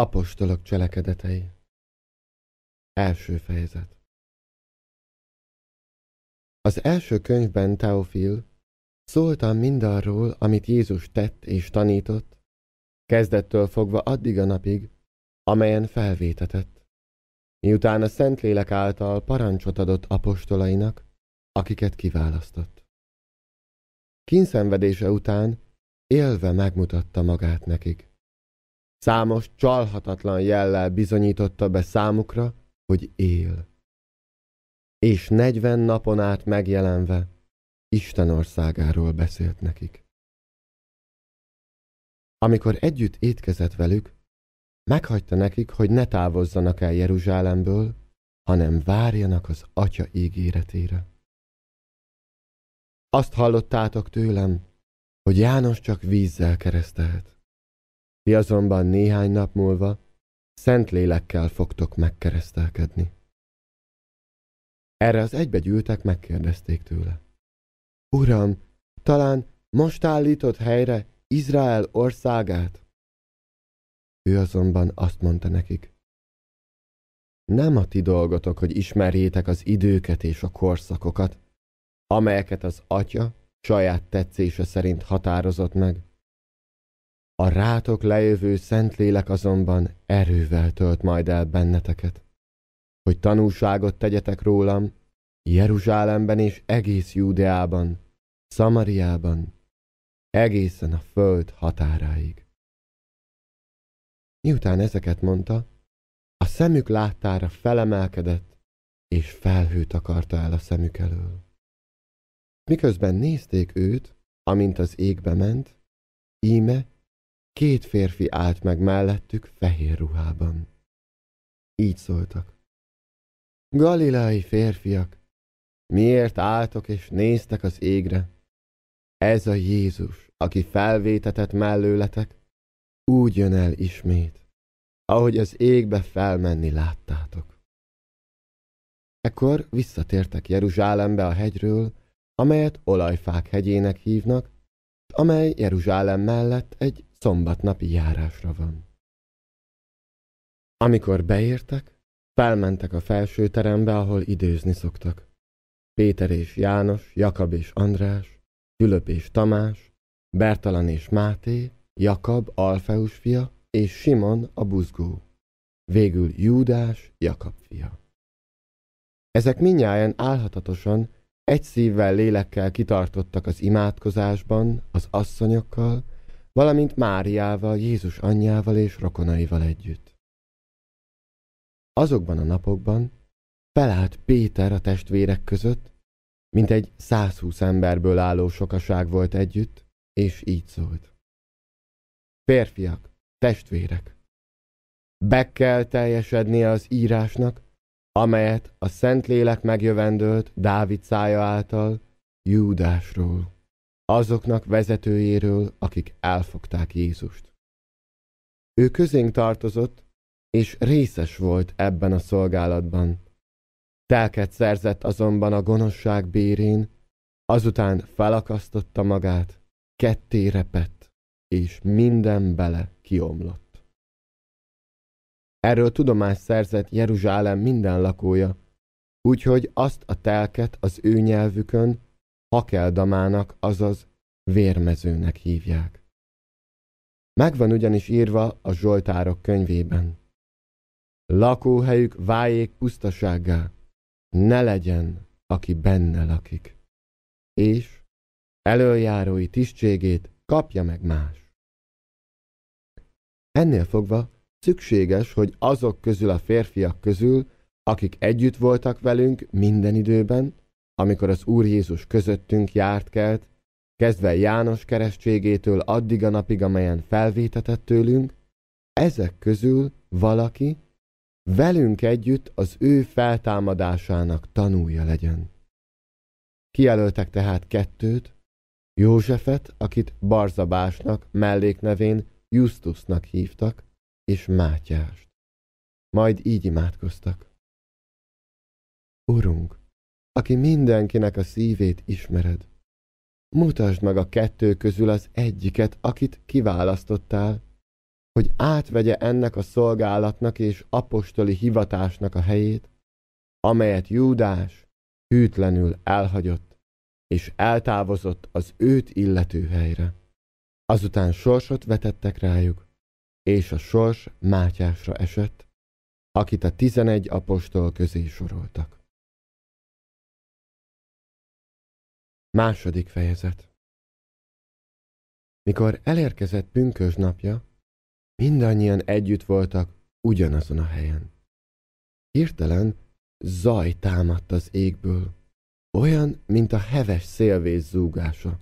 Apostolok cselekedetei Első fejezet Az első könyvben Teofil szóltam mindarról, amit Jézus tett és tanított, kezdettől fogva addig a napig, amelyen felvétetett, miután a Szentlélek által parancsot adott apostolainak, akiket kiválasztott. Kinszenvedése után élve megmutatta magát nekik Számos csalhatatlan jellel bizonyította be számukra, hogy él. És negyven napon át megjelenve Isten országáról beszélt nekik. Amikor együtt étkezett velük, meghagyta nekik, hogy ne távozzanak el Jeruzsálemből, hanem várjanak az Atya ígéretére. Azt hallottátok tőlem, hogy János csak vízzel keresztelt. Ti azonban néhány nap múlva szent lélekkel fogtok megkeresztelkedni. Erre az gyűltek, megkérdezték tőle. Uram, talán most állított helyre Izrael országát? Ő azonban azt mondta nekik. Nem a ti dolgotok, hogy ismerjétek az időket és a korszakokat, amelyeket az atya saját tetszése szerint határozott meg, a rátok lejövő Szentlélek azonban erővel tölt majd el benneteket, hogy tanúságot tegyetek rólam, Jeruzsálemben és egész Júdeában, Szamariában, egészen a föld határáig. Miután ezeket mondta, a szemük láttára felemelkedett, és felhőt akarta el a szemük elől. Miközben nézték őt, amint az égbe ment, íme Két férfi állt meg mellettük fehér ruhában. Így szóltak. Galileai férfiak, miért álltok és néztek az égre? Ez a Jézus, aki felvétetett mellőletek, úgy jön el ismét, ahogy az égbe felmenni láttátok. Ekkor visszatértek Jeruzsálembe a hegyről, amelyet olajfák hegyének hívnak, amely Jeruzsálem mellett egy szombatnapi járásra van. Amikor beértek, felmentek a felső terembe, ahol időzni szoktak. Péter és János, Jakab és András, Fülöp és Tamás, Bertalan és Máté, Jakab, Alfeus fia és Simon a buzgó. Végül Júdás, Jakab fia. Ezek minnyáján álhatatosan egy szívvel, lélekkel kitartottak az imádkozásban, az asszonyokkal, valamint Máriával, Jézus anyjával és rokonaival együtt. Azokban a napokban felállt Péter a testvérek között, mint egy 120 emberből álló sokaság volt együtt, és így szólt. Férfiak, testvérek, be kell teljesednie az írásnak, amelyet a Szentlélek megjövendőlt Dávid szája által Júdásról, azoknak vezetőjéről, akik elfogták Jézust. Ő közénk tartozott, és részes volt ebben a szolgálatban. Telket szerzett azonban a gonoszság bérén, azután felakasztotta magát, ketté repett, és minden bele kiomlott. Erről tudomást szerzett Jeruzsálem minden lakója, úgyhogy azt a telket az ő nyelvükön Hakeldamának, azaz vérmezőnek hívják. Megvan ugyanis írva a Zsoltárok könyvében. Lakóhelyük vájék pusztasággá, ne legyen, aki benne lakik. És elöljárói tisztségét kapja meg más. Ennél fogva szükséges, hogy azok közül a férfiak közül, akik együtt voltak velünk minden időben, amikor az Úr Jézus közöttünk járt kelt, kezdve János keresztségétől addig a napig, amelyen felvétetett tőlünk, ezek közül valaki velünk együtt az ő feltámadásának tanúja legyen. Kijelöltek tehát kettőt, Józsefet, akit Barzabásnak, melléknevén Justusnak hívtak, és Mátyást. Majd így imádkoztak. Urunk, aki mindenkinek a szívét ismered, mutasd meg a kettő közül az egyiket, akit kiválasztottál, hogy átvegye ennek a szolgálatnak és apostoli hivatásnak a helyét, amelyet Júdás hűtlenül elhagyott, és eltávozott az őt illető helyre. Azután sorsot vetettek rájuk, és a sors Mátyásra esett, akit a tizenegy apostol közé soroltak. Második fejezet Mikor elérkezett pünkös napja, mindannyian együtt voltak ugyanazon a helyen. Hirtelen zaj támadt az égből, olyan, mint a heves szélvész zúgása.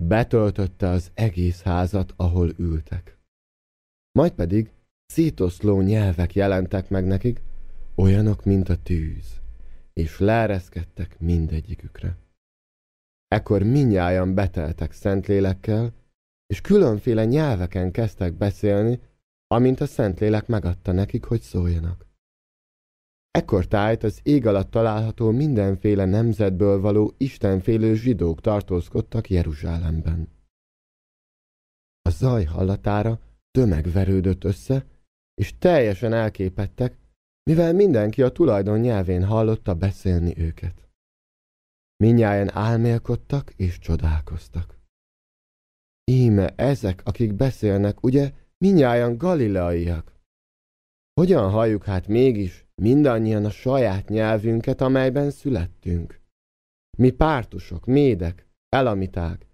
Betöltötte az egész házat, ahol ültek. Majd pedig szétoszló nyelvek jelentek meg nekik, olyanok, mint a tűz, és leereszkedtek mindegyikükre. Ekkor minnyájan beteltek szentlélekkel, és különféle nyelveken kezdtek beszélni, amint a Szentlélek megadta nekik, hogy szóljanak. Ekkor tájt az ég alatt található mindenféle nemzetből való istenfélő zsidók tartózkodtak Jeruzsálemben. A zaj hallatára Tömeg verődött össze, és teljesen elképettek, mivel mindenki a tulajdon nyelvén hallotta beszélni őket. Minnyáján álmélkodtak és csodálkoztak. Íme ezek, akik beszélnek, ugye, minnyáján galileaiak. Hogyan halljuk hát mégis mindannyian a saját nyelvünket, amelyben születtünk? Mi pártusok, médek, elamiták,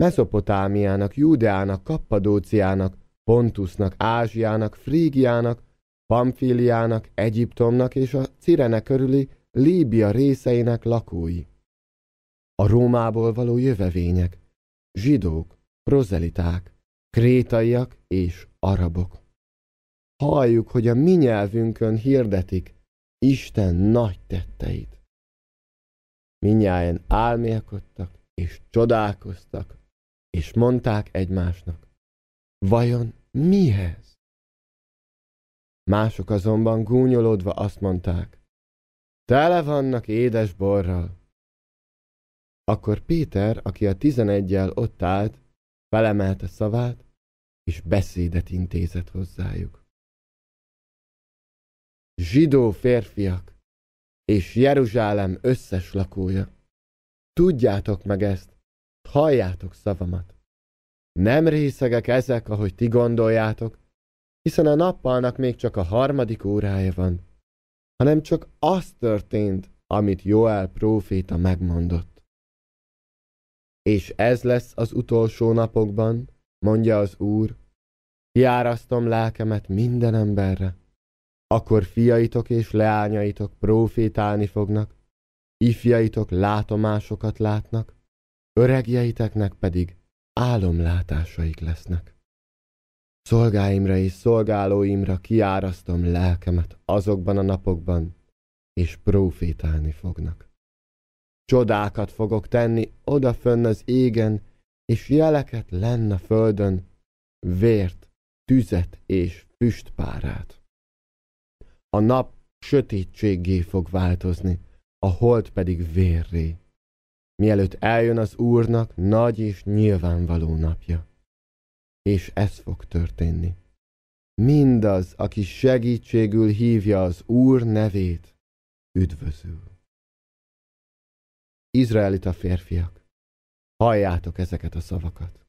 Mezopotámiának, Júdeának, Kappadóciának, Pontusnak, Ázsiának, Frígiának, Pamfíliának, Egyiptomnak és a Cirene körüli Líbia részeinek lakói. A Rómából való jövevények, zsidók, prozeliták, krétaiak és arabok. Halljuk, hogy a mi nyelvünkön hirdetik Isten nagy tetteit. Minnyáján álmélkodtak és csodálkoztak, és mondták egymásnak, vajon mihez? Mások azonban gúnyolódva azt mondták, tele vannak édes borral. Akkor Péter, aki a tizenegyel ott állt, felemelte szavát, és beszédet intézett hozzájuk. Zsidó férfiak és Jeruzsálem összes lakója, tudjátok meg ezt, halljátok szavamat. Nem részegek ezek, ahogy ti gondoljátok, hiszen a nappalnak még csak a harmadik órája van, hanem csak az történt, amit Joel próféta megmondott. És ez lesz az utolsó napokban, mondja az Úr, járasztom lelkemet minden emberre. Akkor fiaitok és leányaitok profétálni fognak, ifjaitok látomásokat látnak, öregjeiteknek pedig álomlátásaik lesznek. Szolgáimra és szolgálóimra kiárasztom lelkemet azokban a napokban, és profétálni fognak. Csodákat fogok tenni odafönn az égen, és jeleket lenne a földön, vért, tüzet és füstpárát. A nap sötétségé fog változni, a hold pedig vérré mielőtt eljön az Úrnak nagy és nyilvánvaló napja. És ez fog történni. Mindaz, aki segítségül hívja az Úr nevét, üdvözül. Izraelita férfiak, halljátok ezeket a szavakat.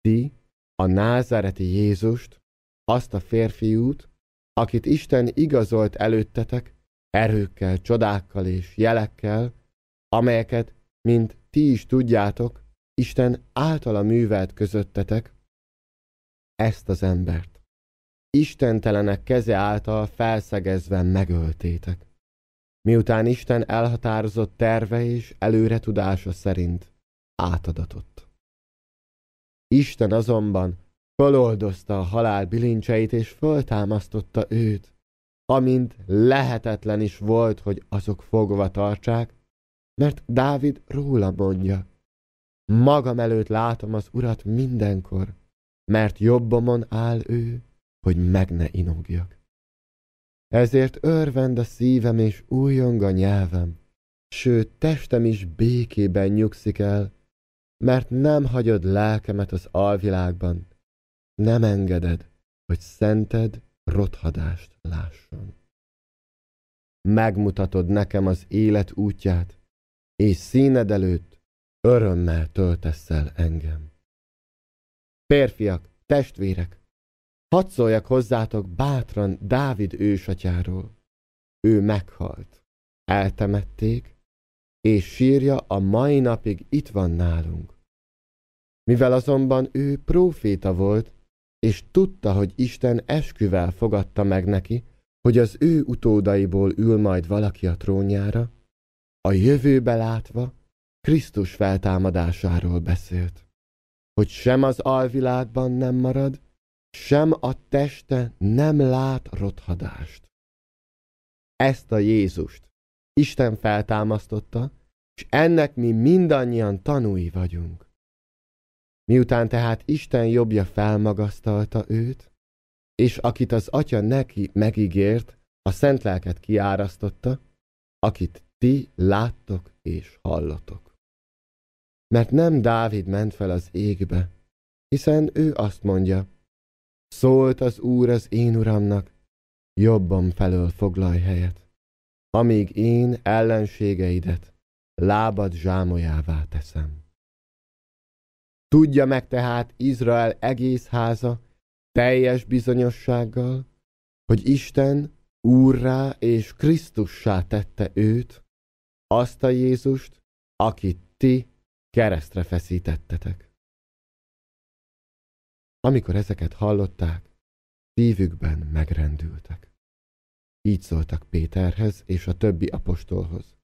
Ti, a názáreti Jézust, azt a férfiút, akit Isten igazolt előttetek erőkkel, csodákkal és jelekkel, amelyeket mint ti is tudjátok, Isten általa művelt közöttetek ezt az embert. Istentelenek keze által felszegezve megöltétek. Miután Isten elhatározott terve és előretudása szerint átadatott. Isten azonban föloldozta a halál bilincseit és föltámasztotta őt, amint lehetetlen is volt, hogy azok fogva tartsák, mert Dávid róla mondja. Magam előtt látom az urat mindenkor, mert jobbamon áll ő, hogy meg ne inogjak. Ezért örvend a szívem és újjong a nyelvem, sőt testem is békében nyugszik el, mert nem hagyod lelkemet az alvilágban, nem engeded, hogy szented rothadást lásson. Megmutatod nekem az élet útját, és színed előtt örömmel töltesz el engem. Férfiak, testvérek, hadd szóljak hozzátok bátran Dávid ősatyáról. Ő meghalt, eltemették, és sírja a mai napig itt van nálunk. Mivel azonban ő próféta volt, és tudta, hogy Isten esküvel fogadta meg neki, hogy az ő utódaiból ül majd valaki a trónjára, a jövőbe látva Krisztus feltámadásáról beszélt, hogy sem az alvilágban nem marad, sem a teste nem lát rothadást. Ezt a Jézust Isten feltámasztotta, és ennek mi mindannyian tanúi vagyunk. Miután tehát Isten jobbja felmagasztalta őt, és akit az atya neki megígért, a szent lelket kiárasztotta, akit ti láttok és hallatok. Mert nem Dávid ment fel az égbe, hiszen ő azt mondja, szólt az Úr az én uramnak, jobban felől foglalj helyet, amíg én ellenségeidet lábad zsámolyává teszem. Tudja meg tehát Izrael egész háza teljes bizonyossággal, hogy Isten úrrá és Krisztussá tette őt, azt a Jézust, akit ti keresztre feszítettetek. Amikor ezeket hallották, szívükben megrendültek. Így szóltak Péterhez és a többi apostolhoz.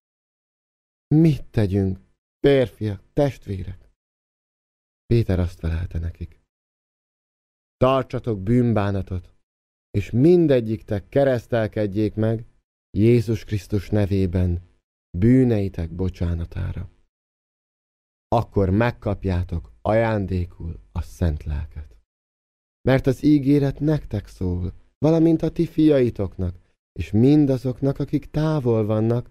Mit tegyünk, férfiak, testvérek? Péter azt felelte nekik. Tartsatok bűnbánatot, és mindegyiktek keresztelkedjék meg Jézus Krisztus nevében bűneitek bocsánatára. Akkor megkapjátok ajándékul a szent lelket. Mert az ígéret nektek szól, valamint a ti fiaitoknak, és mindazoknak, akik távol vannak,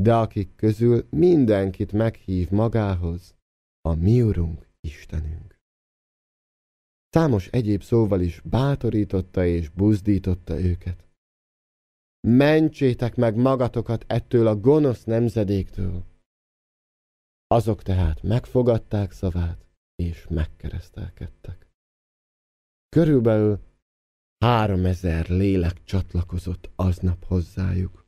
de akik közül mindenkit meghív magához, a mi Urunk Istenünk. Számos egyéb szóval is bátorította és buzdította őket mentsétek meg magatokat ettől a gonosz nemzedéktől. Azok tehát megfogadták szavát, és megkeresztelkedtek. Körülbelül három ezer lélek csatlakozott aznap hozzájuk.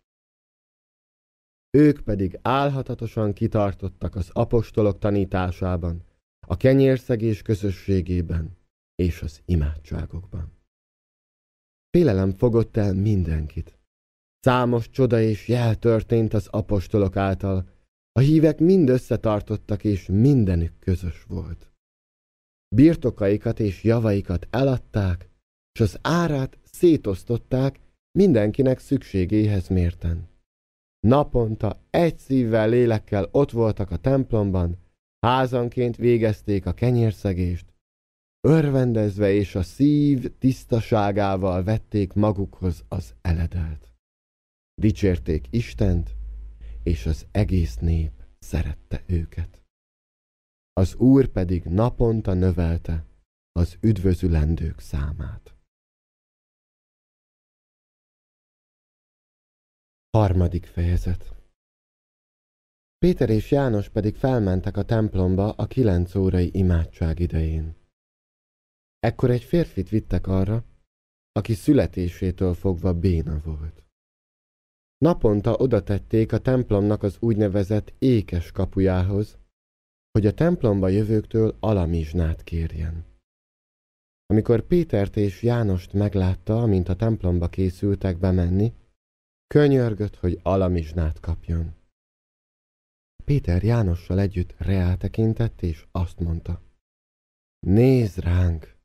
Ők pedig álhatatosan kitartottak az apostolok tanításában, a kenyérszegés közösségében és az imádságokban. Félelem fogott el mindenkit, Számos csoda és jel történt az apostolok által. A hívek mind összetartottak, és mindenük közös volt. Birtokaikat és javaikat eladták, és az árát szétosztották mindenkinek szükségéhez mérten. Naponta egy szívvel lélekkel ott voltak a templomban, házanként végezték a kenyérszegést, örvendezve és a szív tisztaságával vették magukhoz az eledelt. Dicsérték Istent, és az egész nép szerette őket. Az Úr pedig naponta növelte az üdvözülendők számát. Harmadik fejezet Péter és János pedig felmentek a templomba a kilenc órai imádság idején. Ekkor egy férfit vittek arra, aki születésétől fogva béna volt. Naponta odatették a templomnak az úgynevezett ékes kapujához, hogy a templomba jövőktől alamizsnát kérjen. Amikor Pétert és Jánost meglátta, amint a templomba készültek bemenni, könyörgött, hogy alamizsnát kapjon. Péter Jánossal együtt reáltekintett és azt mondta. Nézd ránk!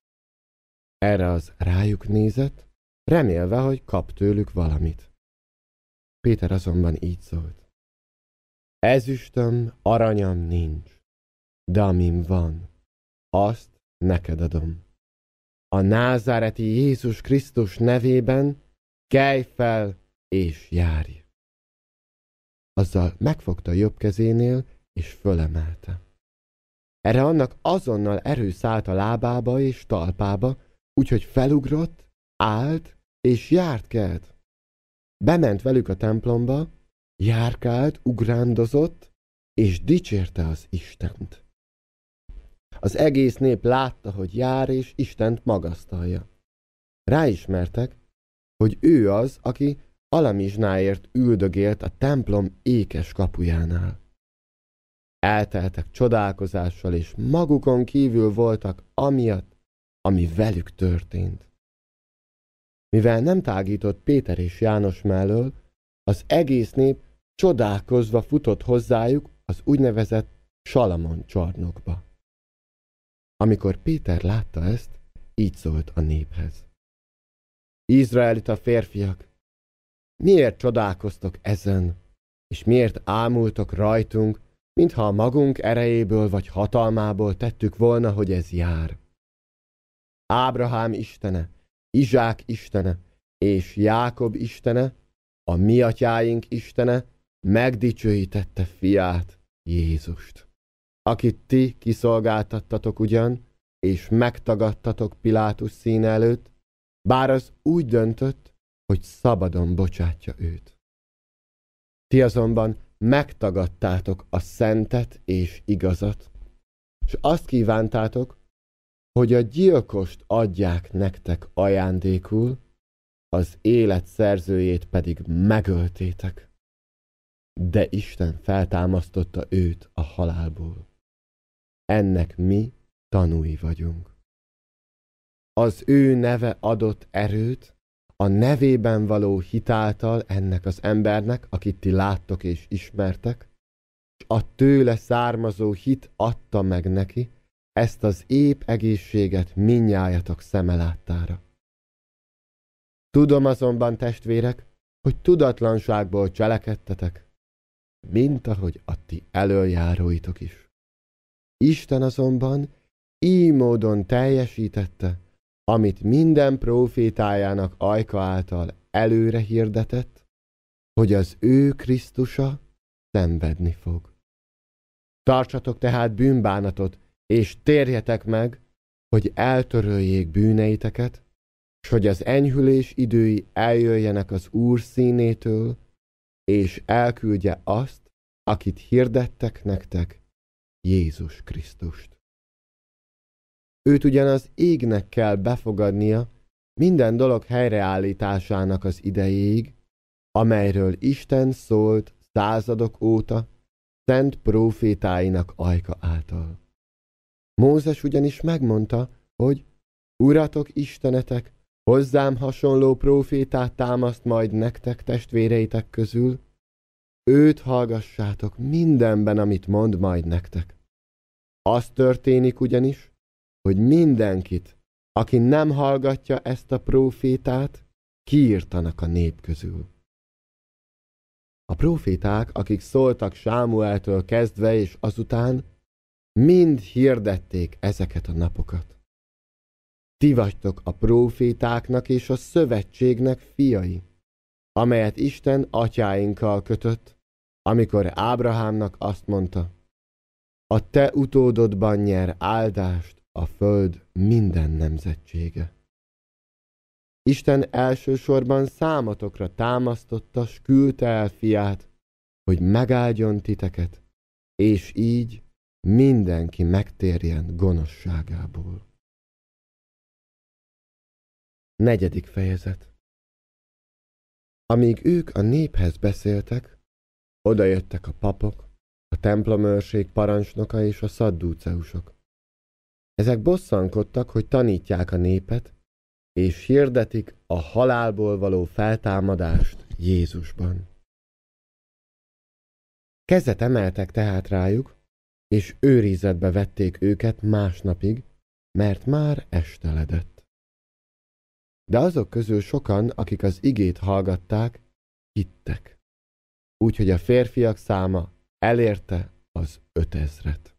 Erre az rájuk nézett, remélve, hogy kap tőlük valamit. Péter azonban így szólt. Ezüstöm, aranyam nincs, de amim van, azt neked adom. A názáreti Jézus Krisztus nevében kelj fel és járj. Azzal megfogta jobb kezénél, és fölemelte. Erre annak azonnal erő szállt a lábába és talpába, úgyhogy felugrott, állt és járt kelt. Bement velük a templomba, járkált, ugrándozott, és dicsérte az Istent. Az egész nép látta, hogy jár, és Istent magasztalja. Ráismertek, hogy ő az, aki Alamizsnáért üldögélt a templom ékes kapujánál. Elteltek csodálkozással, és magukon kívül voltak amiatt, ami velük történt. Mivel nem tágított Péter és János mellől, az egész nép csodálkozva futott hozzájuk az úgynevezett Salamon csarnokba. Amikor Péter látta ezt, így szólt a néphez. Izraelita férfiak, miért csodálkoztok ezen, és miért ámultok rajtunk, mintha a magunk erejéből vagy hatalmából tettük volna, hogy ez jár? Ábrahám istene, Izsák istene és Jákob istene, a mi atyáink istene, megdicsőítette fiát, Jézust. Akit ti kiszolgáltattatok ugyan, és megtagadtatok Pilátus színe előtt, bár az úgy döntött, hogy szabadon bocsátja őt. Ti azonban megtagadtátok a szentet és igazat, és azt kívántátok, hogy a gyilkost adják nektek ajándékul, az élet szerzőjét pedig megöltétek. De Isten feltámasztotta őt a halálból. Ennek mi tanúi vagyunk. Az ő neve adott erőt, a nevében való hitáltal ennek az embernek, akit ti láttok és ismertek, a tőle származó hit adta meg neki, ezt az ép egészséget minnyájatok szemeláttára. Tudom azonban, testvérek, hogy tudatlanságból cselekedtetek, mint ahogy a ti elöljáróitok is. Isten azonban így módon teljesítette, amit minden profétájának ajka által előre hirdetett, hogy az ő Krisztusa szenvedni fog. Tartsatok tehát bűnbánatot, és térjetek meg, hogy eltöröljék bűneiteket, és hogy az enyhülés idői eljöjjenek az Úr színétől, és elküldje azt, akit hirdettek nektek, Jézus Krisztust. Őt ugyanaz égnek kell befogadnia minden dolog helyreállításának az idejéig, amelyről Isten szólt századok óta, szent prófétáinak ajka által. Mózes ugyanis megmondta, hogy Uratok istenetek, hozzám hasonló prófétát támaszt majd nektek testvéreitek közül, őt hallgassátok mindenben, amit mond majd nektek. Az történik ugyanis, hogy mindenkit, aki nem hallgatja ezt a prófétát, kiírtanak a nép közül. A próféták, akik szóltak Sámueltől kezdve és azután, mind hirdették ezeket a napokat. Ti vagytok a prófétáknak és a szövetségnek fiai, amelyet Isten atyáinkkal kötött, amikor Ábrahámnak azt mondta, a te utódodban nyer áldást a föld minden nemzetsége. Isten elsősorban számatokra támasztotta, s küldte el fiát, hogy megáldjon titeket, és így mindenki megtérjen gonoszságából. Negyedik fejezet Amíg ők a néphez beszéltek, odajöttek a papok, a templomőrség parancsnoka és a szaddúceusok. Ezek bosszankodtak, hogy tanítják a népet, és hirdetik a halálból való feltámadást Jézusban. Kezet emeltek tehát rájuk, és őrizetbe vették őket másnapig, mert már esteledett. De azok közül sokan, akik az igét hallgatták, hittek. Úgyhogy a férfiak száma elérte az ötezret.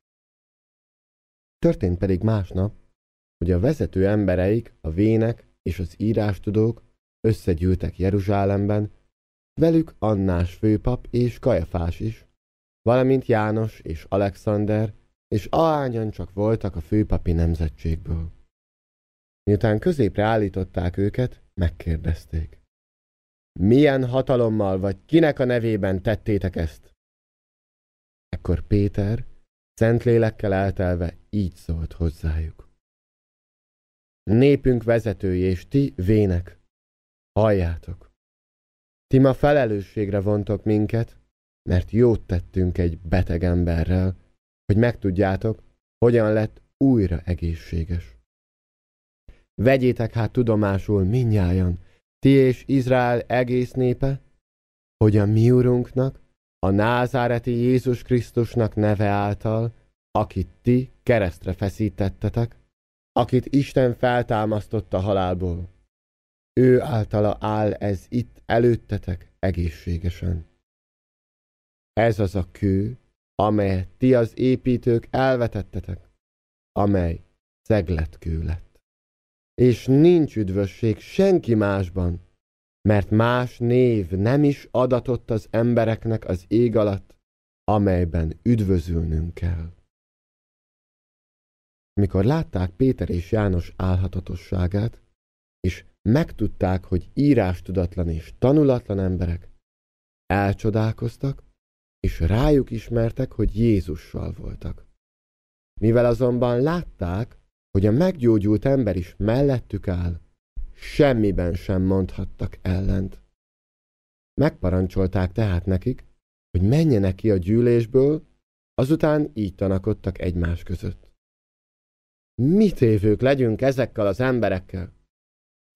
Történt pedig másnap, hogy a vezető embereik, a vének és az írástudók összegyűltek Jeruzsálemben, velük Annás főpap és Kajafás is, valamint János és Alexander, és ahányan csak voltak a főpapi nemzetségből. Miután középre állították őket, megkérdezték. Milyen hatalommal vagy kinek a nevében tettétek ezt? Ekkor Péter, szentlélekkel eltelve így szólt hozzájuk. Népünk vezetői és ti, vének, halljátok! Ti ma felelősségre vontok minket, mert jót tettünk egy beteg emberrel, hogy megtudjátok, hogyan lett újra egészséges. Vegyétek hát tudomásul minnyájan, ti és Izrael egész népe, hogy a mi urunknak, a názáreti Jézus Krisztusnak neve által, akit ti keresztre feszítettetek, akit Isten feltámasztotta halálból. Ő általa áll ez itt előttetek egészségesen. Ez az a kő, amely ti az építők elvetettetek, amely szegletkő lett. És nincs üdvösség senki másban, mert más név nem is adatott az embereknek az ég alatt, amelyben üdvözülnünk kell. Mikor látták Péter és János álhatatosságát, és megtudták, hogy írástudatlan és tanulatlan emberek, elcsodálkoztak, és rájuk ismertek, hogy Jézussal voltak. Mivel azonban látták, hogy a meggyógyult ember is mellettük áll, semmiben sem mondhattak ellent. Megparancsolták tehát nekik, hogy menjenek ki a gyűlésből, azután így tanakodtak egymás között. Mit évők legyünk ezekkel az emberekkel?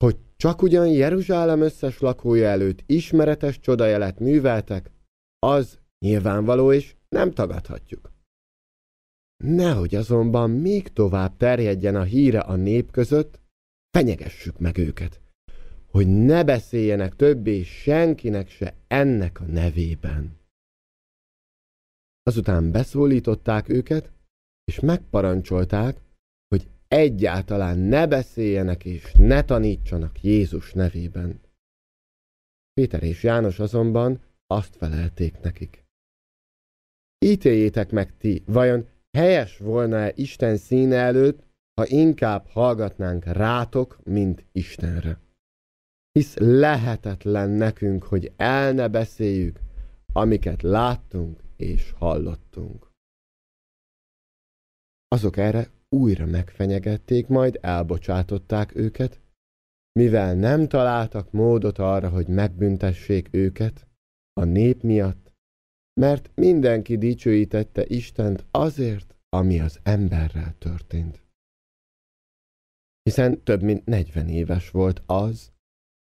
Hogy csak ugyan Jeruzsálem összes lakója előtt ismeretes csodajelet műveltek, az Nyilvánvaló is, nem tagadhatjuk. Nehogy azonban még tovább terjedjen a híre a nép között, fenyegessük meg őket, hogy ne beszéljenek többé senkinek se ennek a nevében. Azután beszólították őket, és megparancsolták, hogy egyáltalán ne beszéljenek és ne tanítsanak Jézus nevében. Péter és János azonban azt felelték nekik. Ítéljétek meg ti, vajon helyes volna -e Isten színe előtt, ha inkább hallgatnánk rátok, mint Istenre? Hisz lehetetlen nekünk, hogy el ne beszéljük, amiket láttunk és hallottunk. Azok erre újra megfenyegették, majd elbocsátották őket, mivel nem találtak módot arra, hogy megbüntessék őket, a nép miatt mert mindenki dicsőítette Istent azért, ami az emberrel történt. Hiszen több mint 40 éves volt az,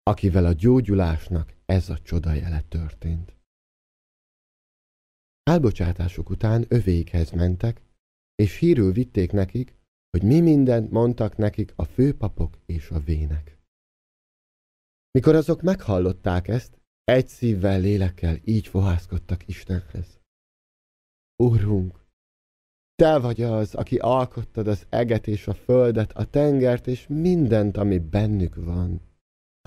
akivel a gyógyulásnak ez a jele történt. Elbocsátásuk után övéikhez mentek, és hírül vitték nekik, hogy mi mindent mondtak nekik a főpapok és a vének. Mikor azok meghallották ezt, egy szívvel, lélekkel így fohászkodtak Istenhez. Úrunk, Te vagy az, aki alkottad az eget és a földet, a tengert és mindent, ami bennük van.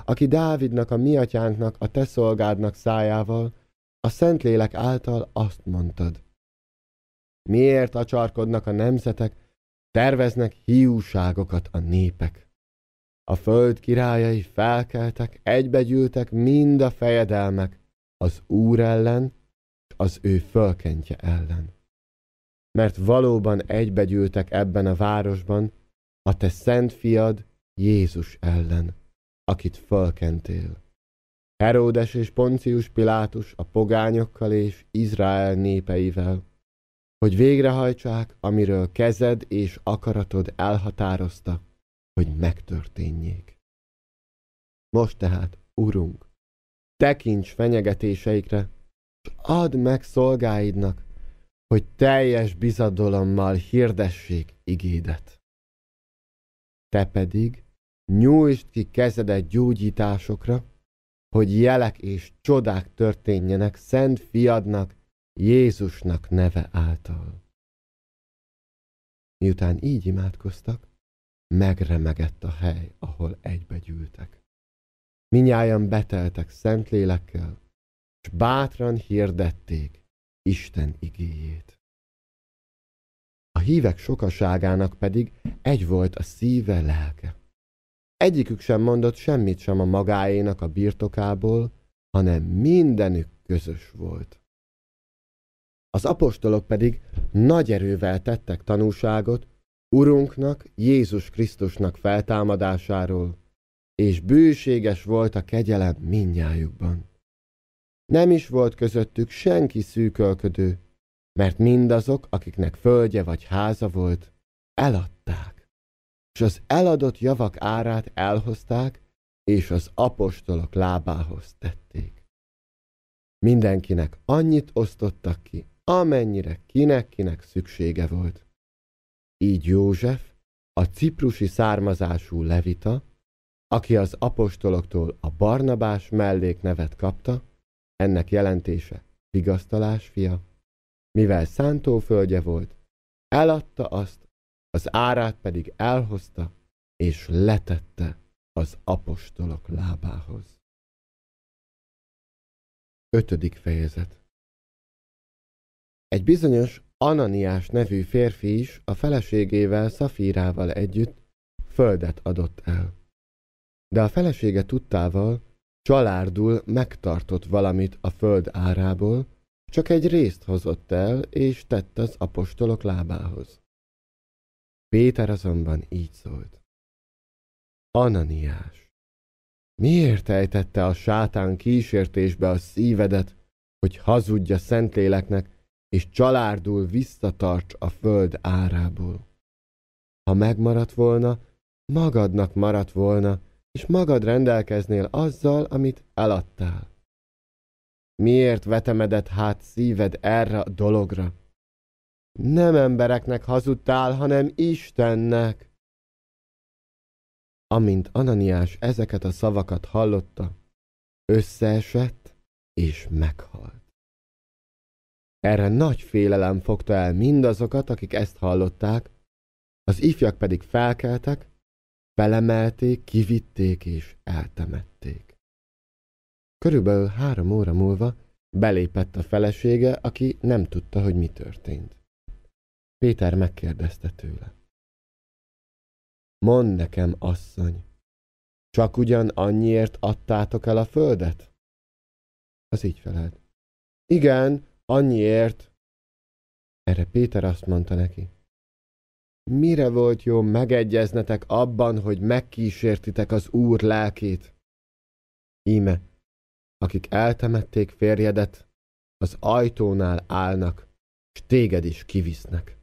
Aki Dávidnak, a mi atyánknak, a Te szolgádnak szájával, a Szentlélek által azt mondtad. Miért acsarkodnak a nemzetek, terveznek hiúságokat a népek? A föld királyai felkeltek, egybegyűltek mind a fejedelmek az Úr ellen, az ő fölkentje ellen. Mert valóban egybegyűltek ebben a városban a te szent fiad Jézus ellen, akit fölkentél. Heródes és Poncius Pilátus a pogányokkal és Izrael népeivel, hogy végrehajtsák, amiről kezed és akaratod elhatározta hogy megtörténjék. Most tehát, Urunk, tekints fenyegetéseikre, s add meg szolgáidnak, hogy teljes bizadalommal hirdessék igédet. Te pedig nyújtsd ki kezedet gyógyításokra, hogy jelek és csodák történjenek szent fiadnak, Jézusnak neve által. Miután így imádkoztak, megremegett a hely, ahol gyűltek. Minnyáján beteltek szent lélekkel, és bátran hirdették Isten igéjét. A hívek sokaságának pedig egy volt a szíve lelke. Egyikük sem mondott semmit sem a magáénak a birtokából, hanem mindenük közös volt. Az apostolok pedig nagy erővel tettek tanúságot, Urunknak, Jézus Krisztusnak feltámadásáról, és bőséges volt a kegyelem mindnyájukban. Nem is volt közöttük senki szűkölködő, mert mindazok, akiknek földje vagy háza volt, eladták, és az eladott javak árát elhozták, és az apostolok lábához tették. Mindenkinek annyit osztottak ki, amennyire kinek-kinek szüksége volt. Így József, a ciprusi származású levita, aki az apostoloktól a Barnabás mellék nevet kapta, ennek jelentése vigasztalás fia, mivel szántóföldje volt, eladta azt, az árát pedig elhozta, és letette az apostolok lábához. Ötödik fejezet Egy bizonyos Ananiás nevű férfi is a feleségével, Szafírával együtt földet adott el. De a felesége tudtával csalárdul megtartott valamit a föld árából, csak egy részt hozott el, és tett az apostolok lábához. Péter azonban így szólt. Ananiás, miért ejtette a sátán kísértésbe a szívedet, hogy hazudja Szentléleknek, és csalárdul visszatarts a föld árából. Ha megmaradt volna, magadnak maradt volna, és magad rendelkeznél azzal, amit eladtál. Miért vetemedett hát szíved erre a dologra? Nem embereknek hazudtál, hanem Istennek. Amint Ananiás ezeket a szavakat hallotta, összeesett és meghalt. Erre nagy félelem fogta el mindazokat, akik ezt hallották, az ifjak pedig felkeltek, felemelték, kivitték és eltemették. Körülbelül három óra múlva belépett a felesége, aki nem tudta, hogy mi történt. Péter megkérdezte tőle. Mond nekem, asszony, csak ugyan annyiért adtátok el a földet? Az így felelt. Igen, annyiért. Erre Péter azt mondta neki. Mire volt jó megegyeznetek abban, hogy megkísértitek az Úr lelkét? Íme, akik eltemették férjedet, az ajtónál állnak, s téged is kivisznek.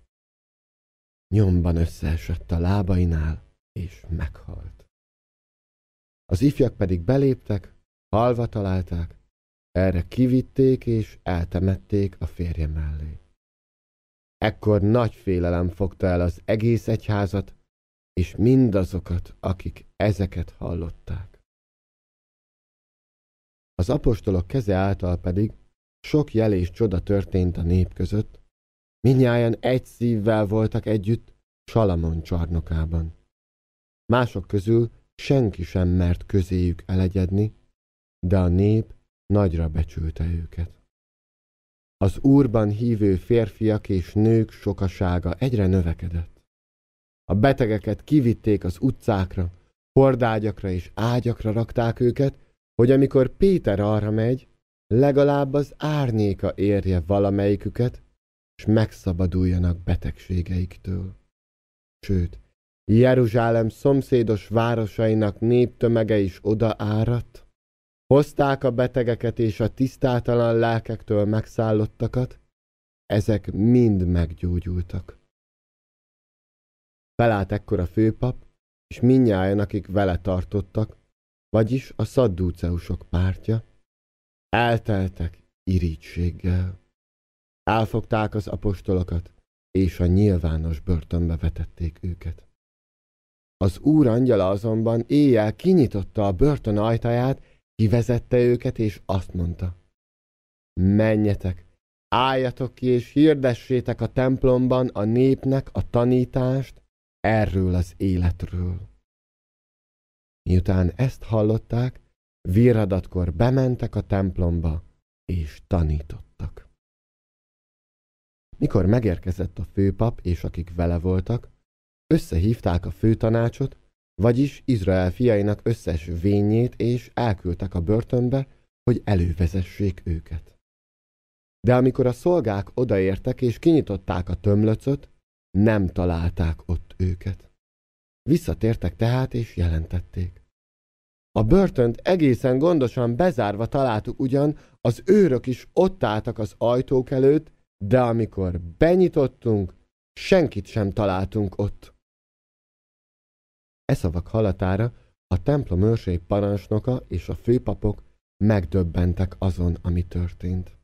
Nyomban összeesett a lábainál, és meghalt. Az ifjak pedig beléptek, halva találták, erre kivitték és eltemették a férje mellé. Ekkor nagy félelem fogta el az egész egyházat, és mindazokat, akik ezeket hallották. Az apostolok keze által pedig sok jel és csoda történt a nép között, minnyáján egy szívvel voltak együtt Salamon csarnokában. Mások közül senki sem mert közéjük elegyedni, de a nép nagyra becsülte őket. Az úrban hívő férfiak és nők sokasága egyre növekedett. A betegeket kivitték az utcákra, hordágyakra és ágyakra rakták őket, hogy amikor Péter arra megy, legalább az árnyéka érje valamelyiküket, és megszabaduljanak betegségeiktől. Sőt, Jeruzsálem szomszédos városainak néptömege is odaáradt. Hozták a betegeket és a tisztátalan lelkektől megszállottakat, ezek mind meggyógyultak. Felállt ekkor a főpap, és minnyáján, akik vele tartottak, vagyis a szaddúceusok pártja, elteltek irítséggel. Elfogták az apostolokat, és a nyilvános börtönbe vetették őket. Az úr angyala azonban éjjel kinyitotta a börtön ajtaját, kivezette őket, és azt mondta, menjetek, álljatok ki, és hirdessétek a templomban a népnek a tanítást erről az életről. Miután ezt hallották, viradatkor bementek a templomba, és tanítottak. Mikor megérkezett a főpap és akik vele voltak, összehívták a főtanácsot, vagyis Izrael fiainak összes vényét, és elküldtek a börtönbe, hogy elővezessék őket. De amikor a szolgák odaértek és kinyitották a tömlöcöt, nem találták ott őket. Visszatértek tehát és jelentették. A börtönt egészen gondosan bezárva találtuk ugyan, az őrök is ott álltak az ajtók előtt, de amikor benyitottunk, senkit sem találtunk ott. E szavak halatára a templom őrség parancsnoka és a főpapok megdöbbentek azon, ami történt.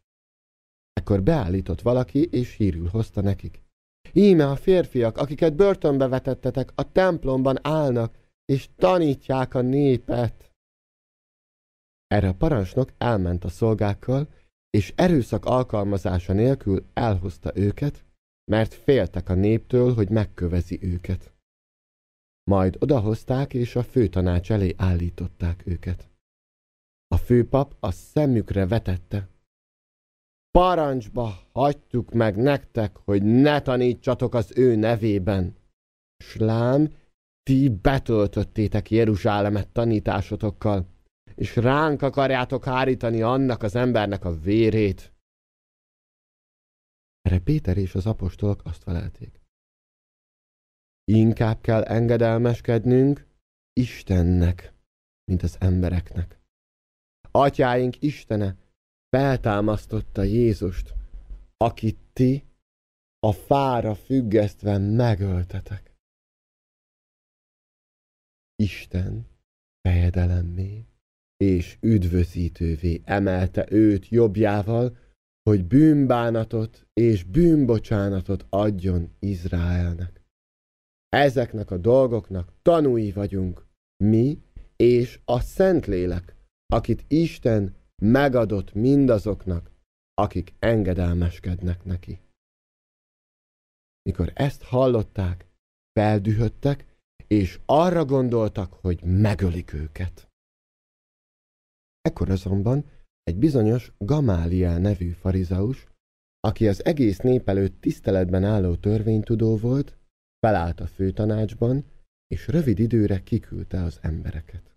Ekkor beállított valaki, és hírül hozta nekik. Íme a férfiak, akiket börtönbe vetettetek, a templomban állnak, és tanítják a népet. Erre a parancsnok elment a szolgákkal, és erőszak alkalmazása nélkül elhozta őket, mert féltek a néptől, hogy megkövezi őket. Majd odahozták, és a főtanács elé állították őket. A főpap a szemükre vetette. Parancsba hagytuk meg nektek, hogy ne tanítsatok az ő nevében. Slám, ti betöltöttétek Jeruzsálemet tanításotokkal, és ránk akarjátok hárítani annak az embernek a vérét. Erre Péter és az apostolok azt felelték. Inkább kell engedelmeskednünk Istennek, mint az embereknek. Atyáink Istene feltámasztotta Jézust, akit ti a fára függesztve megöltetek. Isten fejedelemmé és üdvözítővé emelte őt jobbjával, hogy bűnbánatot és bűnbocsánatot adjon Izraelnek. Ezeknek a dolgoknak tanúi vagyunk, mi és a Szentlélek, akit Isten megadott mindazoknak, akik engedelmeskednek neki. Mikor ezt hallották, feldühöttek, és arra gondoltak, hogy megölik őket. Ekkor azonban egy bizonyos Gamáliel nevű farizaus, aki az egész nép előtt tiszteletben álló törvénytudó volt, felállt a főtanácsban, és rövid időre kiküldte az embereket.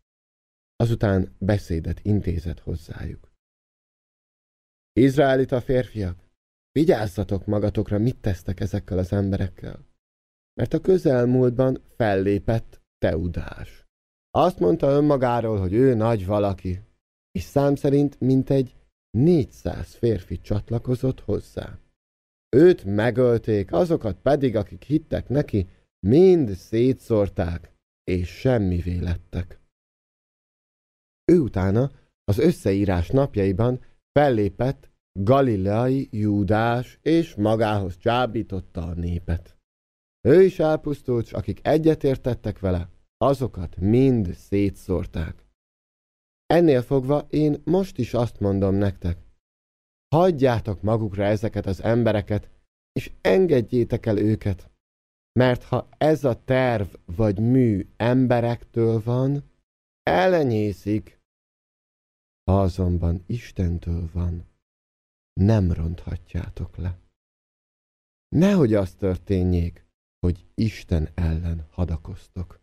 Azután beszédet intézett hozzájuk. Izraelita férfiak, vigyázzatok magatokra, mit tesztek ezekkel az emberekkel, mert a közelmúltban fellépett Teudás. Azt mondta önmagáról, hogy ő nagy valaki, és szám szerint mintegy 400 férfi csatlakozott hozzá. Őt megölték, azokat pedig, akik hittek neki, mind szétszórták, és semmivé lettek. Ő utána az összeírás napjaiban fellépett Galileai Júdás, és magához csábította a népet. Ő is elpusztult, akik egyetértettek vele, azokat mind szétszórták. Ennél fogva én most is azt mondom nektek, Hagyjátok magukra ezeket az embereket, és engedjétek el őket. Mert ha ez a terv vagy mű emberektől van, elenyészik. Ha azonban Istentől van, nem ronthatjátok le. Nehogy az történjék, hogy Isten ellen hadakoztok.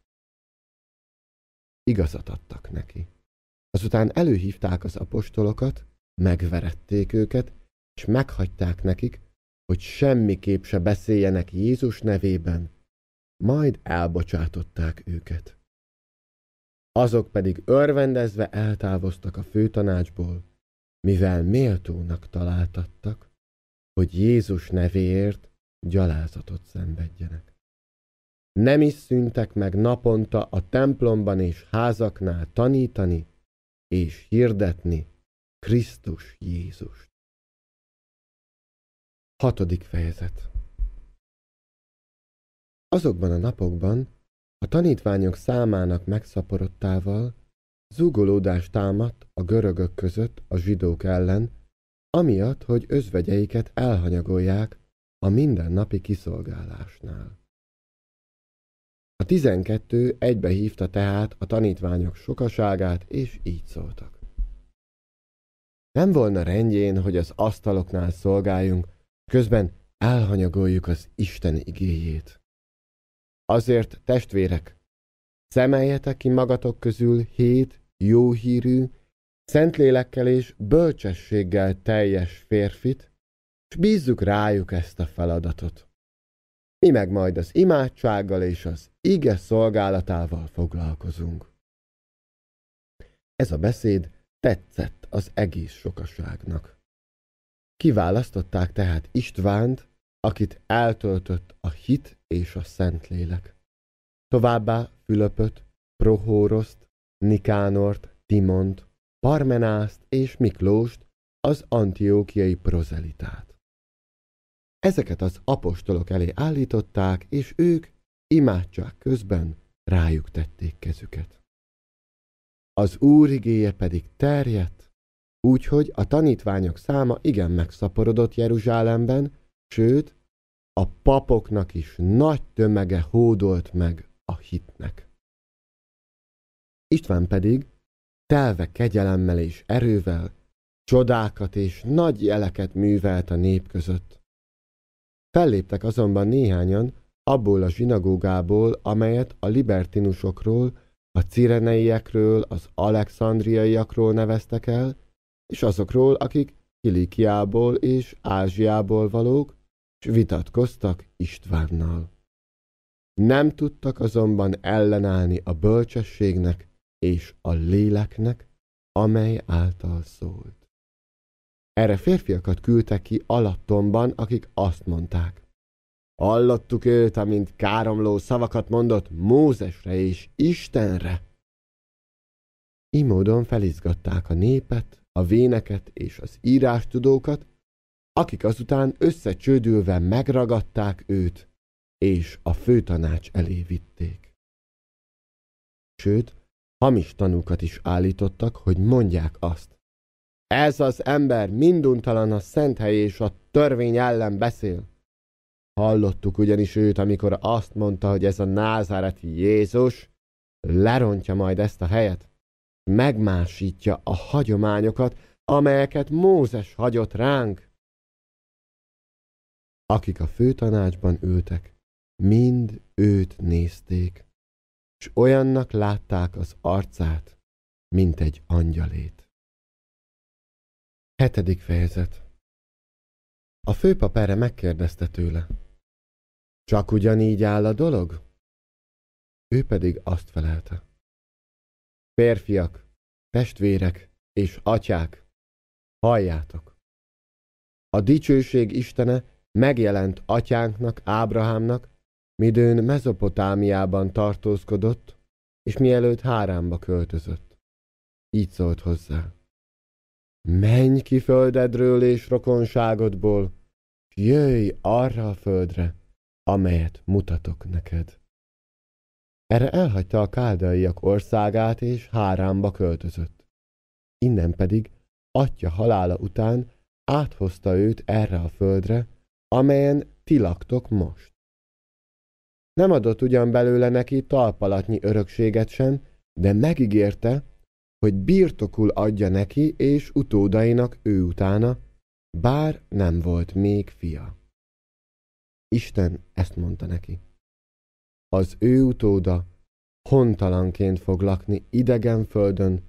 Igazat adtak neki. Azután előhívták az apostolokat, megverették őket, és meghagyták nekik, hogy semmiképp se beszéljenek Jézus nevében, majd elbocsátották őket. Azok pedig örvendezve eltávoztak a főtanácsból, mivel méltónak találtattak, hogy Jézus nevéért gyalázatot szenvedjenek. Nem is szüntek meg naponta a templomban és házaknál tanítani és hirdetni Krisztus Jézust. Hatodik fejezet Azokban a napokban a tanítványok számának megszaporodtával zúgolódás támadt a görögök között a zsidók ellen, amiatt, hogy özvegyeiket elhanyagolják a mindennapi kiszolgálásnál. A tizenkettő egybe hívta tehát a tanítványok sokaságát, és így szóltak. Nem volna rendjén, hogy az asztaloknál szolgáljunk, közben elhanyagoljuk az Isten igéjét. Azért, testvérek, szemeljetek ki magatok közül hét jó hírű, szentlélekkel és bölcsességgel teljes férfit, és bízzuk rájuk ezt a feladatot. Mi meg majd az imádsággal és az ige szolgálatával foglalkozunk. Ez a beszéd Tetszett az egész sokaságnak. Kiválasztották tehát Istvánt, akit eltöltött a hit és a szent lélek. Továbbá Fülöpöt, Prohóroszt, Nikánort, Timont, Parmenászt és Miklóst, az antiókiai prozelitát. Ezeket az apostolok elé állították, és ők imádság közben rájuk tették kezüket. Az Úr igéje pedig terjedt, úgyhogy a tanítványok száma igen megszaporodott Jeruzsálemben, sőt, a papoknak is nagy tömege hódolt meg a hitnek. István pedig, telve kegyelemmel és erővel, csodákat és nagy jeleket művelt a nép között. Felléptek azonban néhányan abból a zsinagógából, amelyet a libertinusokról a cireneiekről, az alexandriaiakról neveztek el, és azokról, akik Kilikiából és Ázsiából valók, s vitatkoztak Istvánnal. Nem tudtak azonban ellenállni a bölcsességnek és a léleknek, amely által szólt. Erre férfiakat küldtek ki alattomban, akik azt mondták, Hallottuk őt, amint káromló szavakat mondott Mózesre és Istenre. Imódon felizgatták a népet, a véneket és az írástudókat, akik azután összecsődülve megragadták őt, és a főtanács elé vitték. Sőt, hamis tanúkat is állítottak, hogy mondják azt. Ez az ember minduntalan a szent hely és a törvény ellen beszél. Hallottuk ugyanis őt, amikor azt mondta, hogy ez a názáreti Jézus lerontja majd ezt a helyet, megmásítja a hagyományokat, amelyeket Mózes hagyott ránk. Akik a főtanácsban ültek, mind őt nézték, és olyannak látták az arcát, mint egy angyalét. Hetedik fejezet A főpap erre megkérdezte tőle. Csak ugyanígy áll a dolog? Ő pedig azt felelte. Férfiak, testvérek és atyák, halljátok! A dicsőség Istene megjelent atyánknak, Ábrahámnak, midőn Mezopotámiában tartózkodott, és mielőtt Háránba költözött. Így szólt hozzá. Menj ki földedről és rokonságodból, jöjj arra a földre, amelyet mutatok neked. Erre elhagyta a káldaiak országát, és háránba költözött. Innen pedig atya halála után áthozta őt erre a földre, amelyen ti laktok most. Nem adott ugyan belőle neki talpalatnyi örökséget sem, de megígérte, hogy birtokul adja neki és utódainak ő utána, bár nem volt még fia. Isten ezt mondta neki. Az ő utóda hontalanként fog lakni idegen földön,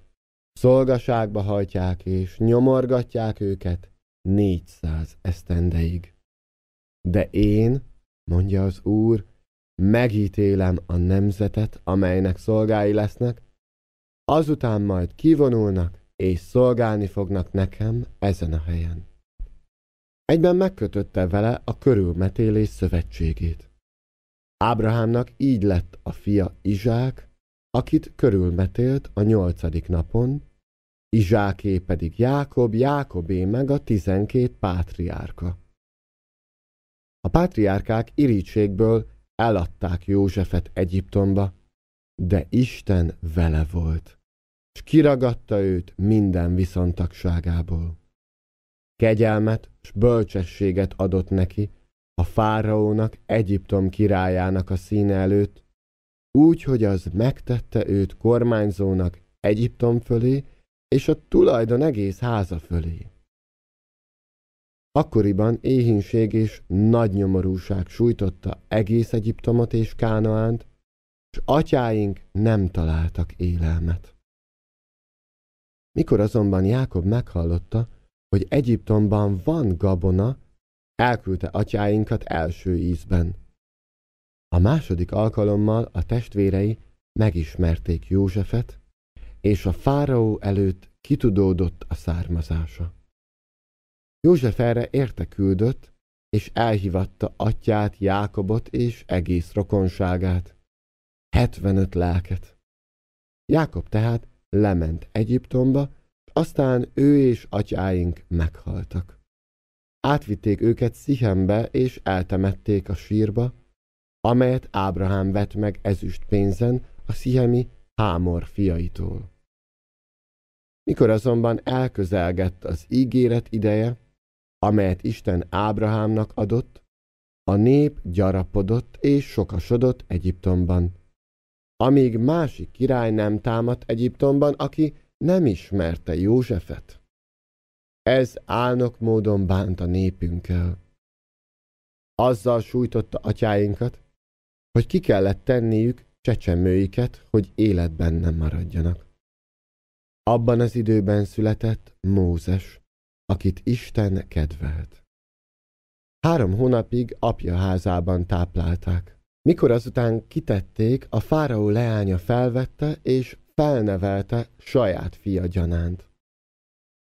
szolgaságba hajtják és nyomorgatják őket négyszáz esztendeig. De én, mondja az Úr, megítélem a nemzetet, amelynek szolgái lesznek, azután majd kivonulnak és szolgálni fognak nekem ezen a helyen. Egyben megkötötte vele a körülmetélés szövetségét. Ábrahámnak így lett a fia Izsák, akit körülmetélt a nyolcadik napon, Izsáké pedig Jákob, Jákobé meg a tizenkét pátriárka. A pátriárkák irítségből eladták Józsefet Egyiptomba, de Isten vele volt, és kiragadta őt minden viszontagságából kegyelmet és bölcsességet adott neki, a fáraónak, Egyiptom királyának a színe előtt, úgy, hogy az megtette őt kormányzónak Egyiptom fölé, és a tulajdon egész háza fölé. Akkoriban éhínség és nagy nyomorúság sújtotta egész Egyiptomot és Kánaánt, és atyáink nem találtak élelmet. Mikor azonban Jákob meghallotta, hogy Egyiptomban van gabona, elküldte atyáinkat első ízben. A második alkalommal a testvérei megismerték Józsefet, és a fáraó előtt kitudódott a származása. József erre érte küldött, és elhívatta atyát, Jákobot és egész rokonságát, 75 lelket. Jákob tehát lement Egyiptomba, aztán ő és atyáink meghaltak. Átvitték őket Szihembe, és eltemették a sírba, amelyet Ábrahám vett meg ezüst pénzen a Szihemi Hámor fiaitól. Mikor azonban elközelgett az ígéret ideje, amelyet Isten Ábrahámnak adott, a nép gyarapodott és sokasodott Egyiptomban. Amíg másik király nem támadt Egyiptomban, aki nem ismerte Józsefet. Ez álnok módon bánt a népünkkel. Azzal sújtotta atyáinkat, hogy ki kellett tenniük csecsemőiket, hogy életben nem maradjanak. Abban az időben született Mózes, akit Isten kedvelt. Három hónapig apja házában táplálták. Mikor azután kitették, a fáraó leánya felvette és felnevelte saját fia gyanánt.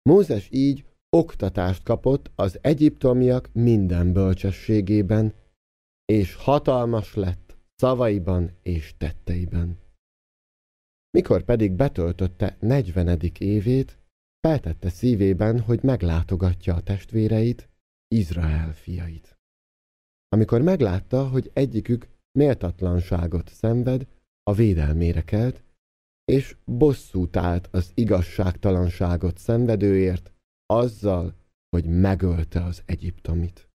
Mózes így oktatást kapott az egyiptomiak minden bölcsességében, és hatalmas lett szavaiban és tetteiben. Mikor pedig betöltötte negyvenedik évét, feltette szívében, hogy meglátogatja a testvéreit, Izrael fiait. Amikor meglátta, hogy egyikük méltatlanságot szenved, a védelmére kelt, és bosszút állt az igazságtalanságot szenvedőért, azzal, hogy megölte az egyiptomit.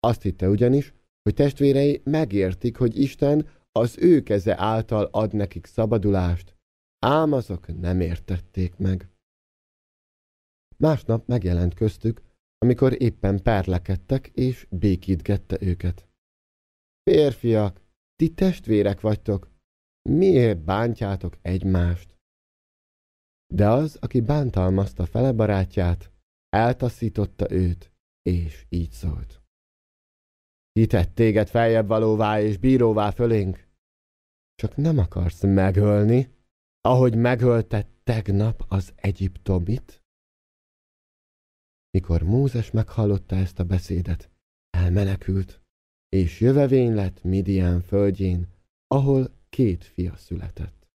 Azt hitte ugyanis, hogy testvérei megértik, hogy Isten az ő keze által ad nekik szabadulást, ám azok nem értették meg. Másnap megjelent köztük, amikor éppen perlekedtek és békítgette őket. Férfiak, ti testvérek vagytok, Miért bántjátok egymást? De az, aki bántalmazta fele barátját, eltaszította őt, és így szólt. Hitett téged feljebb valóvá és bíróvá fölénk, csak nem akarsz megölni, ahogy megölted tegnap az egyiptomit? Mikor Mózes meghallotta ezt a beszédet, elmenekült, és jövevény lett Midian földjén, ahol két fia született.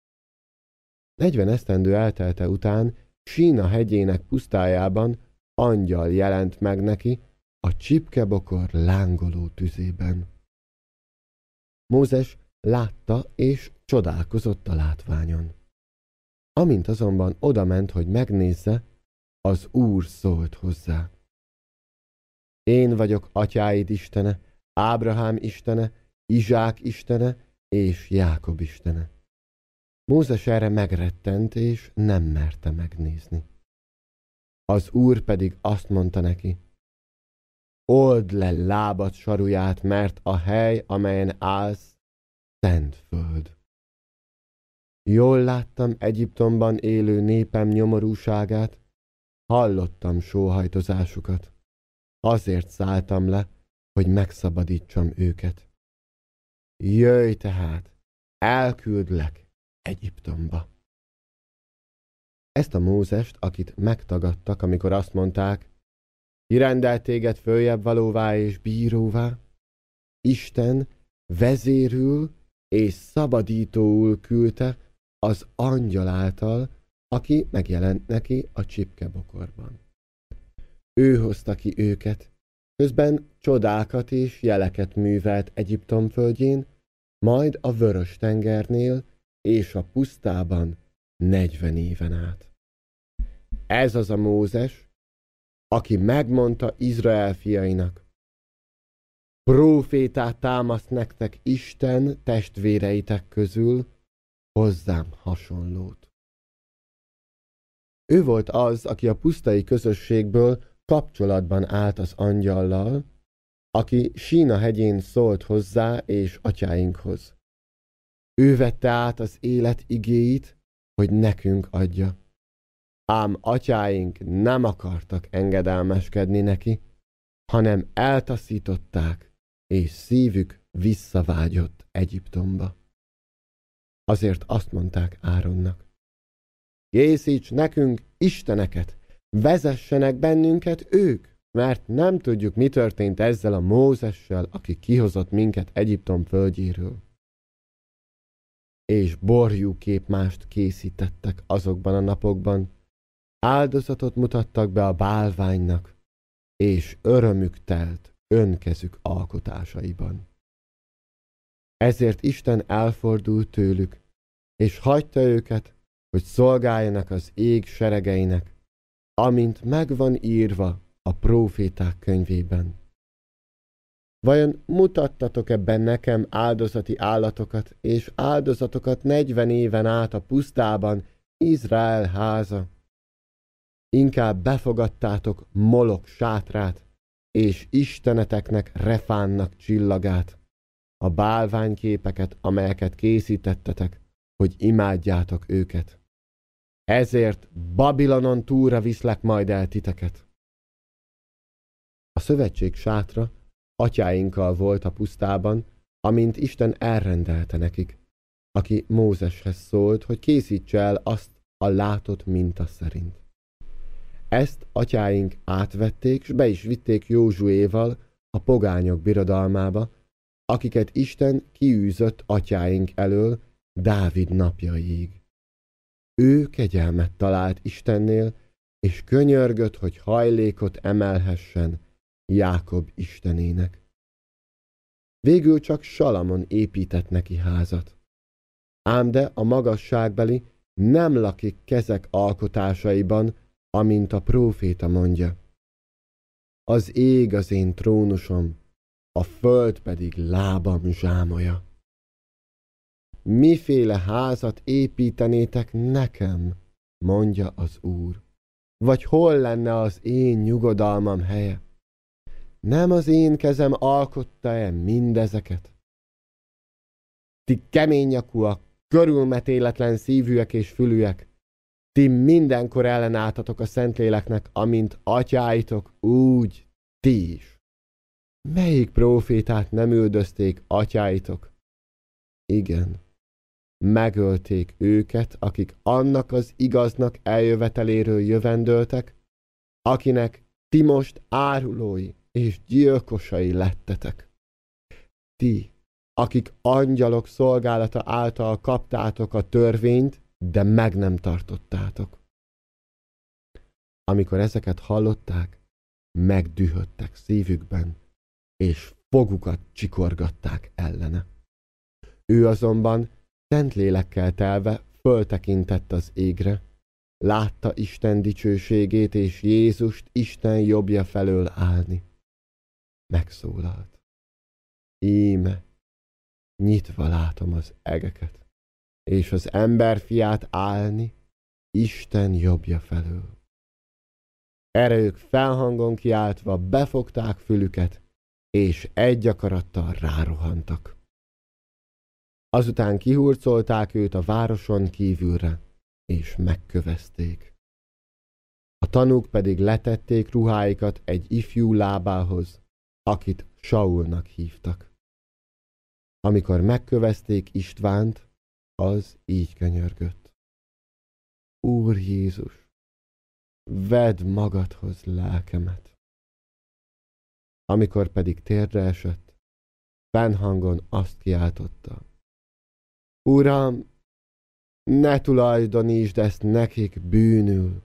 40 esztendő eltelte után Sína hegyének pusztájában angyal jelent meg neki a csipkebokor lángoló tüzében. Mózes látta és csodálkozott a látványon. Amint azonban odament, hogy megnézze, az Úr szólt hozzá. Én vagyok atyáid istene, Ábrahám istene, Izsák istene és Jákob istene. Mózes erre megrettent, és nem merte megnézni. Az úr pedig azt mondta neki, Old le lábad saruját, mert a hely, amelyen állsz, szent föld. Jól láttam Egyiptomban élő népem nyomorúságát, hallottam sóhajtozásukat. Azért szálltam le, hogy megszabadítsam őket. Jöjj tehát, elküldlek Egyiptomba. Ezt a Mózest, akit megtagadtak, amikor azt mondták, kirendelt téged följebb valóvá és bíróvá, Isten vezérül és szabadítóul küldte az angyal által, aki megjelent neki a csipkebokorban. Ő hozta ki őket, Közben csodákat és jeleket művelt Egyiptom földjén, majd a Vörös tengernél és a pusztában negyven éven át. Ez az a Mózes, aki megmondta Izrael fiainak, Prófétát támaszt nektek Isten testvéreitek közül, hozzám hasonlót. Ő volt az, aki a pusztai közösségből kapcsolatban állt az angyallal, aki Sína hegyén szólt hozzá és atyáinkhoz. Ő vette át az élet igéit, hogy nekünk adja. Ám atyáink nem akartak engedelmeskedni neki, hanem eltaszították, és szívük visszavágyott Egyiptomba. Azért azt mondták Áronnak, készíts nekünk isteneket, Vezessenek bennünket ők, mert nem tudjuk, mi történt ezzel a Mózessel, aki kihozott minket Egyiptom földjéről. És borjú képmást készítettek azokban a napokban, áldozatot mutattak be a bálványnak, és örömük telt önkezük alkotásaiban. Ezért Isten elfordult tőlük, és hagyta őket, hogy szolgáljanak az ég seregeinek, amint megvan írva a próféták könyvében. Vajon mutattatok ebben nekem áldozati állatokat és áldozatokat negyven éven át a pusztában, Izrael háza? Inkább befogadtátok molok sátrát, és isteneteknek refánnak csillagát, a bálványképeket, amelyeket készítettetek, hogy imádjátok őket. Ezért Babilonon túlra viszlek majd el titeket. A szövetség sátra atyáinkkal volt a pusztában, amint Isten elrendelte nekik, aki Mózeshez szólt, hogy készítse el azt a látott minta szerint. Ezt atyáink átvették, s be is vitték Józsuéval a pogányok birodalmába, akiket Isten kiűzött atyáink elől Dávid napjaig. Ő kegyelmet talált Istennél, és könyörgött, hogy hajlékot emelhessen Jákob Istenének. Végül csak Salamon épített neki házat. Ám de a magasságbeli nem lakik kezek alkotásaiban, amint a próféta mondja. Az ég az én trónusom, a föld pedig lábam zsámoja miféle házat építenétek nekem, mondja az Úr. Vagy hol lenne az én nyugodalmam helye? Nem az én kezem alkotta-e mindezeket? Ti keményakúak, körülmetéletlen szívűek és fülűek, ti mindenkor ellenálltatok a Szentléleknek, amint atyáitok, úgy ti is. Melyik prófétát nem üldözték atyáitok? Igen megölték őket, akik annak az igaznak eljöveteléről jövendőltek, akinek ti most árulói és gyilkosai lettetek. Ti, akik angyalok szolgálata által kaptátok a törvényt, de meg nem tartottátok. Amikor ezeket hallották, megdühödtek szívükben, és fogukat csikorgatták ellene. Ő azonban Szent lélekkel telve föltekintett az égre, látta Isten dicsőségét és Jézust Isten jobbja felől állni. Megszólalt. Íme, nyitva látom az egeket, és az emberfiát állni Isten jobbja felől. Erők felhangon kiáltva befogták fülüket, és egy akarattal rárohantak. Azután kihurcolták őt a városon kívülre, és megkövezték. A tanúk pedig letették ruháikat egy ifjú lábához, akit Saulnak hívtak. Amikor megkövezték Istvánt, az így könyörgött. Úr Jézus, vedd magadhoz lelkemet. Amikor pedig térdre esett, fennhangon azt kiáltotta. Uram, ne tulajdonítsd ezt nekik bűnül.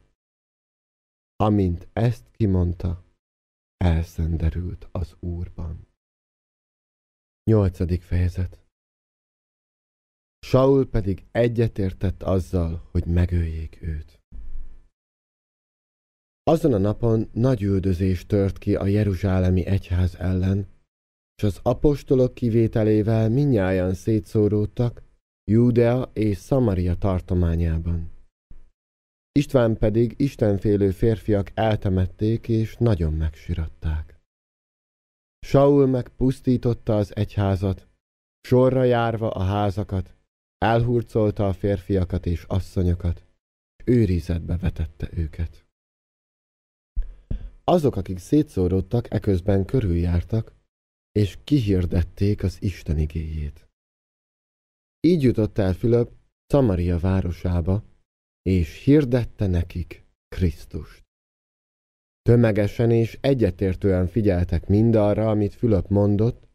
Amint ezt kimondta, elszenderült az Úrban. Nyolcadik fejezet Saul pedig egyetértett azzal, hogy megöljék őt. Azon a napon nagy üldözés tört ki a Jeruzsálemi egyház ellen, és az apostolok kivételével minnyáján szétszóródtak, Júdea és Szamaria tartományában. István pedig istenfélő férfiak eltemették és nagyon megsiratták. Saul meg pusztította az egyházat, sorra járva a házakat, elhurcolta a férfiakat és asszonyokat, őrizetbe vetette őket. Azok, akik szétszóródtak, eközben körüljártak, és kihirdették az Isten igéjét. Így jutott el Fülöp Samaria városába, és hirdette nekik Krisztust. Tömegesen és egyetértően figyeltek mindarra, amit Fülöp mondott,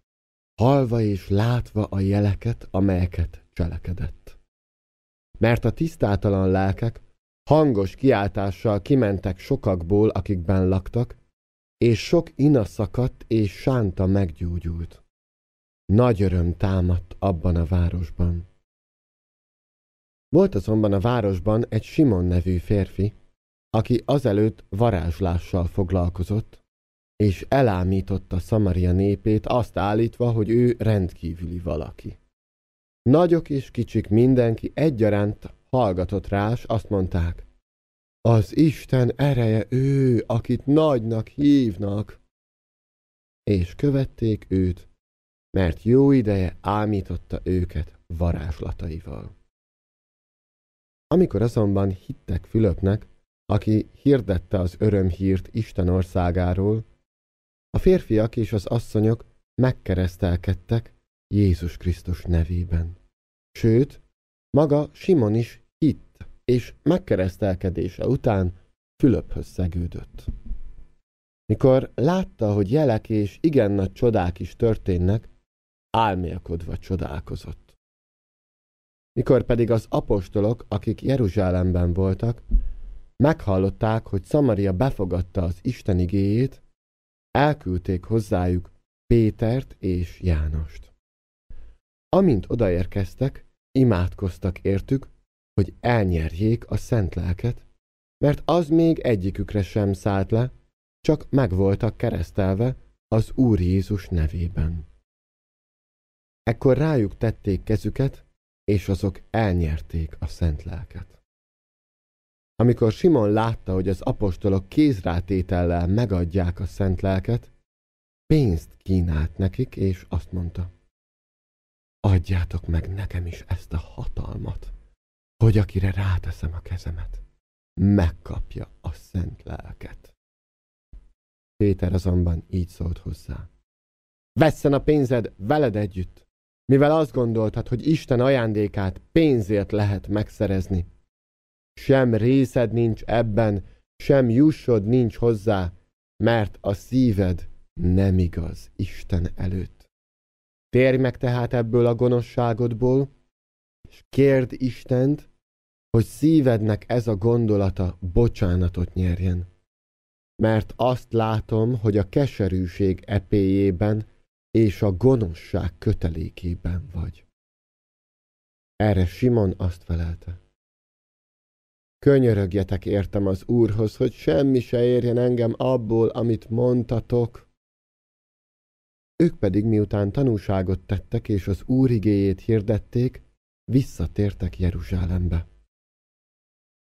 halva és látva a jeleket, amelyeket cselekedett. Mert a tisztátalan lelkek hangos kiáltással kimentek sokakból, akikben laktak, és sok ina szakadt és sánta meggyógyult. Nagy öröm támadt abban a városban. Volt azonban a városban egy Simon nevű férfi, aki azelőtt varázslással foglalkozott, és elámította Szamaria népét azt állítva, hogy ő rendkívüli valaki. Nagyok és kicsik mindenki egyaránt hallgatott rá, s azt mondták, az Isten ereje ő, akit nagynak hívnak. És követték őt mert jó ideje ámította őket varázslataival. Amikor azonban hittek Fülöpnek, aki hirdette az örömhírt Isten országáról, a férfiak és az asszonyok megkeresztelkedtek Jézus Krisztus nevében. Sőt, maga Simon is hitt, és megkeresztelkedése után Fülöphöz szegődött. Mikor látta, hogy jelek és igen nagy csodák is történnek, álmélkodva csodálkozott. Mikor pedig az apostolok, akik Jeruzsálemben voltak, meghallották, hogy Szamaria befogadta az Isten igéjét, elküldték hozzájuk Pétert és Jánost. Amint odaérkeztek, imádkoztak értük, hogy elnyerjék a szent lelket, mert az még egyikükre sem szállt le, csak megvoltak keresztelve az Úr Jézus nevében. Ekkor rájuk tették kezüket, és azok elnyerték a szent lelket. Amikor Simon látta, hogy az apostolok kézrátétellel megadják a szent lelket, pénzt kínált nekik, és azt mondta, adjátok meg nekem is ezt a hatalmat, hogy akire ráteszem a kezemet, megkapja a szent lelket. Péter azonban így szólt hozzá. Vesszen a pénzed veled együtt, mivel azt gondoltad, hát, hogy Isten ajándékát pénzért lehet megszerezni. Sem részed nincs ebben, sem jussod nincs hozzá, mert a szíved nem igaz Isten előtt. Térj meg tehát ebből a gonoszságodból, és kérd Istent, hogy szívednek ez a gondolata bocsánatot nyerjen. Mert azt látom, hogy a keserűség epéjében és a gonoszság kötelékében vagy. Erre Simon azt felelte. Könyörögjetek értem az Úrhoz, hogy semmi se érjen engem abból, amit mondtatok. Ők pedig miután tanúságot tettek és az Úr igéjét hirdették, visszatértek Jeruzsálembe.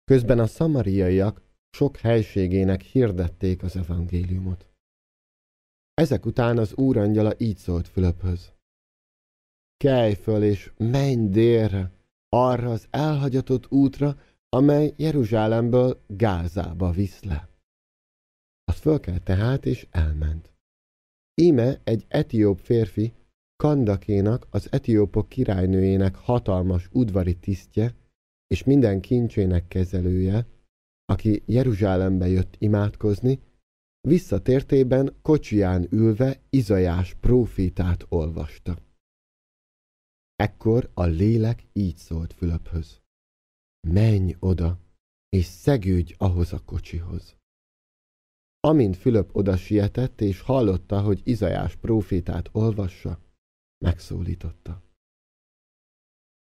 Közben a szamariaiak sok helységének hirdették az evangéliumot. Ezek után az úrangyala így szólt Fülöphöz. Kelj föl és menj délre, arra az elhagyatott útra, amely Jeruzsálemből Gázába visz le. Az fölkelt tehát, és elment. Íme egy etióp férfi, Kandakénak, az etiópok királynőjének hatalmas udvari tisztje és minden kincsének kezelője, aki Jeruzsálembe jött imádkozni, Visszatértében kocsiján ülve Izajás prófétát olvasta. Ekkor a lélek így szólt Fülöphöz. Menj oda, és szegődj ahhoz a kocsihoz. Amint Fülöp oda sietett, és hallotta, hogy Izajás prófétát olvassa, megszólította.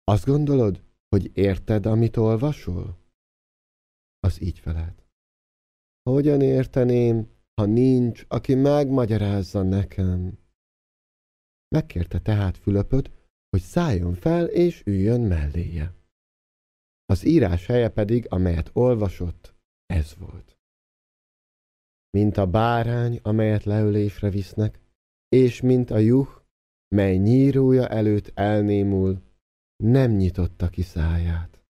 Azt gondolod, hogy érted, amit olvasol? Az így felelt. Hogyan érteném, ha nincs, aki megmagyarázza nekem. Megkérte tehát Fülöpöt, hogy szálljon fel és üljön melléje. Az írás helye pedig, amelyet olvasott, ez volt. Mint a bárány, amelyet leölésre visznek, és mint a juh, mely nyírója előtt elnémul, nem nyitotta ki száját.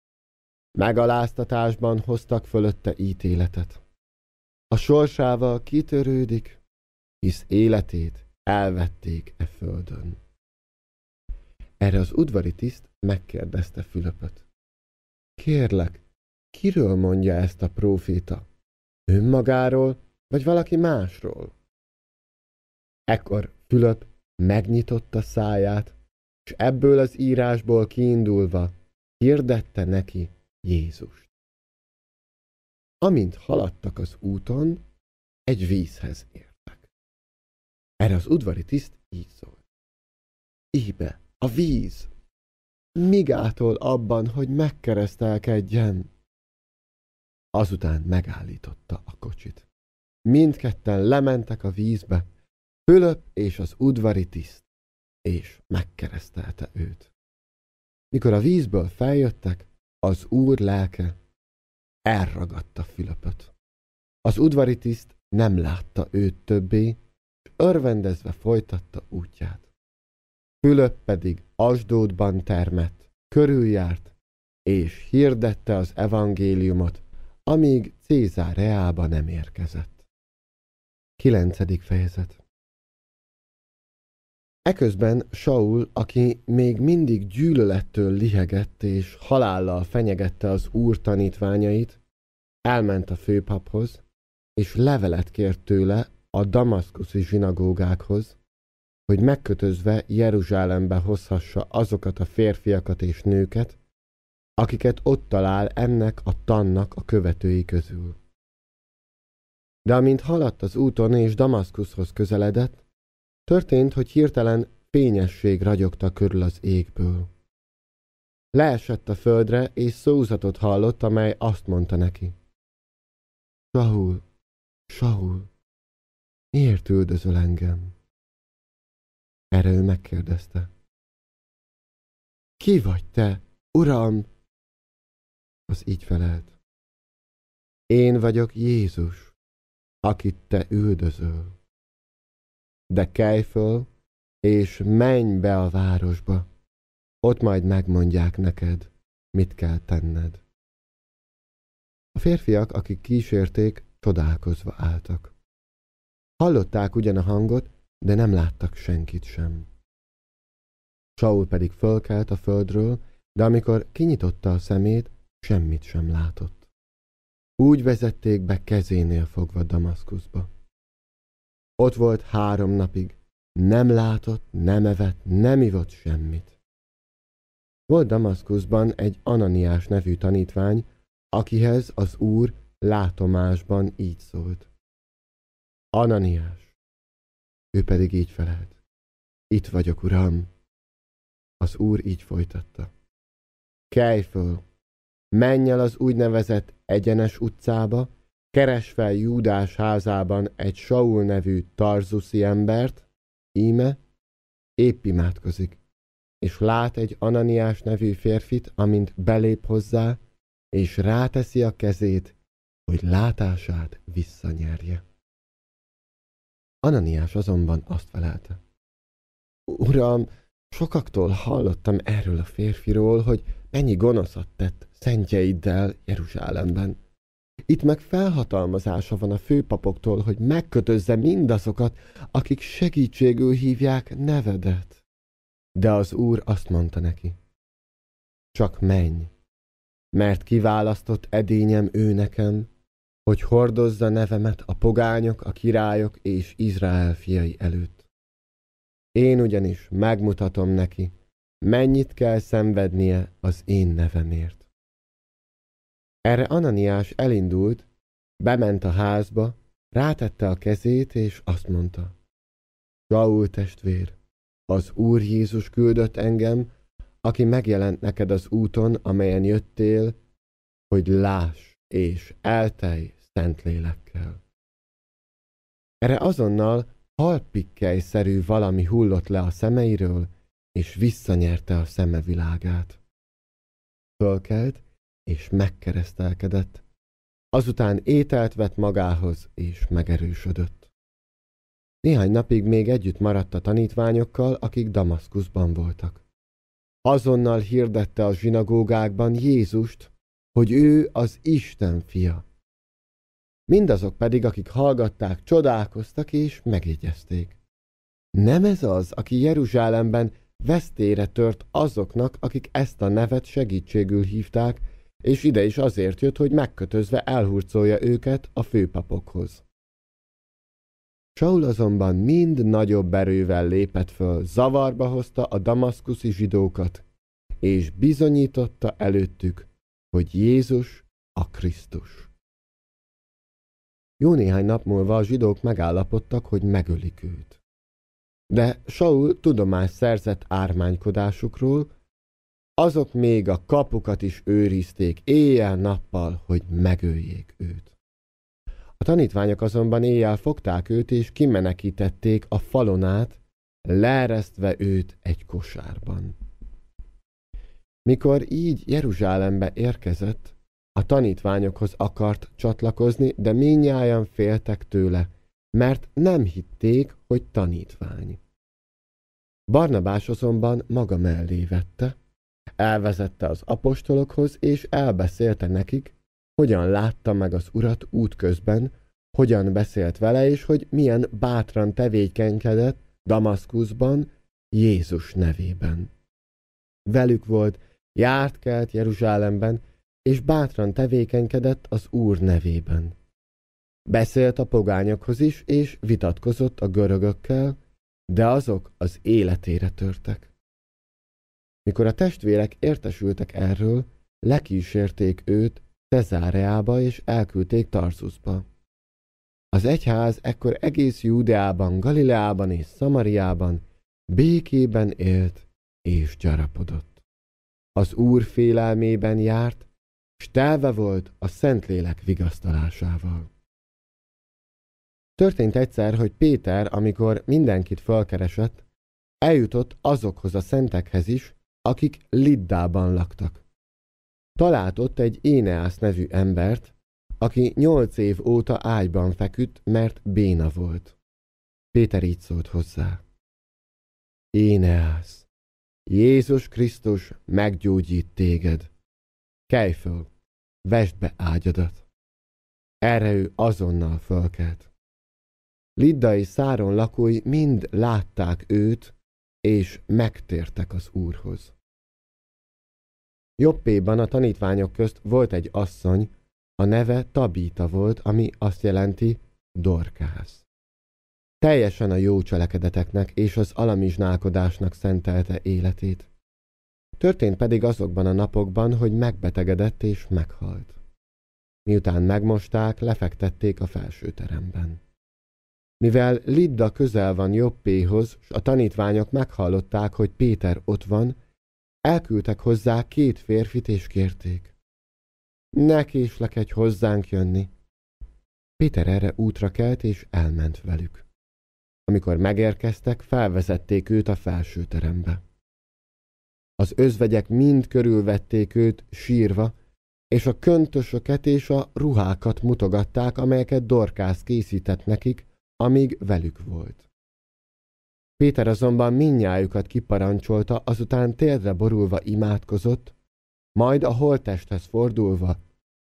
Megaláztatásban hoztak fölötte ítéletet. A sorsával kitörődik, hisz életét elvették e földön. Erre az udvari tiszt megkérdezte Fülöpöt. Kérlek, kiről mondja ezt a próféta? Önmagáról, vagy valaki másról? Ekkor Fülöp megnyitotta száját, és ebből az írásból kiindulva hirdette neki Jézus. Amint haladtak az úton, egy vízhez értek. Erre az udvari tiszt így szólt. Íbe, a víz! Migától abban, hogy megkeresztelkedjen! Azután megállította a kocsit. Mindketten lementek a vízbe, Fülöp és az udvari tiszt, és megkeresztelte őt. Mikor a vízből feljöttek, az úr lelke elragadta Fülöpöt. Az udvari tiszt nem látta őt többé, és örvendezve folytatta útját. Fülöp pedig Asdódban termett, körüljárt, és hirdette az evangéliumot, amíg Cézáreába nem érkezett. Kilencedik fejezet Eközben Saul, aki még mindig gyűlölettől lihegett és halállal fenyegette az úr tanítványait, elment a főpaphoz, és levelet kért tőle a damaszkuszi zsinagógákhoz, hogy megkötözve Jeruzsálembe hozhassa azokat a férfiakat és nőket, akiket ott talál ennek a tannak a követői közül. De amint haladt az úton és Damaszkuszhoz közeledett, Történt, hogy hirtelen fényesség ragyogta körül az égből. Leesett a földre, és szózatot hallott, amely azt mondta neki. Sahul, Sahul, miért üldözöl engem? Erre ő megkérdezte. Ki vagy te, uram? Az így felelt. Én vagyok Jézus, akit te üldözöl de kelj föl, és menj be a városba. Ott majd megmondják neked, mit kell tenned. A férfiak, akik kísérték, csodálkozva álltak. Hallották ugyan a hangot, de nem láttak senkit sem. Saul pedig fölkelt a földről, de amikor kinyitotta a szemét, semmit sem látott. Úgy vezették be kezénél fogva Damaszkuszba. Ott volt három napig. Nem látott, nem evett, nem ivott semmit. Volt Damaszkuszban egy Ananiás nevű tanítvány, akihez az úr látomásban így szólt. Ananiás. Ő pedig így felelt. Itt vagyok, uram. Az úr így folytatta. Kelj föl! Menj el az úgynevezett egyenes utcába, keresve Júdás házában egy Saul nevű tarzuszi embert, íme épp imádkozik, és lát egy Ananiás nevű férfit, amint belép hozzá, és ráteszi a kezét, hogy látását visszanyerje. Ananiás azonban azt felelte. Uram, sokaktól hallottam erről a férfiról, hogy mennyi gonoszat tett szentjeiddel Jeruzsálemben itt meg felhatalmazása van a főpapoktól, hogy megkötözze mindazokat, akik segítségül hívják nevedet. De az úr azt mondta neki, csak menj, mert kiválasztott edényem ő nekem, hogy hordozza nevemet a pogányok, a királyok és Izrael fiai előtt. Én ugyanis megmutatom neki, mennyit kell szenvednie az én nevemért. Erre Ananiás elindult, bement a házba, rátette a kezét, és azt mondta. Saul testvér, az Úr Jézus küldött engem, aki megjelent neked az úton, amelyen jöttél, hogy láss és eltelj szent lélekkel. Erre azonnal szerű valami hullott le a szemeiről, és visszanyerte a szeme világát. Fölkelt, és megkeresztelkedett, azután ételt vett magához, és megerősödött. Néhány napig még együtt maradt a tanítványokkal, akik Damaszkuszban voltak. Azonnal hirdette a zsinagógákban Jézust, hogy ő az Isten fia. Mindazok pedig, akik hallgatták, csodálkoztak és megjegyezték. Nem ez az, aki Jeruzsálemben vesztére tört azoknak, akik ezt a nevet segítségül hívták, és ide is azért jött, hogy megkötözve elhurcolja őket a főpapokhoz. Saul azonban mind nagyobb erővel lépett föl, zavarba hozta a damaszkuszi zsidókat, és bizonyította előttük, hogy Jézus a Krisztus. Jó néhány nap múlva a zsidók megállapodtak, hogy megölik őt. De Saul tudomást szerzett ármánykodásukról, azok még a kapukat is őrizték éjjel-nappal, hogy megöljék őt. A tanítványok azonban éjjel fogták őt, és kimenekítették a falon át, leeresztve őt egy kosárban. Mikor így Jeruzsálembe érkezett, a tanítványokhoz akart csatlakozni, de minnyáján féltek tőle, mert nem hitték, hogy tanítvány. Barnabás azonban maga mellé vette, Elvezette az apostolokhoz, és elbeszélte nekik, hogyan látta meg az urat útközben, hogyan beszélt vele, és hogy milyen bátran tevékenykedett Damaszkuszban Jézus nevében. Velük volt, járt kelt Jeruzsálemben, és bátran tevékenykedett az Úr nevében. Beszélt a pogányokhoz is, és vitatkozott a görögökkel, de azok az életére törtek. Mikor a testvérek értesültek erről, lekísérték őt Cezáreába és elküldték Tarzuszba. Az egyház ekkor egész Júdeában, Galileában és Szamariában békében élt és gyarapodott. Az Úr félelmében járt, s telve volt a Szentlélek vigasztalásával. Történt egyszer, hogy Péter, amikor mindenkit felkeresett, eljutott azokhoz a szentekhez is, akik Liddában laktak. Talált ott egy Éneász nevű embert, aki nyolc év óta ágyban feküdt, mert béna volt. Péter így szólt hozzá. Éneász, Jézus Krisztus meggyógyít téged. Kelj föl, vesd be ágyadat. Erre ő azonnal fölkelt. Liddai Száron lakói mind látták őt, és megtértek az Úrhoz. Jobbéban a tanítványok közt volt egy asszony, a neve Tabita volt, ami azt jelenti dorkász. Teljesen a jó cselekedeteknek és az alamizsnálkodásnak szentelte életét. Történt pedig azokban a napokban, hogy megbetegedett és meghalt. Miután megmosták, lefektették a felső teremben. Mivel Lidda közel van Jobbéhoz, s a tanítványok meghallották, hogy Péter ott van, Elküldtek hozzá két férfit és kérték. Ne egy hozzánk jönni. Péter erre útra kelt és elment velük. Amikor megérkeztek, felvezették őt a felső terembe. Az özvegyek mind körülvették őt, sírva, és a köntösöket és a ruhákat mutogatták, amelyeket Dorkász készített nekik, amíg velük volt. Péter azonban minnyájukat kiparancsolta, azután térdre borulva imádkozott, majd a holttesthez fordulva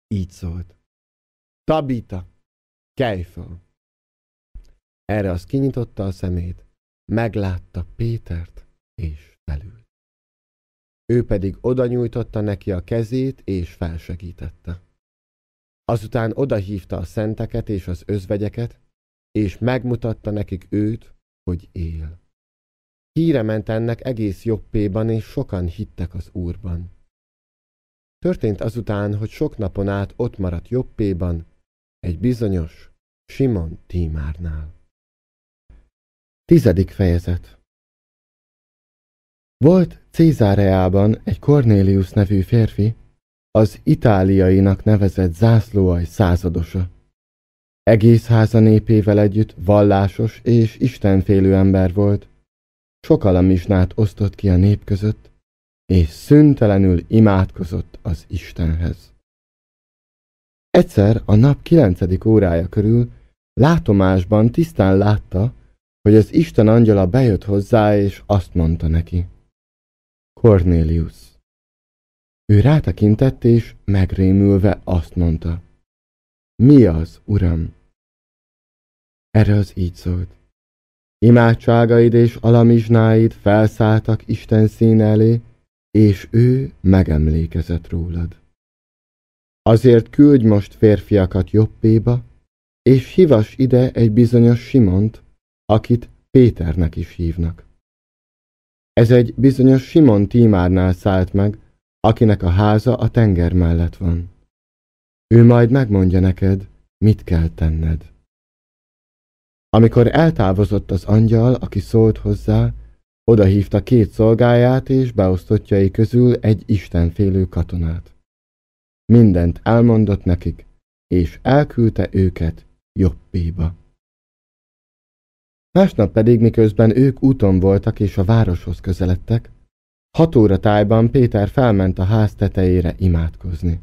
így szólt. Tabita, kelj föl! Erre az kinyitotta a szemét, meglátta Pétert és felült. Ő pedig oda nyújtotta neki a kezét és felsegítette. Azután odahívta a szenteket és az özvegyeket, és megmutatta nekik őt, hogy él. Híre ment ennek egész jobbéban, és sokan hittek az Úrban. Történt azután, hogy sok napon át ott maradt jobbéban, egy bizonyos Simon Tímárnál. Tizedik fejezet Volt Cézáreában egy Cornélius nevű férfi, az itáliainak nevezett zászlóaj századosa. Egész háza népével együtt vallásos és istenfélő ember volt. Sok alamizsnát osztott ki a nép között, és szüntelenül imádkozott az Istenhez. Egyszer a nap kilencedik órája körül látomásban tisztán látta, hogy az Isten angyala bejött hozzá, és azt mondta neki. Cornélius. Ő rátekintett, és megrémülve azt mondta. Mi az, uram? Erre az így szólt. Imádságaid és alamizsnáid felszálltak Isten szín elé, és ő megemlékezett rólad. Azért küldj most férfiakat Jobbéba, és hivas ide egy bizonyos Simont, akit Péternek is hívnak. Ez egy bizonyos Simon Tímárnál szállt meg, akinek a háza a tenger mellett van. Ő majd megmondja neked, mit kell tenned. Amikor eltávozott az angyal, aki szólt hozzá, odahívta két szolgáját és beosztottjai közül egy istenfélő katonát. Mindent elmondott nekik, és elküldte őket Jobbéba. Másnap pedig, miközben ők úton voltak és a városhoz közeledtek, hat óra tájban Péter felment a ház tetejére imádkozni.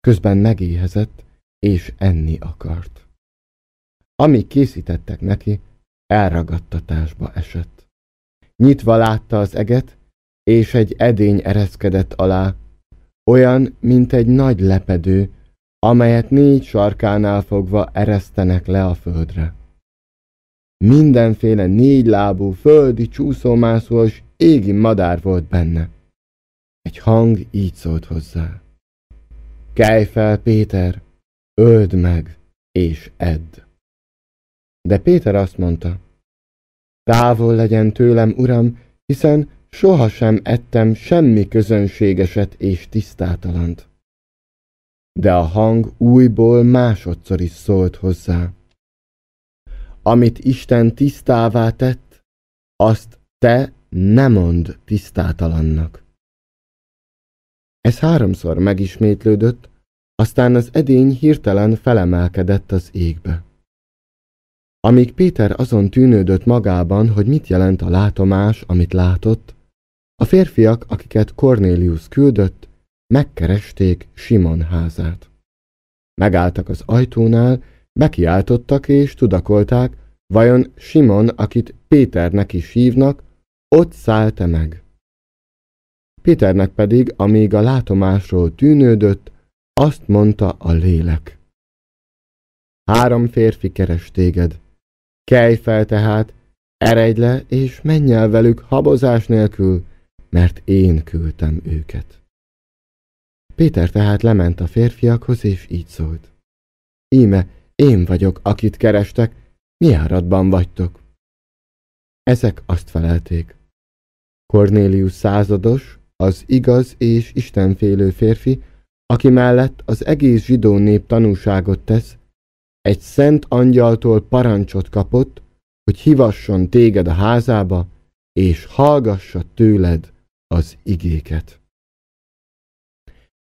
Közben megéhezett és enni akart. Amíg készítettek neki, elragadtatásba esett. Nyitva látta az eget, és egy edény ereszkedett alá, olyan, mint egy nagy lepedő, amelyet négy sarkánál fogva eresztenek le a földre. Mindenféle négylábú, földi, csúszómászós, égi madár volt benne. Egy hang így szólt hozzá. Kelj fel, Péter, öld meg és edd! De Péter azt mondta, távol legyen tőlem, uram, hiszen sohasem ettem semmi közönségeset és tisztátalant. De a hang újból másodszor is szólt hozzá. Amit Isten tisztává tett, azt te ne mond tisztátalannak. Ez háromszor megismétlődött, aztán az edény hirtelen felemelkedett az égbe. Amíg Péter azon tűnődött magában, hogy mit jelent a látomás, amit látott, a férfiak, akiket Cornélius küldött, megkeresték Simon házát. Megálltak az ajtónál, bekiáltottak és tudakolták, vajon Simon, akit Péternek is hívnak, ott szállt meg. Péternek pedig, amíg a látomásról tűnődött, azt mondta a lélek. Három férfi keres téged. Kelj fel tehát, eredj le, és menj el velük habozás nélkül, mert én küldtem őket. Péter tehát lement a férfiakhoz, és így szólt. Íme, én vagyok, akit kerestek, mi áradban vagytok? Ezek azt felelték. Cornélius százados, az igaz és istenfélő férfi, aki mellett az egész zsidó nép tanúságot tesz, egy szent angyaltól parancsot kapott, hogy hivasson téged a házába, és hallgassa tőled az igéket.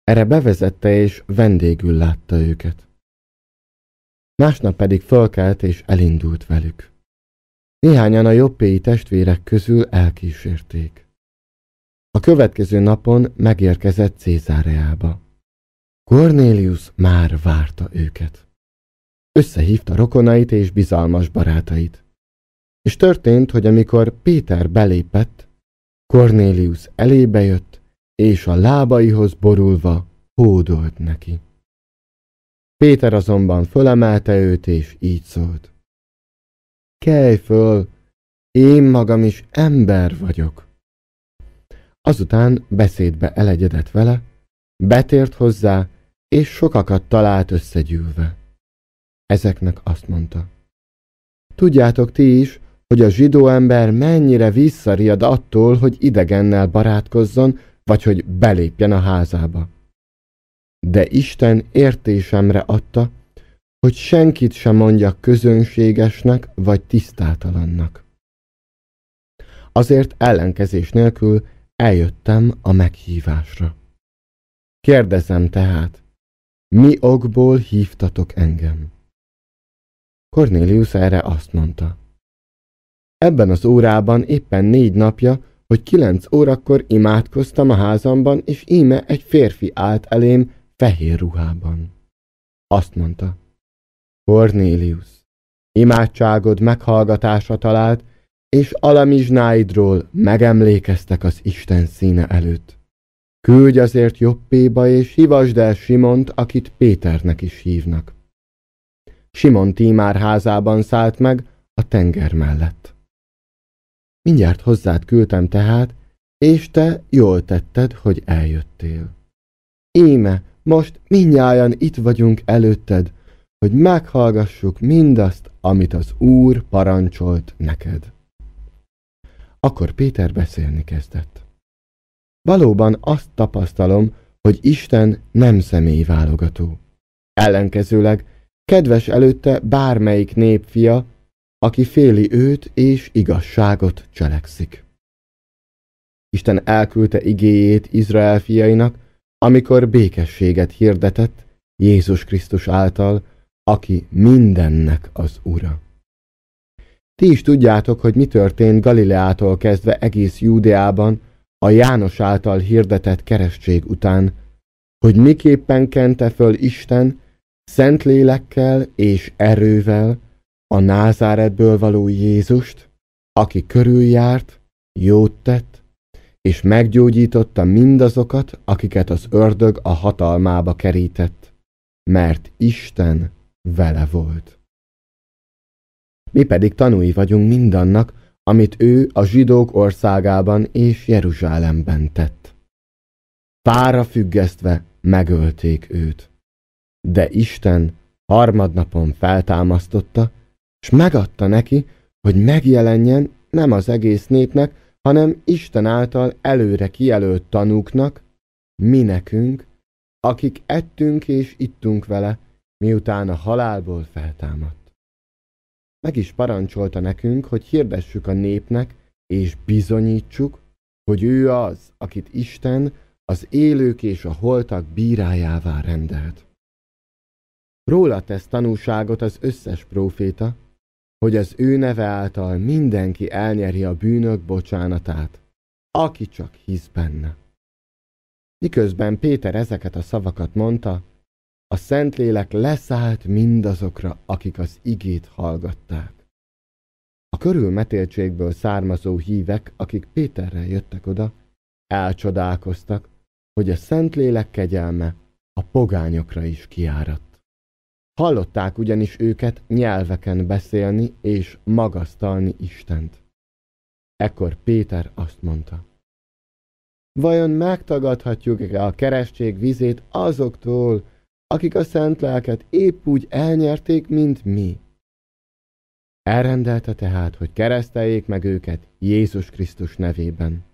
Erre bevezette és vendégül látta őket. Másnap pedig fölkelt és elindult velük. Néhányan a jobbéi testvérek közül elkísérték. A következő napon megérkezett Cézáreába. Cornélius már várta őket. Összehívta rokonait és bizalmas barátait. És történt, hogy amikor Péter belépett, Cornélius elébe jött, és a lábaihoz borulva hódolt neki. Péter azonban fölemelte őt, és így szólt. Kelj föl, én magam is ember vagyok. Azután beszédbe elegyedett vele, betért hozzá, és sokakat talált összegyűlve. Ezeknek azt mondta. Tudjátok ti is, hogy a zsidó ember mennyire visszariad attól, hogy idegennel barátkozzon, vagy hogy belépjen a házába. De Isten értésemre adta, hogy senkit sem mondjak közönségesnek vagy tisztátalannak. Azért ellenkezés nélkül eljöttem a meghívásra. Kérdezem tehát, mi okból hívtatok engem? Cornelius erre azt mondta. Ebben az órában éppen négy napja, hogy kilenc órakor imádkoztam a házamban, és íme egy férfi állt elém fehér ruhában. Azt mondta. Cornélius, imádságod meghallgatása talált, és alamizsnáidról megemlékeztek az Isten színe előtt. Küldj azért Jobbéba, és hivasd el Simont, akit Péternek is hívnak. Simon Tímár házában szállt meg, a tenger mellett. Mindjárt hozzád küldtem tehát, és te jól tetted, hogy eljöttél. Íme, most minnyájan itt vagyunk előtted, hogy meghallgassuk mindazt, amit az Úr parancsolt neked. Akkor Péter beszélni kezdett. Valóban azt tapasztalom, hogy Isten nem személyválogató. Ellenkezőleg kedves előtte bármelyik népfia, aki féli őt és igazságot cselekszik. Isten elküldte igéjét Izrael fiainak, amikor békességet hirdetett Jézus Krisztus által, aki mindennek az Ura. Ti is tudjátok, hogy mi történt Galileától kezdve egész Júdeában a János által hirdetett keresztség után, hogy miképpen kente föl Isten szent lélekkel és erővel a Názáretből való Jézust, aki körüljárt, jót tett, és meggyógyította mindazokat, akiket az ördög a hatalmába kerített, mert Isten vele volt. Mi pedig tanúi vagyunk mindannak, amit ő a zsidók országában és Jeruzsálemben tett. Pára függesztve megölték őt. De Isten harmadnapon feltámasztotta, és megadta neki, hogy megjelenjen nem az egész népnek, hanem Isten által előre kijelölt tanúknak, mi nekünk, akik ettünk és ittunk vele, miután a halálból feltámadt. Meg is parancsolta nekünk, hogy hirdessük a népnek, és bizonyítsuk, hogy ő az, akit Isten az élők és a holtak bírájává rendelt. Róla tesz tanúságot az összes próféta, hogy az ő neve által mindenki elnyeri a bűnök bocsánatát, aki csak hisz benne. Miközben Péter ezeket a szavakat mondta, a Szentlélek leszállt mindazokra, akik az igét hallgatták. A körülmetéltségből származó hívek, akik Péterrel jöttek oda, elcsodálkoztak, hogy a Szentlélek kegyelme a pogányokra is kiáradt. Hallották ugyanis őket nyelveken beszélni és magasztalni Istent. Ekkor Péter azt mondta. Vajon megtagadhatjuk-e a keresztség vizét azoktól, akik a szent lelket épp úgy elnyerték, mint mi? Elrendelte tehát, hogy kereszteljék meg őket Jézus Krisztus nevében.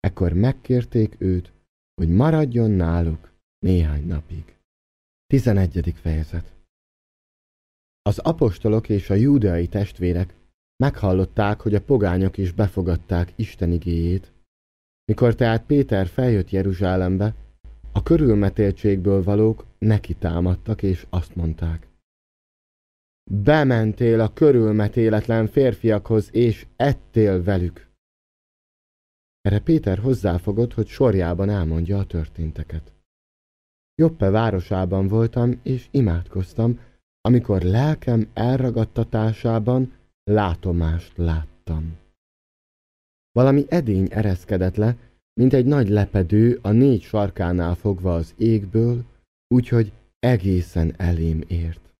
Ekkor megkérték őt, hogy maradjon náluk néhány napig. 11. fejezet az apostolok és a júdeai testvérek meghallották, hogy a pogányok is befogadták Isten igéjét. Mikor tehát Péter feljött Jeruzsálembe, a körülmetéltségből valók neki támadtak, és azt mondták. Bementél a körülmetéletlen férfiakhoz, és ettél velük. Erre Péter hozzáfogott, hogy sorjában elmondja a történteket. Joppe városában voltam, és imádkoztam, amikor lelkem elragadtatásában látomást láttam. Valami edény ereszkedett le, mint egy nagy lepedő a négy sarkánál fogva az égből, úgyhogy egészen elém ért.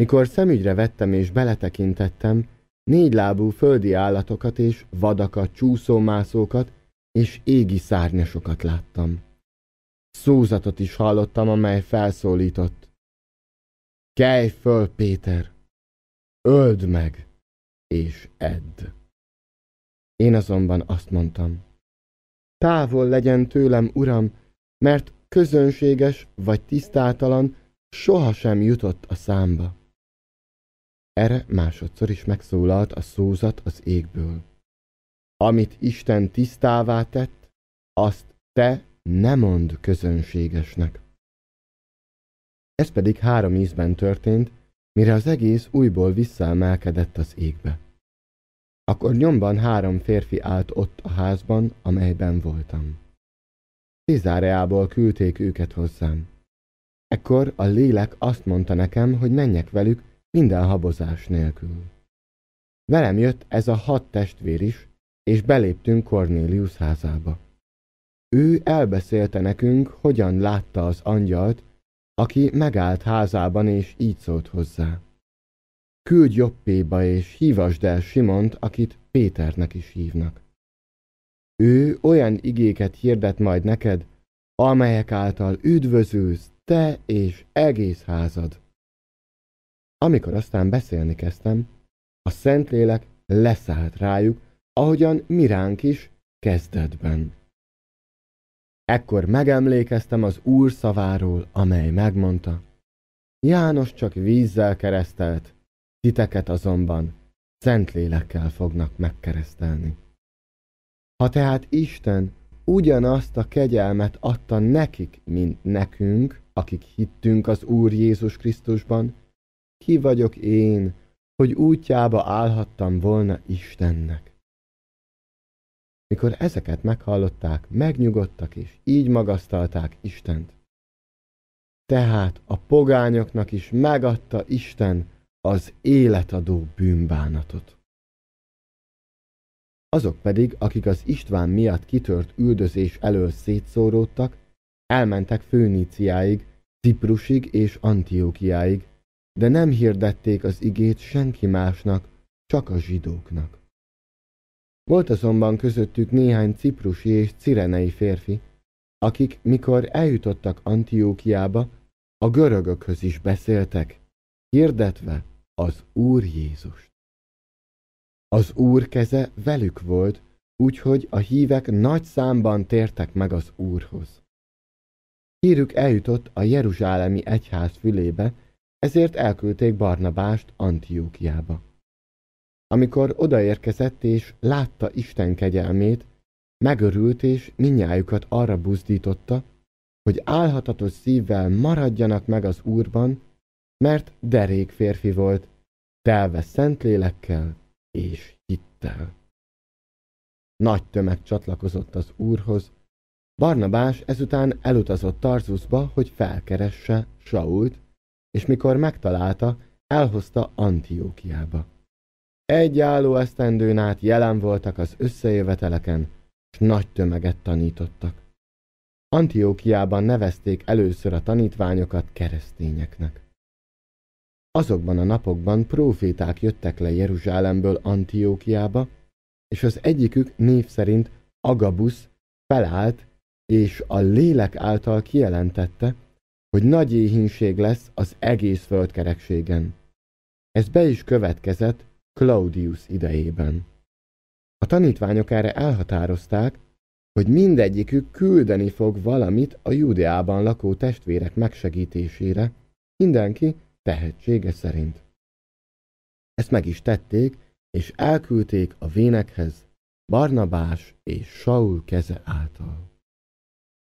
Mikor szemügyre vettem és beletekintettem, négy lábú földi állatokat és vadakat, csúszómászókat és égi szárnyasokat láttam. Szózatot is hallottam, amely felszólított. Kelj föl, Péter! Öld meg, és edd! Én azonban azt mondtam, távol legyen tőlem, uram, mert közönséges vagy tisztátalan sohasem jutott a számba. Erre másodszor is megszólalt a szózat az égből. Amit Isten tisztává tett, azt te ne mond közönségesnek. Ez pedig három ízben történt, mire az egész újból visszaemelkedett az égbe. Akkor nyomban három férfi állt ott a házban, amelyben voltam. Cizáreából küldték őket hozzám. Ekkor a lélek azt mondta nekem, hogy menjek velük minden habozás nélkül. Velem jött ez a hat testvér is, és beléptünk Cornélius házába. Ő elbeszélte nekünk, hogyan látta az angyalt, aki megállt házában és így szólt hozzá. Küldj Joppéba és hívasd el Simont, akit Péternek is hívnak. Ő olyan igéket hirdet majd neked, amelyek által üdvözülsz te és egész házad. Amikor aztán beszélni kezdtem, a Szentlélek leszállt rájuk, ahogyan miránk is kezdetben. Ekkor megemlékeztem az Úr szaváról, amely megmondta. János csak vízzel keresztelt, titeket azonban lélekkel fognak megkeresztelni. Ha tehát Isten ugyanazt a kegyelmet adta nekik, mint nekünk, akik hittünk az Úr Jézus Krisztusban, ki vagyok én, hogy útjába állhattam volna Istennek. Mikor ezeket meghallották, megnyugodtak és így magasztalták Istent. Tehát a pogányoknak is megadta Isten az életadó bűnbánatot. Azok pedig, akik az István miatt kitört üldözés elől szétszóródtak, elmentek Főníciáig, Ciprusig és Antiókiáig, de nem hirdették az igét senki másnak, csak a zsidóknak. Volt azonban közöttük néhány ciprusi és cirenei férfi, akik, mikor eljutottak Antiókiába, a görögökhöz is beszéltek, hirdetve az Úr Jézust. Az Úr keze velük volt, úgyhogy a hívek nagy számban tértek meg az Úrhoz. Hírük eljutott a Jeruzsálemi egyház fülébe, ezért elküldték Barnabást Antiókiába. Amikor odaérkezett és látta Isten kegyelmét, megörült és minnyájukat arra buzdította, hogy álhatatos szívvel maradjanak meg az Úrban, mert derék férfi volt, telve lélekkel és hittel. Nagy tömeg csatlakozott az Úrhoz, Barnabás ezután elutazott Tarzuszba, hogy felkeresse Sault, és mikor megtalálta, elhozta Antiókiába. Egy álló esztendőn át jelen voltak az összejöveteleken, és nagy tömeget tanítottak. Antiókiában nevezték először a tanítványokat keresztényeknek. Azokban a napokban próféták jöttek le Jeruzsálemből Antiókiába, és az egyikük név szerint Agabus felállt, és a lélek által kijelentette, hogy nagy éhínség lesz az egész földkerekségen. Ez be is következett, Claudius idejében. A tanítványok erre elhatározták, hogy mindegyikük küldeni fog valamit a Judeában lakó testvérek megsegítésére, mindenki tehetsége szerint. Ezt meg is tették, és elküldték a vénekhez Barnabás és Saul keze által.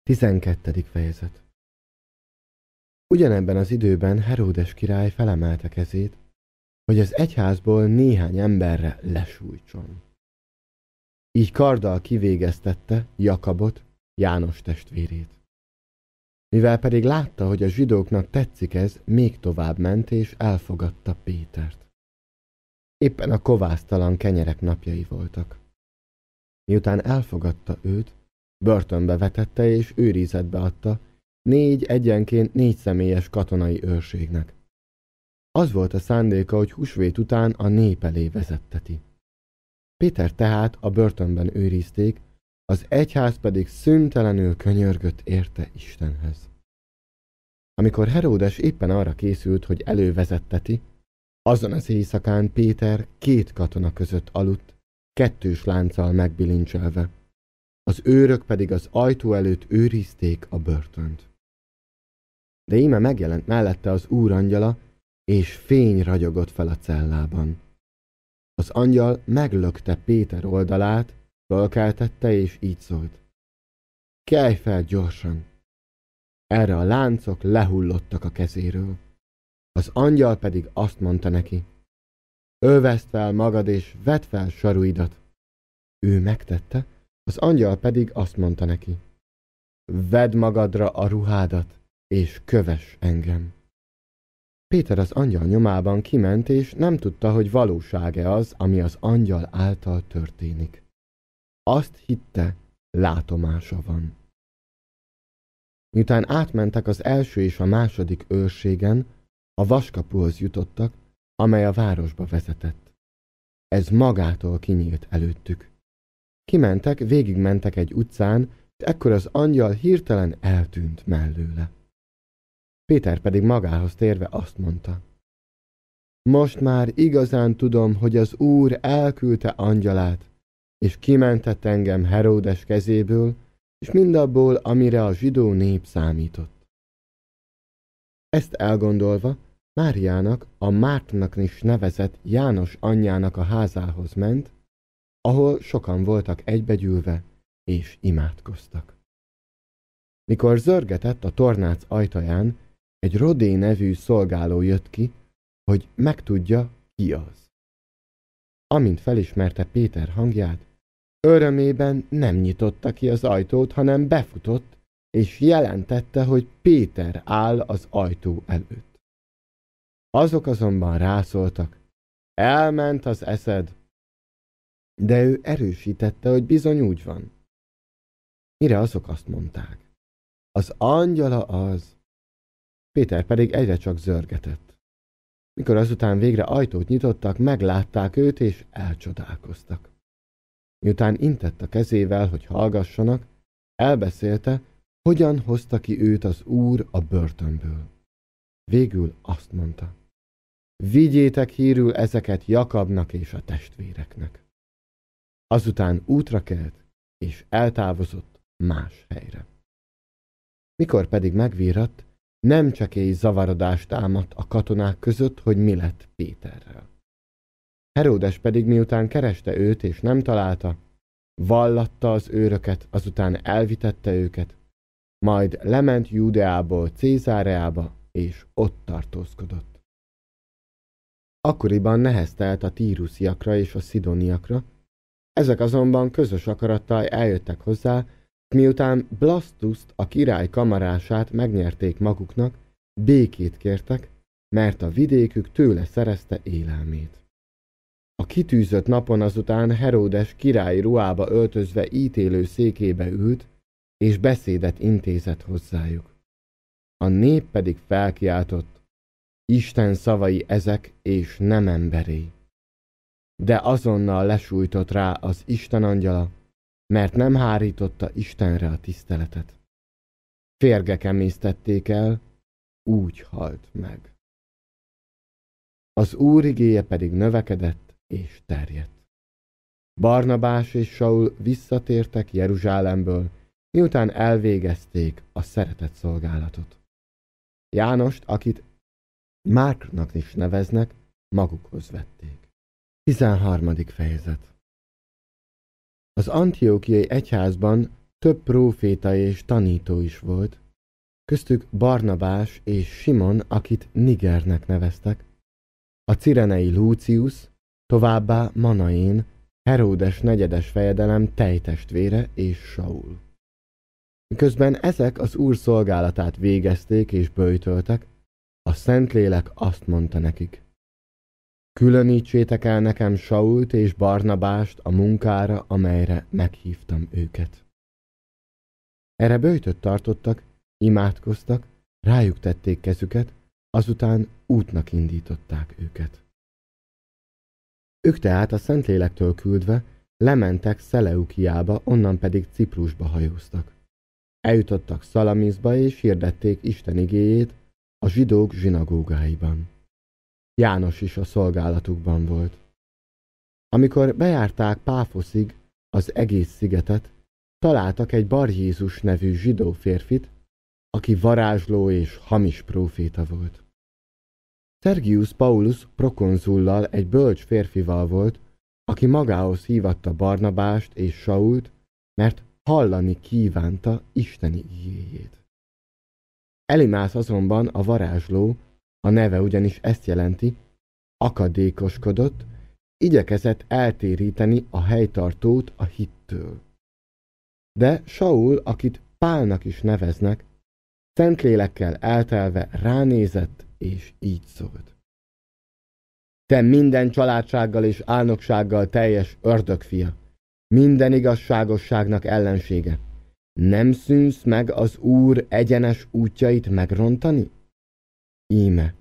12. fejezet Ugyanebben az időben Heródes király felemelte kezét, hogy az egyházból néhány emberre lesújtson. Így karddal kivégeztette Jakabot, János testvérét. Mivel pedig látta, hogy a zsidóknak tetszik ez, még tovább ment és elfogadta Pétert. Éppen a kovásztalan kenyerek napjai voltak. Miután elfogadta őt, börtönbe vetette és őrizetbe adta négy egyenként négy személyes katonai őrségnek. Az volt a szándéka, hogy húsvét után a nép elé vezetteti. Péter tehát a börtönben őrizték, az egyház pedig szüntelenül könyörgött érte Istenhez. Amikor Heródes éppen arra készült, hogy elővezetteti, azon az éjszakán Péter két katona között aludt, kettős lánccal megbilincselve. Az őrök pedig az ajtó előtt őrizték a börtönt. De íme megjelent mellette az úrangyala, és fény ragyogott fel a cellában. Az angyal meglökte Péter oldalát, fölkeltette és így szólt. Kelj fel gyorsan! Erre a láncok lehullottak a kezéről. Az angyal pedig azt mondta neki. Ölveszd fel magad és vedd fel saruidat. Ő megtette, az angyal pedig azt mondta neki. Vedd magadra a ruhádat, és köves engem. Péter az angyal nyomában kiment, és nem tudta, hogy valóság-e az, ami az angyal által történik. Azt hitte, látomása van. Miután átmentek az első és a második őrségen, a vaskapuhoz jutottak, amely a városba vezetett. Ez magától kinyílt előttük. Kimentek, végigmentek egy utcán, és ekkor az angyal hirtelen eltűnt mellőle. Péter pedig magához térve azt mondta. Most már igazán tudom, hogy az Úr elküldte angyalát, és kimentett engem Heródes kezéből, és mindabból, amire a zsidó nép számított. Ezt elgondolva, Máriának, a Mártnak is nevezett János anyjának a házához ment, ahol sokan voltak egybegyűlve, és imádkoztak. Mikor zörgetett a tornác ajtaján, egy Rodé nevű szolgáló jött ki, hogy megtudja, ki az. Amint felismerte Péter hangját, örömében nem nyitotta ki az ajtót, hanem befutott, és jelentette, hogy Péter áll az ajtó előtt. Azok azonban rászóltak, elment az eszed, de ő erősítette, hogy bizony úgy van. Mire azok azt mondták? Az angyala az, Péter pedig egyre csak zörgetett. Mikor azután végre ajtót nyitottak, meglátták őt és elcsodálkoztak. Miután intett a kezével, hogy hallgassanak, elbeszélte, hogyan hozta ki őt az úr a börtönből. Végül azt mondta, vigyétek hírül ezeket Jakabnak és a testvéreknek. Azután útra kelt, és eltávozott más helyre. Mikor pedig megvíratt, nem egy zavarodás támadt a katonák között, hogy mi lett Péterrel. Heródes pedig miután kereste őt és nem találta, vallatta az őröket, azután elvitette őket, majd lement Júdeából Cézáreába, és ott tartózkodott. Akkoriban neheztelt a tírusziakra és a szidoniakra, ezek azonban közös akarattal eljöttek hozzá, Miután Blastuszt, a király kamarását megnyerték maguknak, békét kértek, mert a vidékük tőle szerezte élelmét. A kitűzött napon azután Heródes királyi ruhába öltözve ítélő székébe ült, és beszédet intézett hozzájuk. A nép pedig felkiáltott, Isten szavai ezek, és nem emberé. De azonnal lesújtott rá az Isten angyala, mert nem hárította Istenre a tiszteletet. Férgek emésztették el, úgy halt meg. Az úr igéje pedig növekedett és terjedt. Barnabás és Saul visszatértek Jeruzsálemből, miután elvégezték a szeretett szolgálatot. Jánost, akit Márknak is neveznek, magukhoz vették. 13. fejezet az antiókiai egyházban több próféta és tanító is volt, köztük Barnabás és Simon, akit Nigernek neveztek, a cirenei Lúcius, továbbá Manaén, Heródes negyedes fejedelem tejtestvére és Saul. Miközben ezek az úr szolgálatát végezték és böjtöltek, a Szentlélek azt mondta nekik, Különítsétek el nekem Sault és Barnabást a munkára, amelyre meghívtam őket. Erre böjtöt tartottak, imádkoztak, rájuk tették kezüket, azután útnak indították őket. Ők tehát a Szentlélektől küldve lementek Szeleukiába, onnan pedig Ciprusba hajóztak. Eljutottak Szalamizba és hirdették Isten igéjét a zsidók zsinagógáiban. János is a szolgálatukban volt. Amikor bejárták Páfoszig az egész szigetet, találtak egy Bar Jézus nevű zsidó férfit, aki varázsló és hamis próféta volt. Sergius Paulus prokonzullal egy bölcs férfival volt, aki magához hívatta Barnabást és Sault, mert hallani kívánta Isteni igéjét. Elimász azonban a varázsló a neve ugyanis ezt jelenti, akadékoskodott, igyekezett eltéríteni a helytartót a hittől. De Saul, akit Pálnak is neveznek, Szentlélekkel eltelve ránézett, és így szólt. Te minden családsággal és álnoksággal teljes ördögfia, minden igazságosságnak ellensége. Nem szűnsz meg az Úr egyenes útjait megrontani? Íme,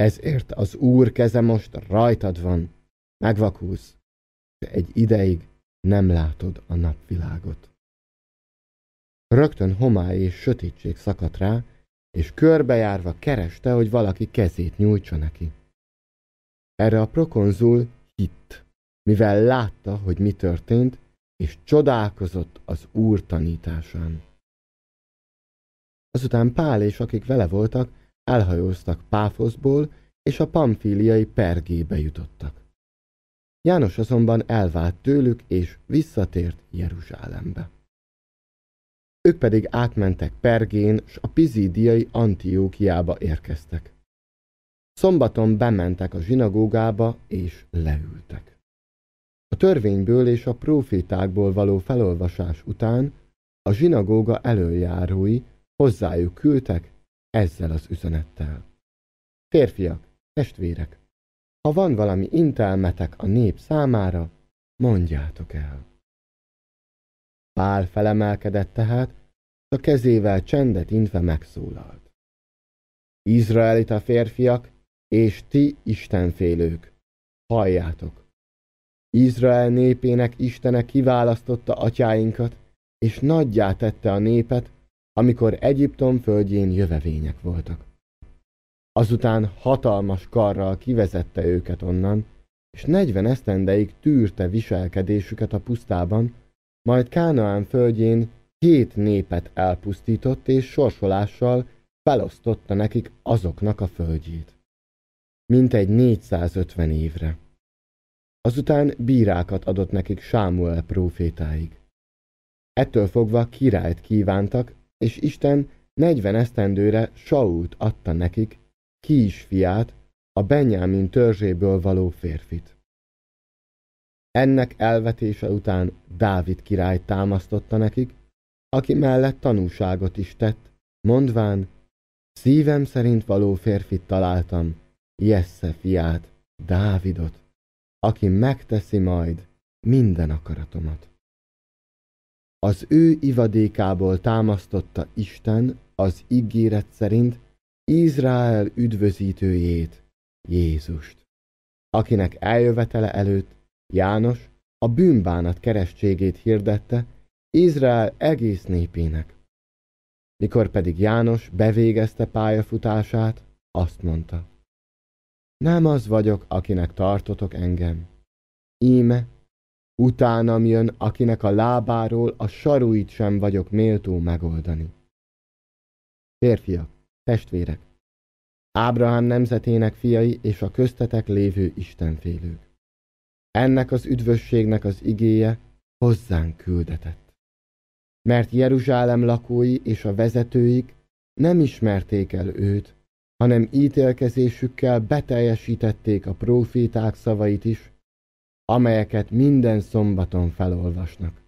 ezért az Úr keze most rajtad van. Megvakulsz, és egy ideig nem látod a napvilágot. Rögtön homály és sötétség szakadt rá, és körbejárva kereste, hogy valaki kezét nyújtsa neki. Erre a prokonzul hitt, mivel látta, hogy mi történt, és csodálkozott az Úr tanításán. Azután Pál és akik vele voltak, elhajóztak Páfoszból, és a pamfíliai pergébe jutottak. János azonban elvált tőlük, és visszatért Jeruzsálembe. Ők pedig átmentek Pergén, s a pizídiai Antiókiába érkeztek. Szombaton bementek a zsinagógába, és leültek. A törvényből és a profétákból való felolvasás után a zsinagóga előjárói hozzájuk küldtek ezzel az üzenettel. Férfiak, testvérek, ha van valami intelmetek a nép számára, mondjátok el. Pál felemelkedett tehát, a kezével csendet intve megszólalt. Izraelita férfiak, és ti istenfélők, halljátok! Izrael népének Istene kiválasztotta atyáinkat, és nagyjá tette a népet, amikor Egyiptom földjén jövevények voltak. Azután hatalmas karral kivezette őket onnan, és negyven esztendeig tűrte viselkedésüket a pusztában, majd Kánaán földjén hét népet elpusztított és sorsolással felosztotta nekik azoknak a földjét. Mintegy 450 évre. Azután bírákat adott nekik Sámuel prófétáig. Ettől fogva királyt kívántak, és Isten 40 esztendőre Sault adta nekik, is fiát, a Benyámin törzséből való férfit. Ennek elvetése után Dávid király támasztotta nekik, aki mellett tanúságot is tett, mondván, szívem szerint való férfit találtam, Jesse fiát, Dávidot, aki megteszi majd minden akaratomat. Az ő ivadékából támasztotta Isten az ígéret szerint Izrael üdvözítőjét, Jézust, akinek eljövetele előtt János a bűnbánat keresztségét hirdette Izrael egész népének. Mikor pedig János bevégezte pályafutását, azt mondta, nem az vagyok, akinek tartotok engem. Íme Utánam jön, akinek a lábáról a saruit sem vagyok méltó megoldani. Férfiak, testvérek, Ábrahám nemzetének fiai és a köztetek lévő istenfélők. Ennek az üdvösségnek az igéje hozzánk küldetett. Mert Jeruzsálem lakói és a vezetőik nem ismerték el őt, hanem ítélkezésükkel beteljesítették a profiták szavait is, amelyeket minden szombaton felolvasnak.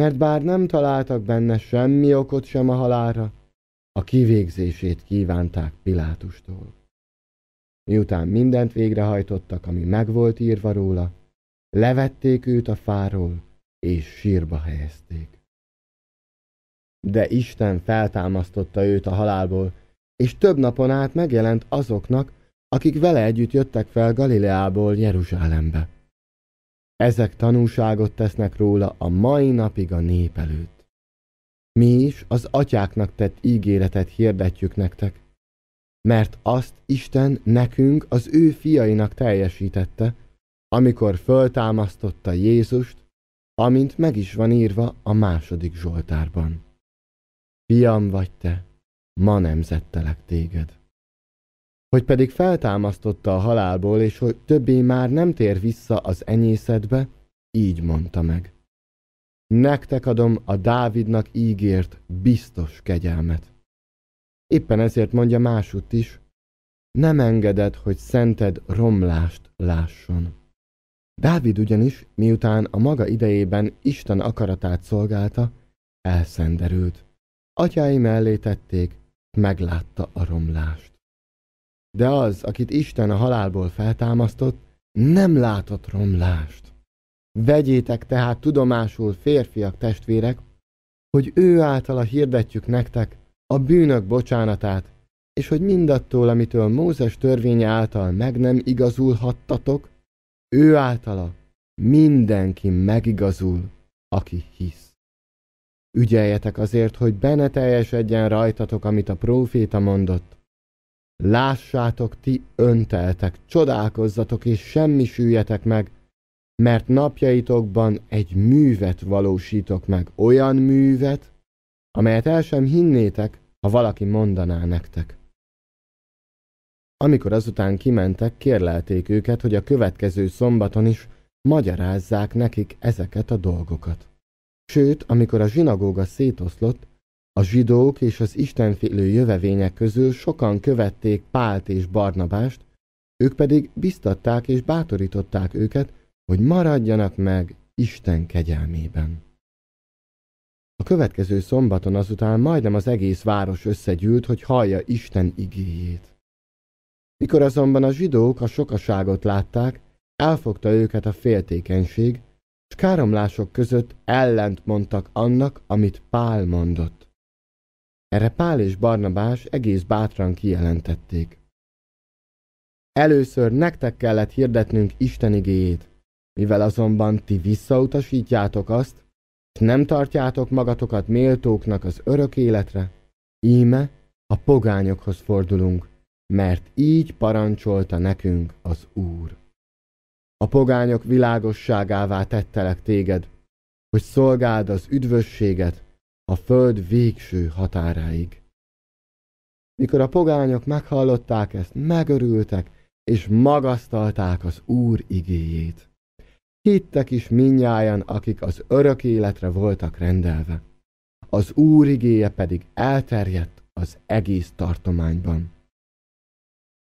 Mert bár nem találtak benne semmi okot sem a halára, a kivégzését kívánták Pilátustól. Miután mindent végrehajtottak, ami meg volt írva róla, levették őt a fáról, és sírba helyezték. De Isten feltámasztotta őt a halálból, és több napon át megjelent azoknak, akik vele együtt jöttek fel Galileából Jeruzsálembe. Ezek tanúságot tesznek róla a mai napig a nép előtt. Mi is az atyáknak tett ígéretet hirdetjük nektek, mert azt Isten nekünk az ő fiainak teljesítette, amikor föltámasztotta Jézust, amint meg is van írva a második Zsoltárban. Fiam vagy te, ma nemzettelek téged hogy pedig feltámasztotta a halálból, és hogy többé már nem tér vissza az enyészetbe, így mondta meg. Nektek adom a Dávidnak ígért biztos kegyelmet. Éppen ezért mondja másút is, nem engeded, hogy szented romlást lásson. Dávid ugyanis, miután a maga idejében Isten akaratát szolgálta, elszenderült. Atyái mellé tették, meglátta a romlást de az, akit Isten a halálból feltámasztott, nem látott romlást. Vegyétek tehát tudomásul férfiak testvérek, hogy ő általa hirdetjük nektek a bűnök bocsánatát, és hogy mindattól, amitől Mózes törvénye által meg nem igazulhattatok, ő általa mindenki megigazul, aki hisz. Ügyeljetek azért, hogy bene teljesedjen rajtatok, amit a próféta mondott. Lássátok ti önteltek, csodálkozzatok és semmi süljetek meg, mert napjaitokban egy művet valósítok meg, olyan művet, amelyet el sem hinnétek, ha valaki mondaná nektek. Amikor azután kimentek, kérlelték őket, hogy a következő szombaton is magyarázzák nekik ezeket a dolgokat. Sőt, amikor a zsinagóga szétoszlott, a zsidók és az istenfélő jövevények közül sokan követték Pált és Barnabást, ők pedig biztatták és bátorították őket, hogy maradjanak meg Isten kegyelmében. A következő szombaton azután majdnem az egész város összegyűlt, hogy hallja Isten igéjét. Mikor azonban a zsidók a sokaságot látták, elfogta őket a féltékenység, és káromlások között ellent mondtak annak, amit Pál mondott. Erre Pál és Barnabás egész bátran kijelentették. Először nektek kellett hirdetnünk Isten igéjét, mivel azonban ti visszautasítjátok azt, és nem tartjátok magatokat méltóknak az örök életre, íme a pogányokhoz fordulunk, mert így parancsolta nekünk az Úr. A pogányok világosságává tettelek téged, hogy szolgáld az üdvösséget, a föld végső határáig. Mikor a pogányok meghallották ezt, megörültek, és magasztalták az Úr igéjét. Hittek is minnyáján, akik az örök életre voltak rendelve. Az Úr igéje pedig elterjedt az egész tartományban.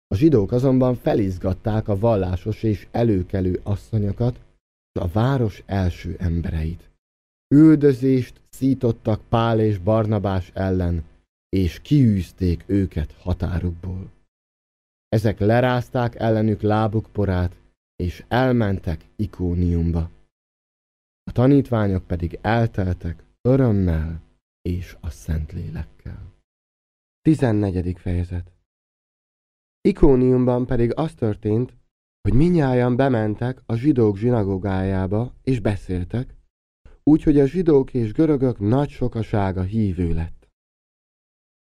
A zsidók azonban felizgatták a vallásos és előkelő asszonyokat, a város első embereit üldözést szítottak Pál és Barnabás ellen, és kiűzték őket határukból. Ezek lerázták ellenük lábuk porát, és elmentek Ikóniumba. A tanítványok pedig elteltek örömmel és a lélekkel. 14. fejezet Ikóniumban pedig az történt, hogy minnyáján bementek a zsidók zsinagógájába, és beszéltek, úgyhogy a zsidók és görögök nagy sokasága hívő lett.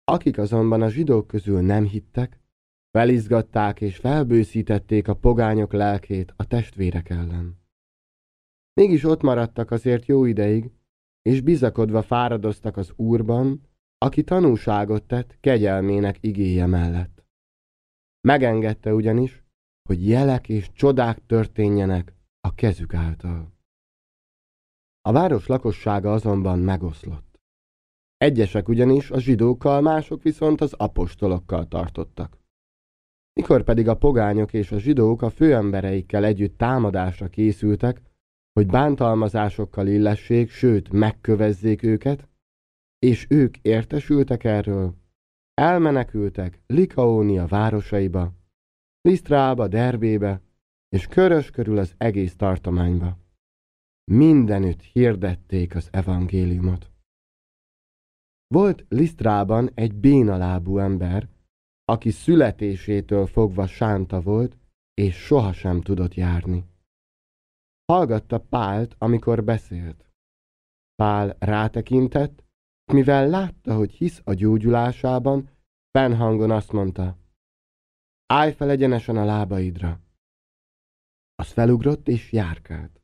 Akik azonban a zsidók közül nem hittek, felizgatták és felbőszítették a pogányok lelkét a testvérek ellen. Mégis ott maradtak azért jó ideig, és bizakodva fáradoztak az Úrban, aki tanúságot tett kegyelmének igéje mellett. Megengedte ugyanis, hogy jelek és csodák történjenek a kezük által. A város lakossága azonban megoszlott. Egyesek ugyanis a zsidókkal, mások viszont az apostolokkal tartottak. Mikor pedig a pogányok és a zsidók a főembereikkel együtt támadásra készültek, hogy bántalmazásokkal illessék, sőt megkövezzék őket, és ők értesültek erről, elmenekültek Likaónia városaiba, Lisztrába, Derbébe és körös körül az egész tartományba mindenütt hirdették az evangéliumot. Volt Lisztrában egy bénalábú ember, aki születésétől fogva sánta volt, és sohasem tudott járni. Hallgatta Pált, amikor beszélt. Pál rátekintett, mivel látta, hogy hisz a gyógyulásában, fennhangon azt mondta, állj fel egyenesen a lábaidra. Az felugrott és járkált.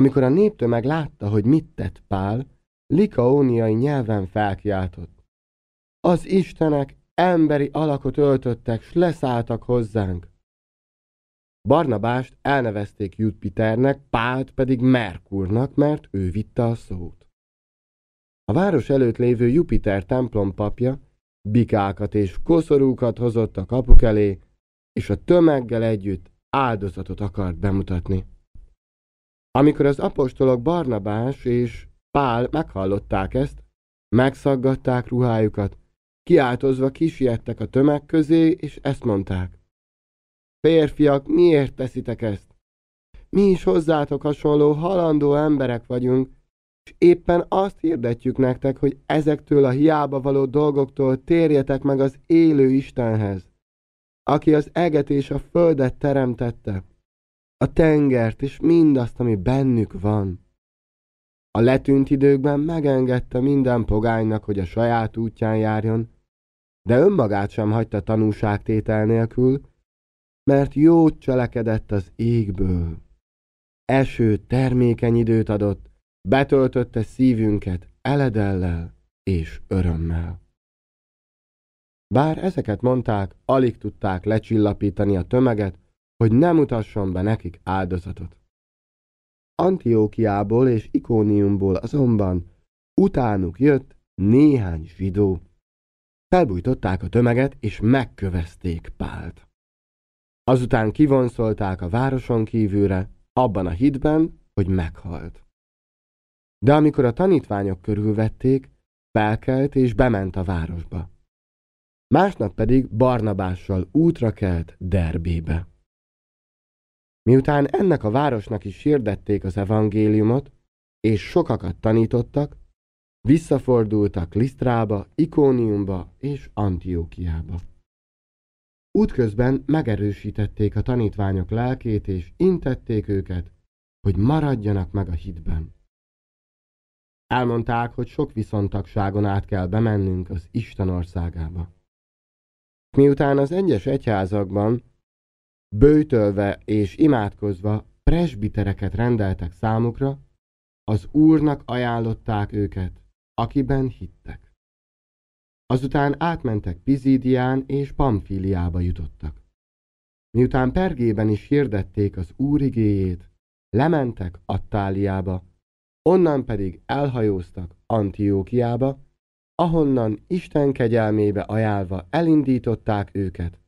Amikor a néptömeg látta, hogy mit tett Pál, likaóniai nyelven felkiáltott. Az istenek emberi alakot öltöttek, s leszálltak hozzánk. Barnabást elnevezték Jupiternek, Pált pedig Merkurnak, mert ő vitte a szót. A város előtt lévő Jupiter templom papja bikákat és koszorúkat hozott a kapuk elé, és a tömeggel együtt áldozatot akart bemutatni. Amikor az apostolok Barnabás és Pál meghallották ezt, megszaggatták ruhájukat, kiáltozva kisiettek a tömeg közé, és ezt mondták. Férfiak, miért teszitek ezt? Mi is hozzátok hasonló halandó emberek vagyunk, és éppen azt hirdetjük nektek, hogy ezektől a hiába való dolgoktól térjetek meg az élő Istenhez, aki az eget és a földet teremtette a tengert és mindazt, ami bennük van. A letűnt időkben megengedte minden pogánynak, hogy a saját útján járjon, de önmagát sem hagyta tanúságtétel nélkül, mert jót cselekedett az égből. Eső termékeny időt adott, betöltötte szívünket eledellel és örömmel. Bár ezeket mondták, alig tudták lecsillapítani a tömeget, hogy nem mutasson be nekik áldozatot. Antiókiából és Ikóniumból azonban utánuk jött néhány zsidó. Felbújtották a tömeget és megkövezték Pált. Azután kivonszolták a városon kívülre, abban a hitben, hogy meghalt. De amikor a tanítványok körülvették, felkelt és bement a városba. Másnap pedig Barnabással útra kelt Derbébe. Miután ennek a városnak is hirdették az evangéliumot, és sokakat tanítottak, visszafordultak Lisztrába, Ikóniumba és Antiókiába. Útközben megerősítették a tanítványok lelkét, és intették őket, hogy maradjanak meg a hitben. Elmondták, hogy sok viszontagságon át kell bemennünk az Isten országába. Miután az egyes egyházakban bőtölve és imádkozva presbitereket rendeltek számukra, az Úrnak ajánlották őket, akiben hittek. Azután átmentek Pizidián és Pamfíliába jutottak. Miután Pergében is hirdették az Úr igéjét, lementek Attáliába, onnan pedig elhajóztak Antiókiába, ahonnan Isten kegyelmébe ajánlva elindították őket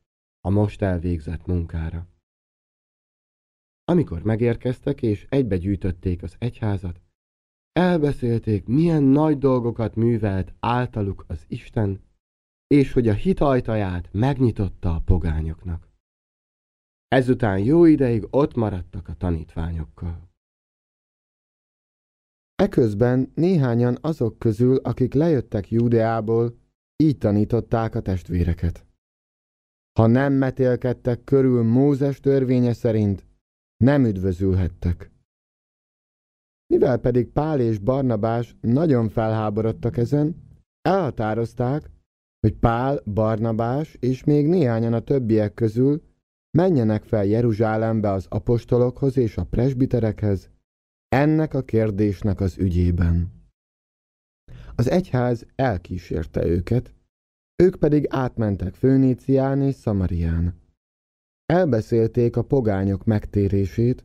a most elvégzett munkára. Amikor megérkeztek és egybegyűjtötték az egyházat, elbeszélték, milyen nagy dolgokat művelt általuk az Isten, és hogy a ajtaját megnyitotta a pogányoknak. Ezután jó ideig ott maradtak a tanítványokkal. Eközben néhányan azok közül, akik lejöttek Júdeából, így tanították a testvéreket. Ha nem metélkedtek körül Mózes törvénye szerint, nem üdvözülhettek. Mivel pedig Pál és Barnabás nagyon felháborodtak ezen, elhatározták, hogy Pál, Barnabás és még néhányan a többiek közül menjenek fel Jeruzsálembe az apostolokhoz és a presbiterekhez ennek a kérdésnek az ügyében. Az egyház elkísérte őket, ők pedig átmentek Főnícián és Szamarián. Elbeszélték a pogányok megtérését,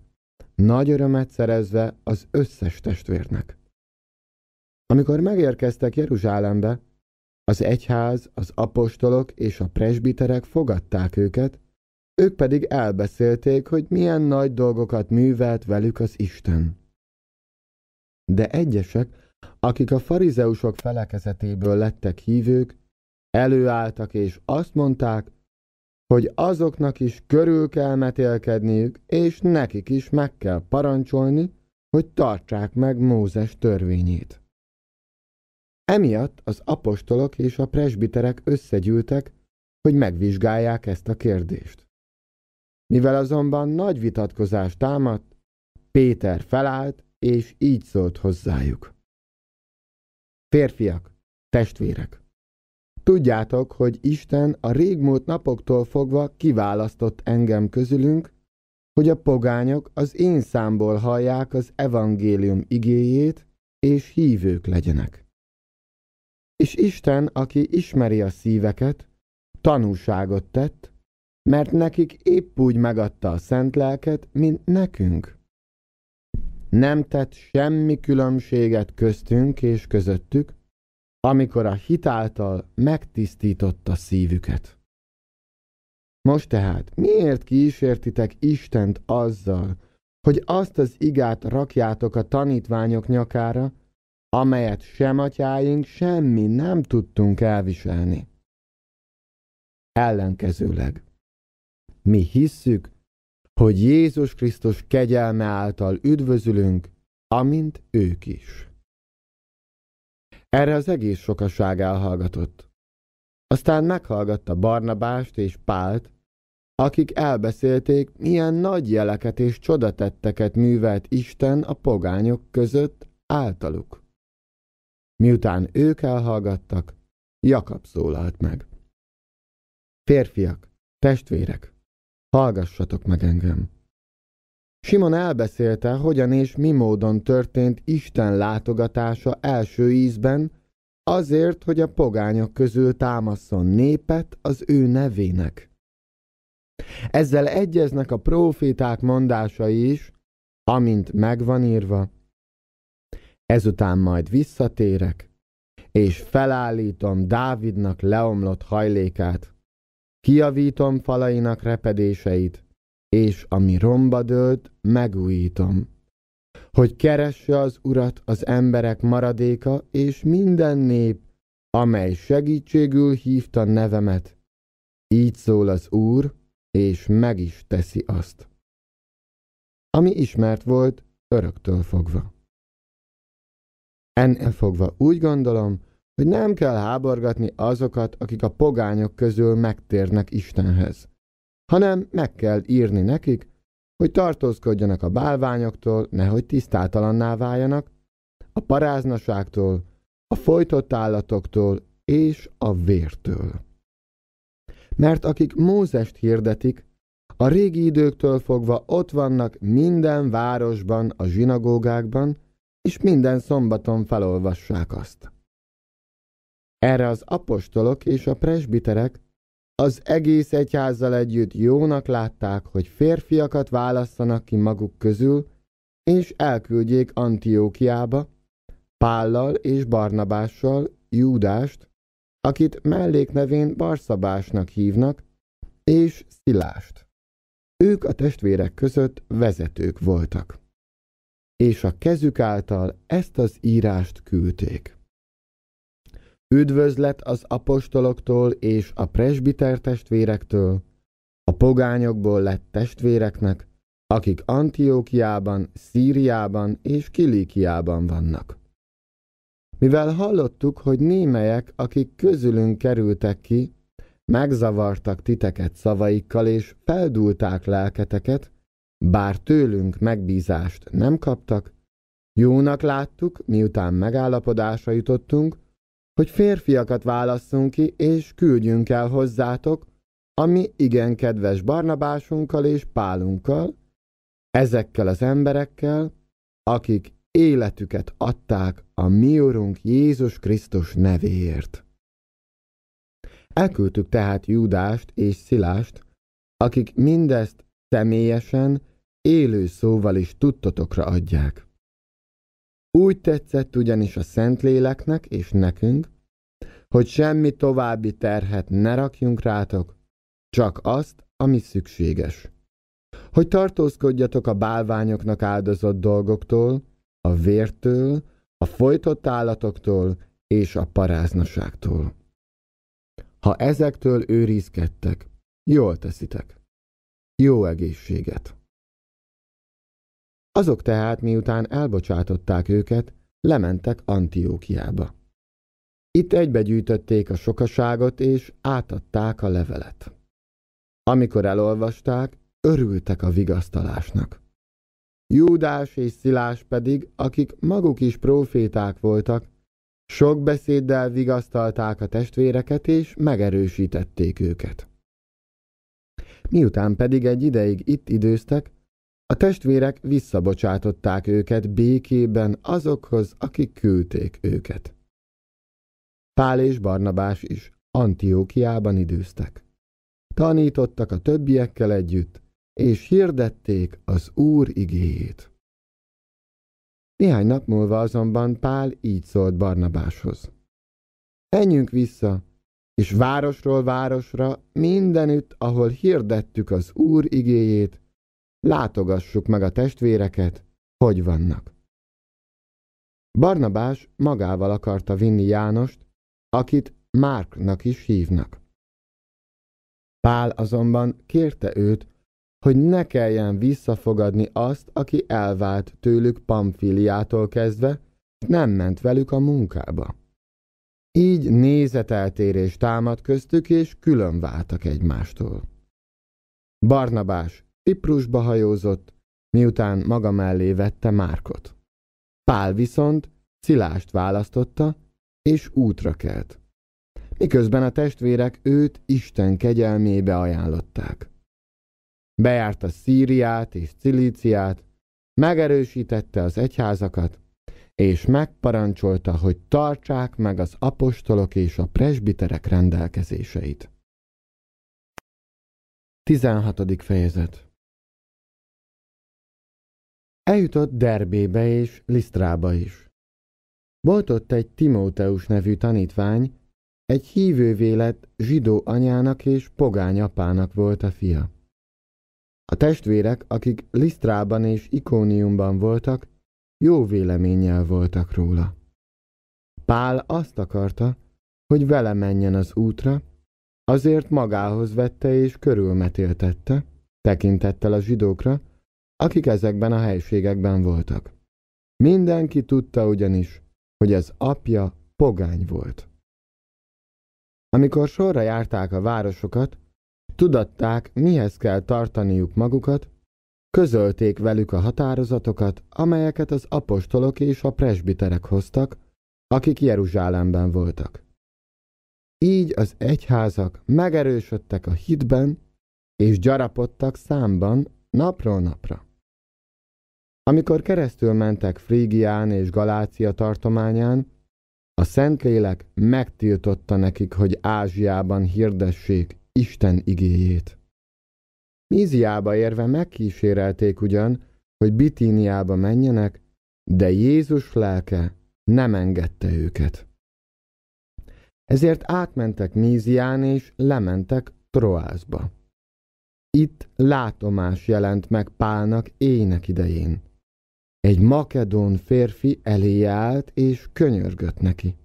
nagy örömet szerezve az összes testvérnek. Amikor megérkeztek Jeruzsálembe, az egyház, az apostolok és a presbiterek fogadták őket, ők pedig elbeszélték, hogy milyen nagy dolgokat művelt velük az Isten. De egyesek, akik a farizeusok felekezetéből lettek hívők, Előálltak és azt mondták, hogy azoknak is körül kell metélkedniük, és nekik is meg kell parancsolni, hogy tartsák meg Mózes törvényét. Emiatt az apostolok és a presbiterek összegyűltek, hogy megvizsgálják ezt a kérdést. Mivel azonban nagy vitatkozás támadt, Péter felállt, és így szólt hozzájuk. Férfiak, testvérek! Tudjátok, hogy Isten a régmúlt napoktól fogva kiválasztott engem közülünk, hogy a pogányok az én számból hallják az evangélium igéjét, és hívők legyenek. És Isten, aki ismeri a szíveket, tanúságot tett, mert nekik épp úgy megadta a szent lelket, mint nekünk. Nem tett semmi különbséget köztünk és közöttük, amikor a hitáltal megtisztította szívüket. Most tehát miért kísértitek Istent azzal, hogy azt az igát rakjátok a tanítványok nyakára, amelyet sem atyáink semmi nem tudtunk elviselni? Ellenkezőleg. Mi hisszük, hogy Jézus Krisztus kegyelme által üdvözülünk, amint ők is. Erre az egész sokaság elhallgatott. Aztán meghallgatta Barnabást és Pált, akik elbeszélték, milyen nagy jeleket és csodatetteket művelt Isten a pogányok között általuk. Miután ők elhallgattak, Jakab szólalt meg. Férfiak, testvérek, hallgassatok meg engem! Simon elbeszélte, hogyan és mi módon történt Isten látogatása első ízben, azért, hogy a pogányok közül támaszon népet az ő nevének. Ezzel egyeznek a próféták mondásai is, amint megvan írva. Ezután majd visszatérek, és felállítom Dávidnak leomlott hajlékát, kiavítom falainak repedéseit, és ami romba dőlt, megújítom, hogy keresse az urat az emberek maradéka és minden nép, amely segítségül hívta nevemet. Így szól az Úr, és meg is teszi azt. Ami ismert volt, öröktől fogva. Ennél fogva úgy gondolom, hogy nem kell háborgatni azokat, akik a pogányok közül megtérnek Istenhez hanem meg kell írni nekik, hogy tartózkodjanak a bálványoktól, nehogy tisztátalanná váljanak, a paráznaságtól, a folytott állatoktól és a vértől. Mert akik Mózest hirdetik, a régi időktől fogva ott vannak minden városban, a zsinagógákban, és minden szombaton felolvassák azt. Erre az apostolok és a presbiterek az egész egyházzal együtt jónak látták, hogy férfiakat válasszanak ki maguk közül, és elküldjék Antiókiába, Pállal és Barnabással Júdást, akit melléknevén Barszabásnak hívnak, és Szilást. Ők a testvérek között vezetők voltak. És a kezük által ezt az írást küldték. Üdvözlet az apostoloktól és a presbiter testvérektől, a pogányokból lett testvéreknek, akik Antiókiában, Szíriában és Kilikiában vannak. Mivel hallottuk, hogy némelyek, akik közülünk kerültek ki, megzavartak titeket szavaikkal és feldúlták lelketeket, bár tőlünk megbízást nem kaptak, jónak láttuk, miután megállapodásra jutottunk, hogy férfiakat válasszunk ki, és küldjünk el hozzátok, ami igen kedves Barnabásunkkal és Pálunkkal, ezekkel az emberekkel, akik életüket adták a mi Urunk Jézus Krisztus nevéért. Elküldtük tehát Júdást és Szilást, akik mindezt személyesen, élő szóval is tudtatokra adják. Úgy tetszett ugyanis a Szentléleknek és nekünk, hogy semmi további terhet ne rakjunk rátok, csak azt, ami szükséges. Hogy tartózkodjatok a bálványoknak áldozott dolgoktól, a vértől, a folytott állatoktól és a paráznaságtól. Ha ezektől őrizkedtek, jól teszitek. Jó egészséget! Azok tehát miután elbocsátották őket, lementek Antiókiába. Itt egybegyűjtötték a sokaságot, és átadták a levelet. Amikor elolvasták, örültek a vigasztalásnak. Júdás és Szilás pedig, akik maguk is proféták voltak, sok beszéddel vigasztalták a testvéreket, és megerősítették őket. Miután pedig egy ideig itt időztek, a testvérek visszabocsátották őket békében azokhoz, akik küldték őket. Pál és Barnabás is Antiókiában időztek. Tanítottak a többiekkel együtt, és hirdették az Úr igéjét. Néhány nap múlva azonban Pál így szólt Barnabáshoz. Menjünk vissza, és városról városra, mindenütt, ahol hirdettük az Úr igéjét, Látogassuk meg a testvéreket, hogy vannak. Barnabás magával akarta vinni Jánost, akit Márknak is hívnak. Pál azonban kérte őt, hogy ne kelljen visszafogadni azt, aki elvált tőlük Pamfiliától kezdve, nem ment velük a munkába. Így nézeteltérés támad köztük, és külön váltak egymástól. Barnabás Ciprusba hajózott, miután maga mellé vette Márkot. Pál viszont Szilást választotta, és útra kelt. Miközben a testvérek őt Isten kegyelmébe ajánlották. Bejárta Szíriát és Cilíciát, megerősítette az egyházakat, és megparancsolta, hogy tartsák meg az apostolok és a presbiterek rendelkezéseit. 16. fejezet Eljutott Derbébe és Lisztrába is. Volt ott egy Timóteus nevű tanítvány, egy hívővé lett zsidó anyának és pogány apának volt a fia. A testvérek, akik Lisztrában és Ikóniumban voltak, jó véleménnyel voltak róla. Pál azt akarta, hogy vele menjen az útra, azért magához vette és körülmetéltette, tekintettel a zsidókra, akik ezekben a helységekben voltak. Mindenki tudta ugyanis, hogy ez apja pogány volt. Amikor sorra járták a városokat, tudatták, mihez kell tartaniuk magukat, közölték velük a határozatokat, amelyeket az apostolok és a presbiterek hoztak, akik Jeruzsálemben voltak. Így az egyházak megerősödtek a hitben, és gyarapodtak számban napról napra. Amikor keresztül mentek Frígián és Galácia tartományán, a Szentlélek megtiltotta nekik, hogy Ázsiában hirdessék Isten igéjét. Míziába érve megkísérelték ugyan, hogy Bitíniába menjenek, de Jézus lelke nem engedte őket. Ezért átmentek Mízián és lementek Troászba. Itt látomás jelent meg Pálnak ének idején. Egy makedón férfi elé állt, és könyörgött neki.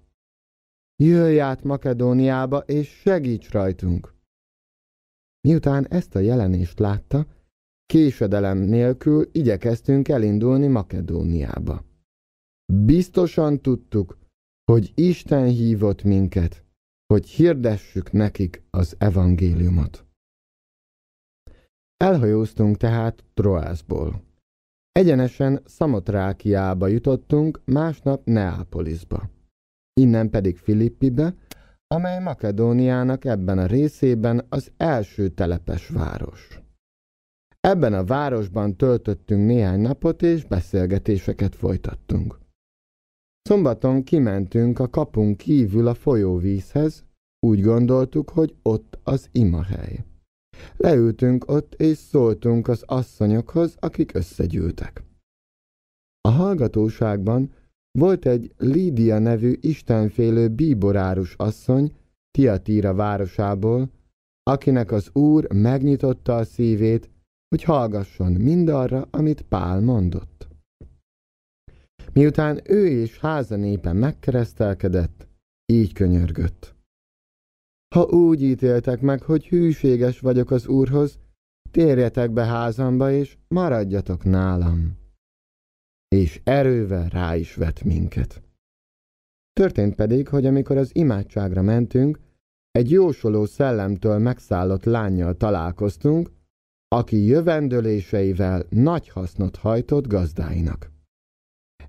Jöjj át Makedóniába, és segíts rajtunk! Miután ezt a jelenést látta, késedelem nélkül igyekeztünk elindulni Makedóniába. Biztosan tudtuk, hogy Isten hívott minket, hogy hirdessük nekik az evangéliumot. Elhajóztunk tehát Troászból. Egyenesen Szamotrákiába jutottunk, másnap Neápolisba. Innen pedig Filippibe, amely Makedóniának ebben a részében az első telepes város. Ebben a városban töltöttünk néhány napot és beszélgetéseket folytattunk. Szombaton kimentünk a kapunk kívül a folyóvízhez, úgy gondoltuk, hogy ott az imahely. Leültünk ott, és szóltunk az asszonyokhoz, akik összegyűltek. A hallgatóságban volt egy Lídia nevű istenfélő bíborárus asszony Tiatíra városából, akinek az úr megnyitotta a szívét, hogy hallgasson mindarra, amit Pál mondott. Miután ő és háza népe megkeresztelkedett, így könyörgött. Ha úgy ítéltek meg, hogy hűséges vagyok az Úrhoz, térjetek be házamba, és maradjatok nálam. És erővel rá is vett minket. Történt pedig, hogy amikor az imádságra mentünk, egy jósoló szellemtől megszállott lányjal találkoztunk, aki jövendöléseivel nagy hasznot hajtott gazdáinak.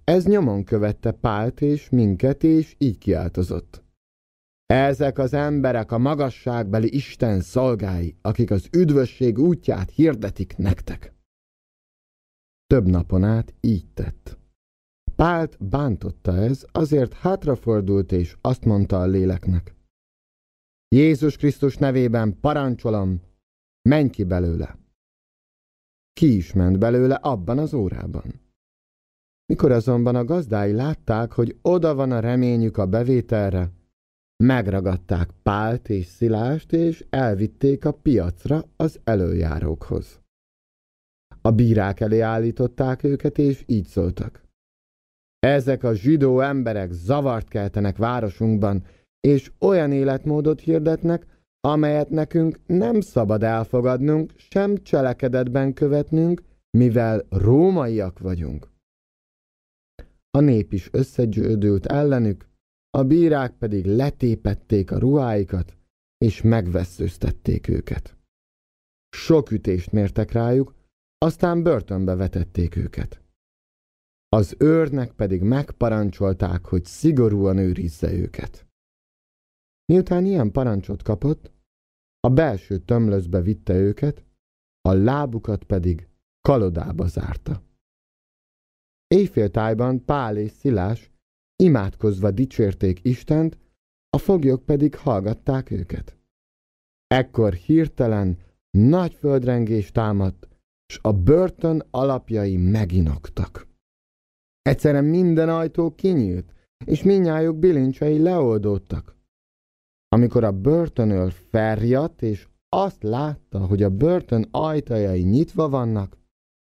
Ez nyomon követte Pált és minket, és így kiáltozott. Ezek az emberek a magasságbeli Isten szolgái, akik az üdvösség útját hirdetik nektek. Több napon át így tett. Pált bántotta ez, azért hátrafordult és azt mondta a léleknek. Jézus Krisztus nevében parancsolom, menj ki belőle. Ki is ment belőle abban az órában. Mikor azonban a gazdái látták, hogy oda van a reményük a bevételre, Megragadták Pált és Szilást, és elvitték a piacra az előjárókhoz. A bírák elé állították őket, és így szóltak. Ezek a zsidó emberek zavart keltenek városunkban, és olyan életmódot hirdetnek, amelyet nekünk nem szabad elfogadnunk, sem cselekedetben követnünk, mivel rómaiak vagyunk. A nép is összegyődült ellenük, a bírák pedig letépették a ruháikat, és megveszőztették őket. Sok ütést mértek rájuk, aztán börtönbe vetették őket. Az őrnek pedig megparancsolták, hogy szigorúan őrizze őket. Miután ilyen parancsot kapott, a belső tömlözbe vitte őket, a lábukat pedig kalodába zárta. Éjféltájban Pál és Szilás Imádkozva dicsérték Istent, a foglyok pedig hallgatták őket. Ekkor hirtelen nagy földrengés támadt, s a börtön alapjai meginoktak. Egyszerre minden ajtó kinyílt, és minnyájuk bilincsei leoldódtak. Amikor a börtönöl felriadt, és azt látta, hogy a börtön ajtajai nyitva vannak,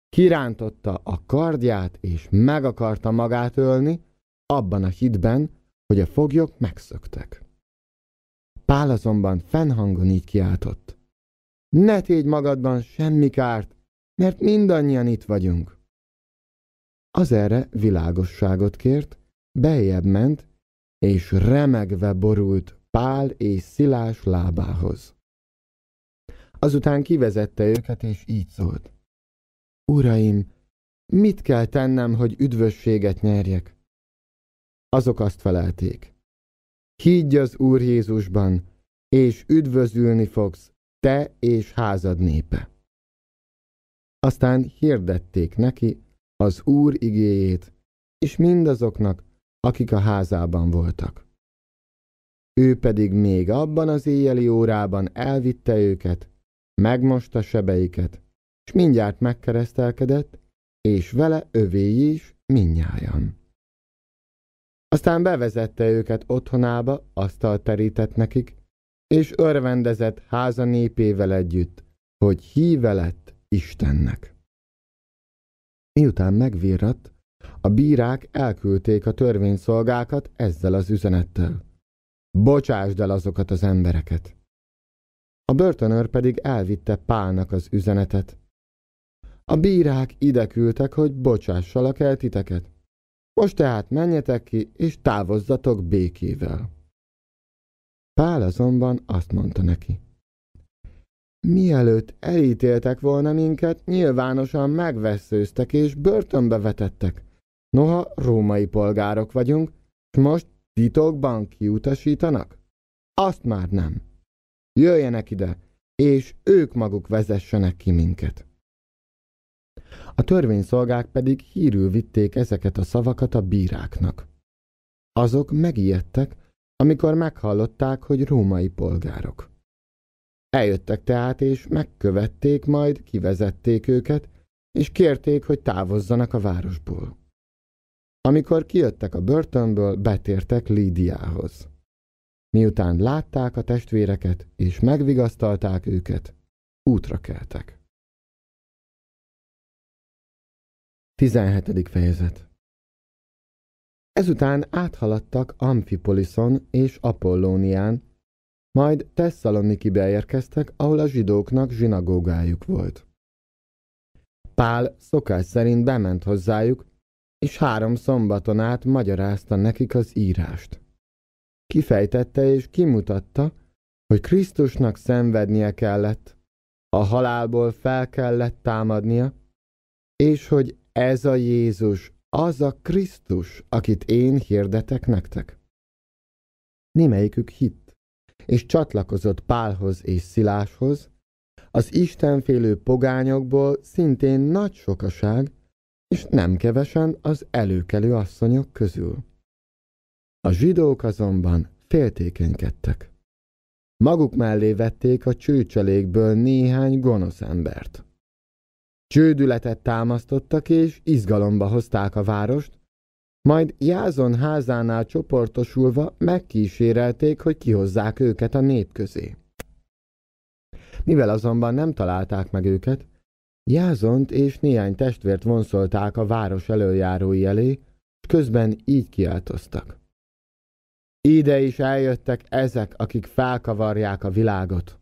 kirántotta a kardját, és meg akarta magát ölni, abban a hitben, hogy a foglyok megszöktek. Pál azonban fennhangon így kiáltott. Ne tégy magadban semmi kárt, mert mindannyian itt vagyunk. Az erre világosságot kért, bejebb ment, és remegve borult Pál és Szilás lábához. Azután kivezette őket, és így szólt. Uraim, mit kell tennem, hogy üdvösséget nyerjek? Azok azt felelték. Higgy az Úr Jézusban, és üdvözülni fogsz, te és házad népe. Aztán hirdették neki az Úr igéjét, és mindazoknak, akik a házában voltak. Ő pedig még abban az éjjeli órában elvitte őket, megmosta sebeiket, és mindjárt megkeresztelkedett, és vele övéi is minnyájan. Aztán bevezette őket otthonába, asztalt terített nekik, és örvendezett háza népével együtt, hogy híve lett Istennek. Miután megvirratt, a bírák elküldték a törvényszolgákat ezzel az üzenettel. Bocsásd el azokat az embereket! A börtönőr pedig elvitte Pálnak az üzenetet. A bírák ide küldtek, hogy bocsássalak el titeket. Most tehát menjetek ki, és távozzatok békével. Pál azonban azt mondta neki. Mielőtt elítéltek volna minket, nyilvánosan megveszőztek és börtönbe vetettek. Noha római polgárok vagyunk, és most titokban kiutasítanak? Azt már nem. Jöjjenek ide, és ők maguk vezessenek ki minket a törvényszolgák pedig hírül vitték ezeket a szavakat a bíráknak. Azok megijedtek, amikor meghallották, hogy római polgárok. Eljöttek tehát, és megkövették, majd kivezették őket, és kérték, hogy távozzanak a városból. Amikor kijöttek a börtönből, betértek Lídiához. Miután látták a testvéreket, és megvigasztalták őket, útra keltek. 17. fejezet Ezután áthaladtak Amphipoliszon és Apollónián, majd Tesszalonikibe érkeztek, ahol a zsidóknak zsinagógájuk volt. Pál szokás szerint bement hozzájuk, és három szombaton át magyarázta nekik az írást. Kifejtette és kimutatta, hogy Krisztusnak szenvednie kellett, a halálból fel kellett támadnia, és hogy ez a Jézus, az a Krisztus, akit én hirdetek nektek. Némelyikük hitt, és csatlakozott Pálhoz és Sziláshoz, az istenfélő pogányokból szintén nagy sokaság, és nem kevesen az előkelő asszonyok közül. A zsidók azonban féltékenykedtek. Maguk mellé vették a csőcselékből néhány gonosz embert. Csődületet támasztottak és izgalomba hozták a várost, majd Jázon házánál csoportosulva megkísérelték, hogy kihozzák őket a nép közé. Mivel azonban nem találták meg őket, Jázont és néhány testvért vonszolták a város előjárói elé, és közben így kiáltoztak. Ide is eljöttek ezek, akik felkavarják a világot.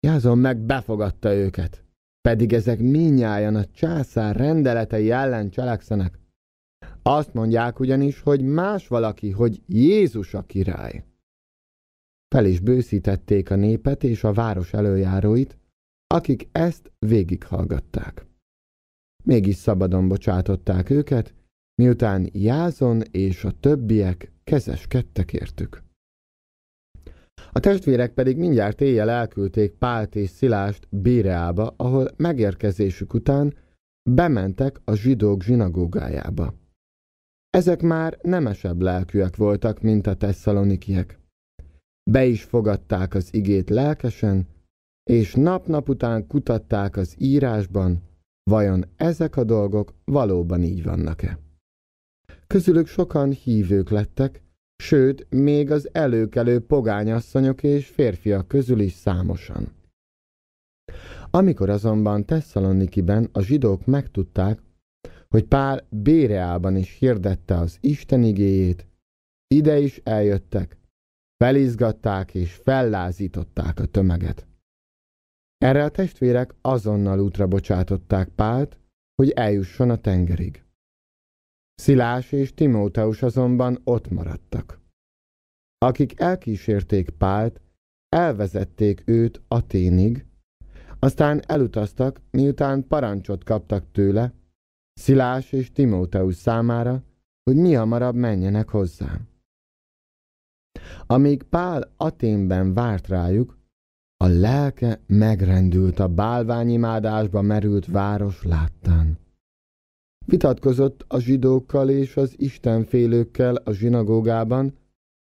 Jázon meg befogadta őket pedig ezek minnyáján a császár rendeletei ellen cselekszenek. Azt mondják ugyanis, hogy más valaki, hogy Jézus a király. Fel is bőszítették a népet és a város előjáróit, akik ezt végighallgatták. Mégis szabadon bocsátották őket, miután Jázon és a többiek kezeskedtek értük. A testvérek pedig mindjárt éjjel elküldték Pált és Szilást Béreába, ahol megérkezésük után bementek a zsidók zsinagógájába. Ezek már nemesebb lelkűek voltak, mint a tesszalonikiek. Be is fogadták az igét lelkesen, és nap-nap után kutatták az írásban, vajon ezek a dolgok valóban így vannak-e. Közülük sokan hívők lettek, sőt, még az előkelő pogányasszonyok és férfiak közül is számosan. Amikor azonban Tesszalonikiben a zsidók megtudták, hogy Pál Béreában is hirdette az Isten igéjét, ide is eljöttek, felizgatták és fellázították a tömeget. Erre a testvérek azonnal útra bocsátották Pált, hogy eljusson a tengerig. Szilás és Timóteus azonban ott maradtak. Akik elkísérték Pált, elvezették őt Aténig, aztán elutaztak, miután parancsot kaptak tőle, Szilás és Timóteus számára, hogy mi hamarabb menjenek hozzá. Amíg Pál Aténben várt rájuk, a lelke megrendült a bálványimádásba merült város láttán. Vitatkozott a zsidókkal és az istenfélőkkel a zsinagógában,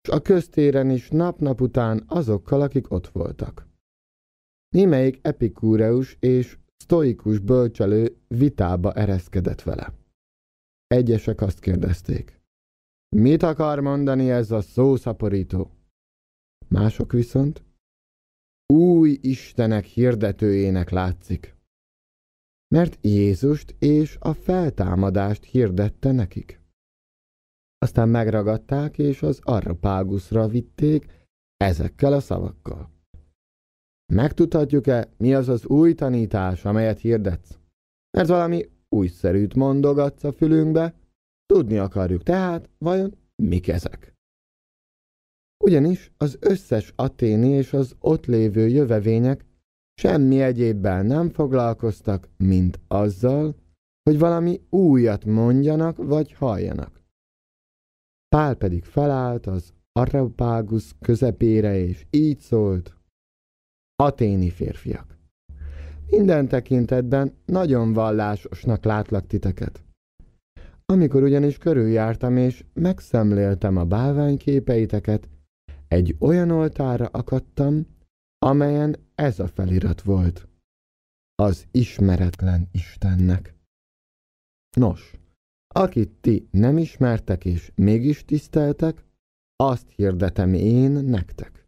s a köztéren is nap-nap után azokkal, akik ott voltak. Némelyik epikúreus és sztoikus bölcselő vitába ereszkedett vele. Egyesek azt kérdezték. Mit akar mondani ez a szószaporító? Mások viszont új istenek hirdetőjének látszik mert Jézust és a feltámadást hirdette nekik. Aztán megragadták, és az Arrapáguszra vitték ezekkel a szavakkal. Megtudhatjuk-e, mi az az új tanítás, amelyet hirdetsz? Mert valami újszerűt mondogatsz a fülünkbe, tudni akarjuk tehát, vajon mik ezek? Ugyanis az összes aténi és az ott lévő jövevények Semmi egyébbel nem foglalkoztak, mint azzal, hogy valami újat mondjanak vagy halljanak. Pál pedig felállt az Areopágus közepére, és így szólt. Aténi férfiak. Minden tekintetben nagyon vallásosnak látlak titeket. Amikor ugyanis körüljártam és megszemléltem a bálványképeiteket, egy olyan oltára akadtam, amelyen ez a felirat volt. Az ismeretlen Istennek. Nos, akit ti nem ismertek és mégis tiszteltek, azt hirdetem én nektek.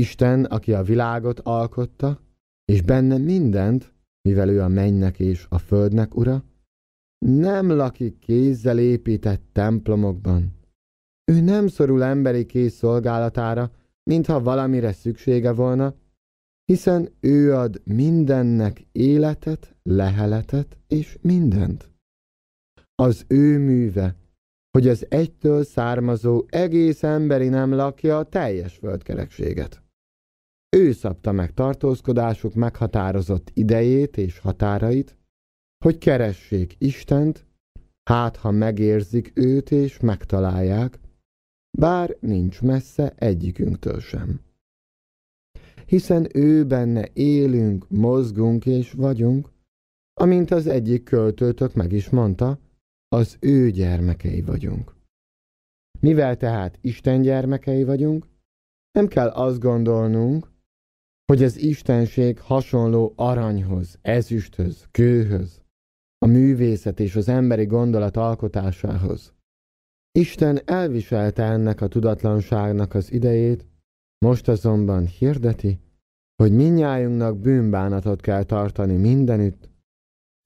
Isten, aki a világot alkotta, és benne mindent, mivel ő a mennynek és a földnek ura, nem lakik kézzel épített templomokban. Ő nem szorul emberi kész szolgálatára, mintha valamire szüksége volna, hiszen ő ad mindennek életet, leheletet és mindent. Az ő műve, hogy az egytől származó egész emberi nem lakja a teljes földkerekséget. Ő szabta meg tartózkodásuk meghatározott idejét és határait, hogy keressék Istent, hát ha megérzik őt és megtalálják, bár nincs messze egyikünktől sem hiszen ő benne élünk, mozgunk és vagyunk, amint az egyik költőtök meg is mondta, az ő gyermekei vagyunk. Mivel tehát Isten gyermekei vagyunk, nem kell azt gondolnunk, hogy az istenség hasonló aranyhoz, ezüsthöz, kőhöz, a művészet és az emberi gondolat alkotásához. Isten elviselte ennek a tudatlanságnak az idejét, most azonban hirdeti, hogy minnyájunknak bűnbánatot kell tartani mindenütt,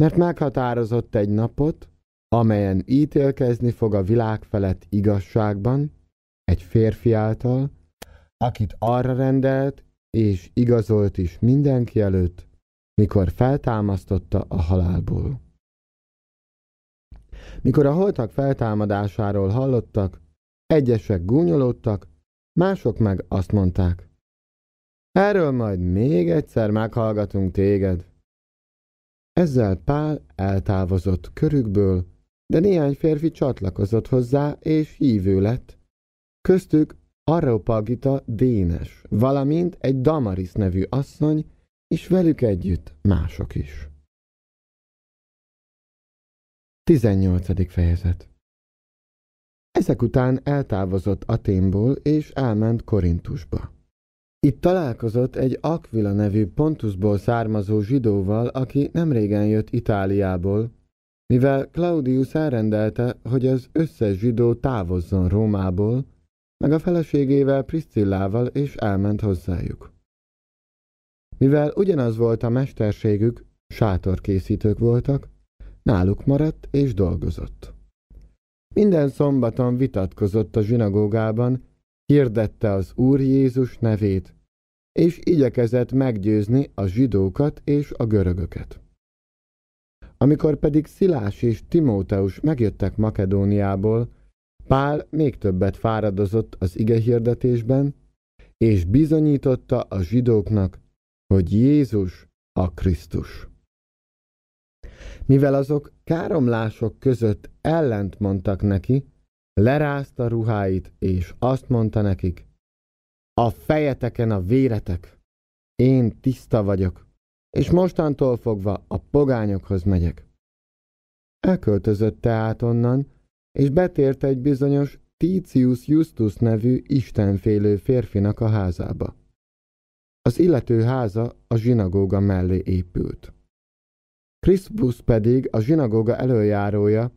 mert meghatározott egy napot, amelyen ítélkezni fog a világ felett igazságban, egy férfi által, akit arra rendelt és igazolt is mindenki előtt, mikor feltámasztotta a halálból. Mikor a holtak feltámadásáról hallottak, egyesek gúnyolódtak, mások meg azt mondták. Erről majd még egyszer meghallgatunk téged. Ezzel Pál eltávozott körükből, de néhány férfi csatlakozott hozzá, és hívő lett. Köztük Areopagita Dénes, valamint egy Damaris nevű asszony, és velük együtt mások is. 18. fejezet ezek után eltávozott Aténból és elment Korintusba. Itt találkozott egy Aquila nevű Pontusból származó zsidóval, aki nemrégen jött Itáliából, mivel Claudius elrendelte, hogy az összes zsidó távozzon Rómából, meg a feleségével Priscillával és elment hozzájuk. Mivel ugyanaz volt a mesterségük, sátorkészítők voltak, náluk maradt és dolgozott. Minden szombaton vitatkozott a zsinagógában, hirdette az Úr Jézus nevét, és igyekezett meggyőzni a zsidókat és a görögöket. Amikor pedig Szilás és Timóteus megjöttek Makedóniából, Pál még többet fáradozott az ige hirdetésben, és bizonyította a zsidóknak, hogy Jézus a Krisztus. Mivel azok káromlások között ellent mondtak neki, lerázta ruháit, és azt mondta nekik, a fejeteken a véretek, én tiszta vagyok, és mostantól fogva a pogányokhoz megyek. Elköltözött tehát onnan, és betért egy bizonyos Titius Justus nevű istenfélő férfinak a házába. Az illető háza a zsinagóga mellé épült. Krisztus pedig a zsinagóga előjárója,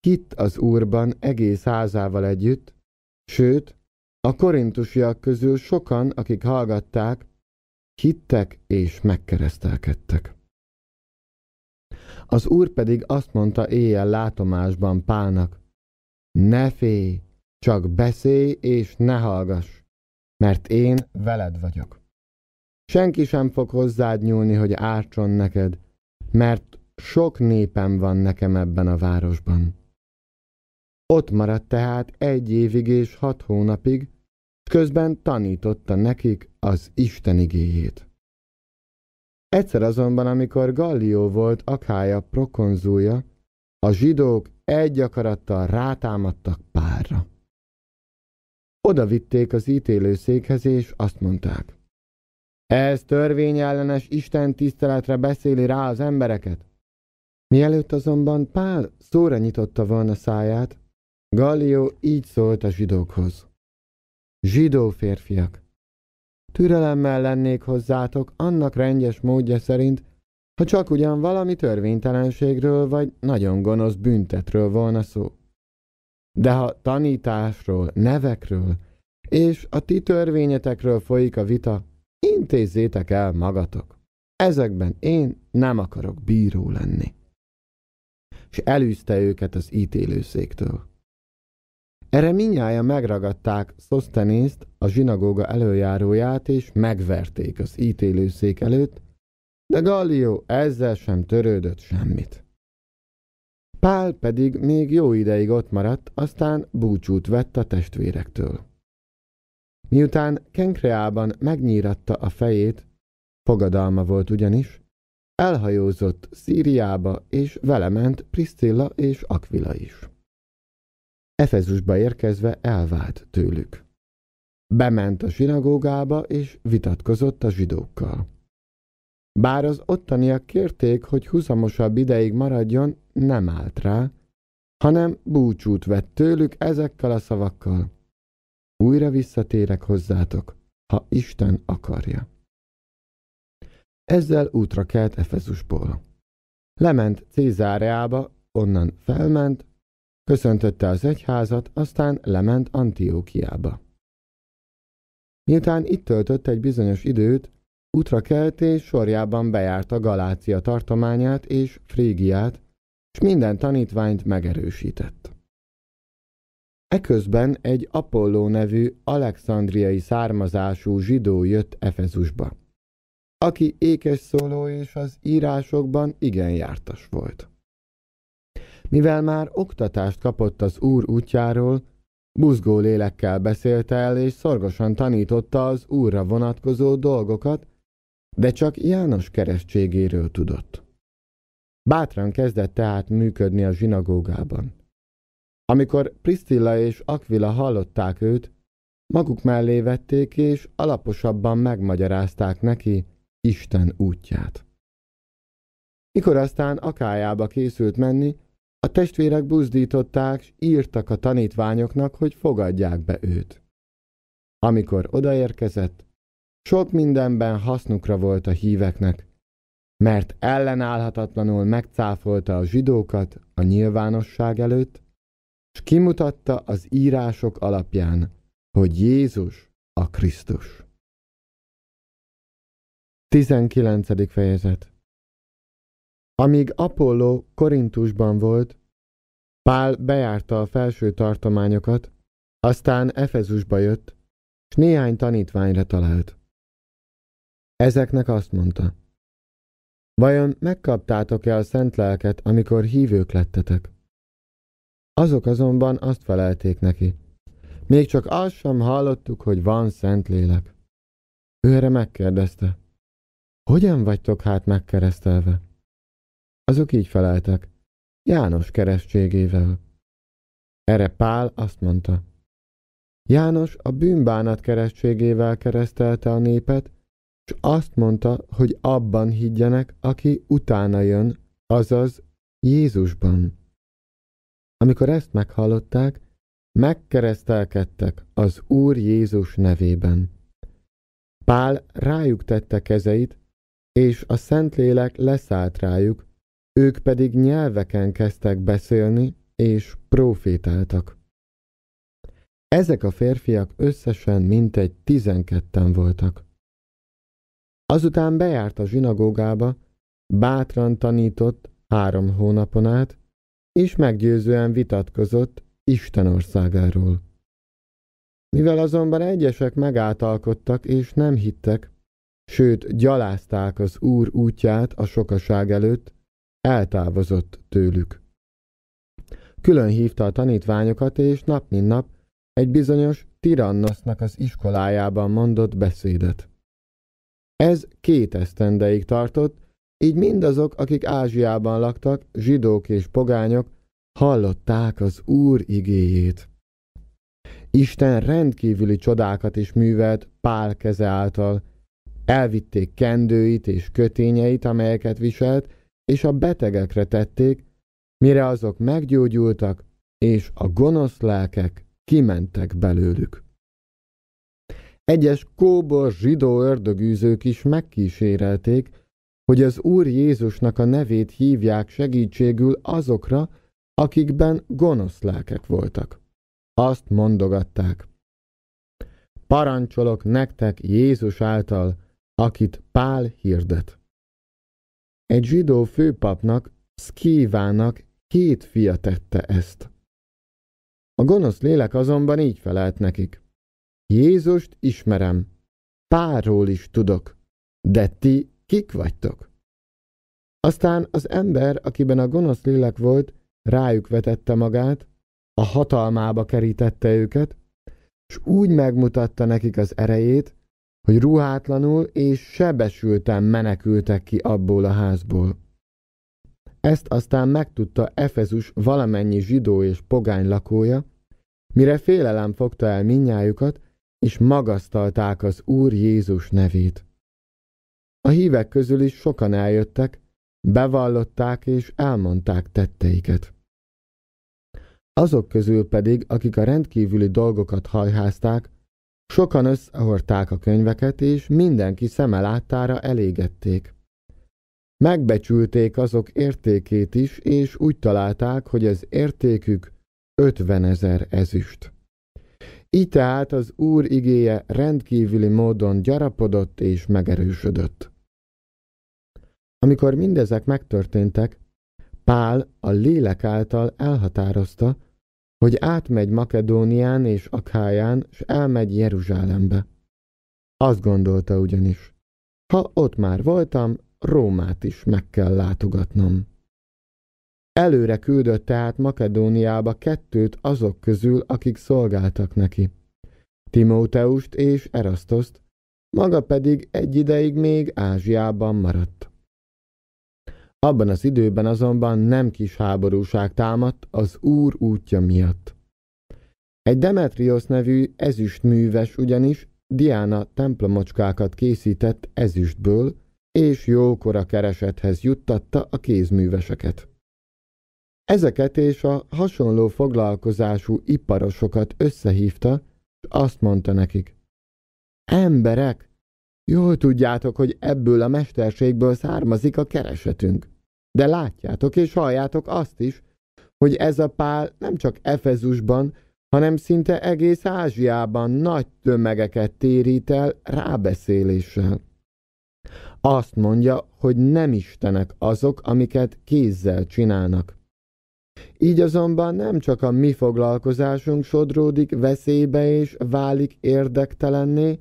hitt az Úrban egész házával együtt, sőt, a korintusiak közül sokan, akik hallgatták, hittek és megkeresztelkedtek. Az Úr pedig azt mondta éjjel látomásban Pálnak, ne félj, csak beszélj és ne hallgass, mert én veled vagyok. Senki sem fog hozzád nyúlni, hogy ártson neked, mert sok népem van nekem ebben a városban. Ott maradt tehát egy évig és hat hónapig, közben tanította nekik az Isten igéjét. Egyszer azonban, amikor Gallió volt Akája Prokonzúja, a zsidók egy akarattal rátámadtak párra. Oda vitték az ítélőszékhez, és azt mondták, ez törvényellenes Isten tiszteletre beszéli rá az embereket. Mielőtt azonban Pál szóra nyitotta volna száját, Gallió így szólt a zsidókhoz. Zsidó férfiak! Türelemmel lennék hozzátok annak rendes módja szerint, ha csak ugyan valami törvénytelenségről vagy nagyon gonosz büntetről volna szó. De ha tanításról, nevekről és a ti törvényetekről folyik a vita, Intézzétek el magatok. Ezekben én nem akarok bíró lenni. És elűzte őket az ítélőszéktől. Erre minnyája megragadták Szosztenészt, a zsinagóga előjáróját, és megverték az ítélőszék előtt, de Gallió ezzel sem törődött semmit. Pál pedig még jó ideig ott maradt, aztán búcsút vett a testvérektől. Miután Kenkreában megnyíratta a fejét, fogadalma volt ugyanis, elhajózott Szíriába, és vele ment Priscilla és Aquila is. Efezusba érkezve elvált tőlük. Bement a sinagógába, és vitatkozott a zsidókkal. Bár az ottaniak kérték, hogy huzamosabb ideig maradjon, nem állt rá, hanem búcsút vett tőlük ezekkel a szavakkal. Újra visszatérek hozzátok, ha Isten akarja. Ezzel útra kelt Efezusból. Lement Cézáreába, onnan felment, köszöntötte az egyházat, aztán lement Antiókiába. Miután itt töltött egy bizonyos időt, útra kelt és sorjában bejárta Galácia tartományát és Frégiát, és minden tanítványt megerősített. Eközben egy Apolló nevű alexandriai származású zsidó jött Efezusba, aki ékes szóló és az írásokban igen jártas volt. Mivel már oktatást kapott az Úr útjáról, buzgó lélekkel beszélt el és szorgosan tanította az Úrra vonatkozó dolgokat, de csak János keresztségéről tudott. Bátran kezdett tehát működni a zsinagógában. Amikor Priscilla és Aquila hallották őt, maguk mellé vették és alaposabban megmagyarázták neki Isten útját. Mikor aztán akájába készült menni, a testvérek buzdították, s írtak a tanítványoknak, hogy fogadják be őt. Amikor odaérkezett, sok mindenben hasznukra volt a híveknek, mert ellenállhatatlanul megcáfolta a zsidókat a nyilvánosság előtt, és kimutatta az írások alapján, hogy Jézus a Krisztus. 19. fejezet Amíg Apolló Korintusban volt, Pál bejárta a felső tartományokat, aztán Efezusba jött, és néhány tanítványra talált. Ezeknek azt mondta, Vajon megkaptátok-e a szent lelket, amikor hívők lettetek? Azok azonban azt felelték neki. Még csak azt sem hallottuk, hogy van Szentlélek. Ő erre megkérdezte. Hogyan vagytok hát megkeresztelve? Azok így feleltek. János keresztségével. Erre Pál azt mondta. János a bűnbánat keresztségével keresztelte a népet, és azt mondta, hogy abban higgyenek, aki utána jön, azaz Jézusban. Amikor ezt meghallották, megkeresztelkedtek az Úr Jézus nevében. Pál rájuk tette kezeit, és a Szentlélek leszállt rájuk, ők pedig nyelveken kezdtek beszélni, és profétáltak. Ezek a férfiak összesen mintegy tizenketten voltak. Azután bejárt a zsinagógába, bátran tanított három hónapon át, és meggyőzően vitatkozott Isten országáról. Mivel azonban egyesek megáltalkodtak és nem hittek, sőt gyalázták az Úr útját a sokaság előtt, eltávozott tőlük. Külön hívta a tanítványokat, és nap mint nap egy bizonyos Tirannosznak az iskolájában mondott beszédet. Ez két esztendeig tartott, így mindazok, akik Ázsiában laktak, zsidók és pogányok, hallották az Úr igéjét. Isten rendkívüli csodákat is művelt Pál keze által. Elvitték kendőit és kötényeit, amelyeket viselt, és a betegekre tették, mire azok meggyógyultak, és a gonosz lelkek kimentek belőlük. Egyes kóbor zsidó ördögűzők is megkísérelték, hogy az Úr Jézusnak a nevét hívják segítségül azokra, akikben gonosz lelkek voltak. Azt mondogatták. Parancsolok nektek Jézus által, akit Pál hirdet. Egy zsidó főpapnak, Szkívának két fia tette ezt. A gonosz lélek azonban így felelt nekik. Jézust ismerem, Párról is tudok, de ti Kik vagytok? Aztán az ember, akiben a gonosz lélek volt, rájuk vetette magát, a hatalmába kerítette őket, és úgy megmutatta nekik az erejét, hogy ruhátlanul és sebesülten menekültek ki abból a házból. Ezt aztán megtudta Efezus valamennyi zsidó és pogány lakója, mire félelem fogta el minnyájukat, és magasztalták az Úr Jézus nevét. A hívek közül is sokan eljöttek, bevallották és elmondták tetteiket. Azok közül pedig, akik a rendkívüli dolgokat hajházták, sokan összehorták a könyveket, és mindenki szeme láttára elégették. Megbecsülték azok értékét is, és úgy találták, hogy az értékük 50 ezer ezüst. Így tehát az Úr igéje rendkívüli módon gyarapodott és megerősödött. Amikor mindezek megtörténtek, Pál a lélek által elhatározta, hogy átmegy Makedónián és Akháján, s elmegy Jeruzsálembe. Azt gondolta ugyanis, ha ott már voltam, Rómát is meg kell látogatnom. Előre küldött tehát Makedóniába kettőt azok közül, akik szolgáltak neki. Timóteust és Erasztoszt, maga pedig egy ideig még Ázsiában maradt. Abban az időben azonban nem kis háborúság támadt az úr útja miatt. Egy Demetrios nevű ezüstműves ugyanis Diana templomocskákat készített ezüstből, és jókora keresethez juttatta a kézműveseket. Ezeket és a hasonló foglalkozású iparosokat összehívta, és azt mondta nekik, Emberek, Jól tudjátok, hogy ebből a mesterségből származik a keresetünk. De látjátok és halljátok azt is, hogy ez a pál nem csak Efezusban, hanem szinte egész Ázsiában nagy tömegeket térít el rábeszéléssel. Azt mondja, hogy nem istenek azok, amiket kézzel csinálnak. Így azonban nem csak a mi foglalkozásunk sodródik veszélybe és válik érdektelenné,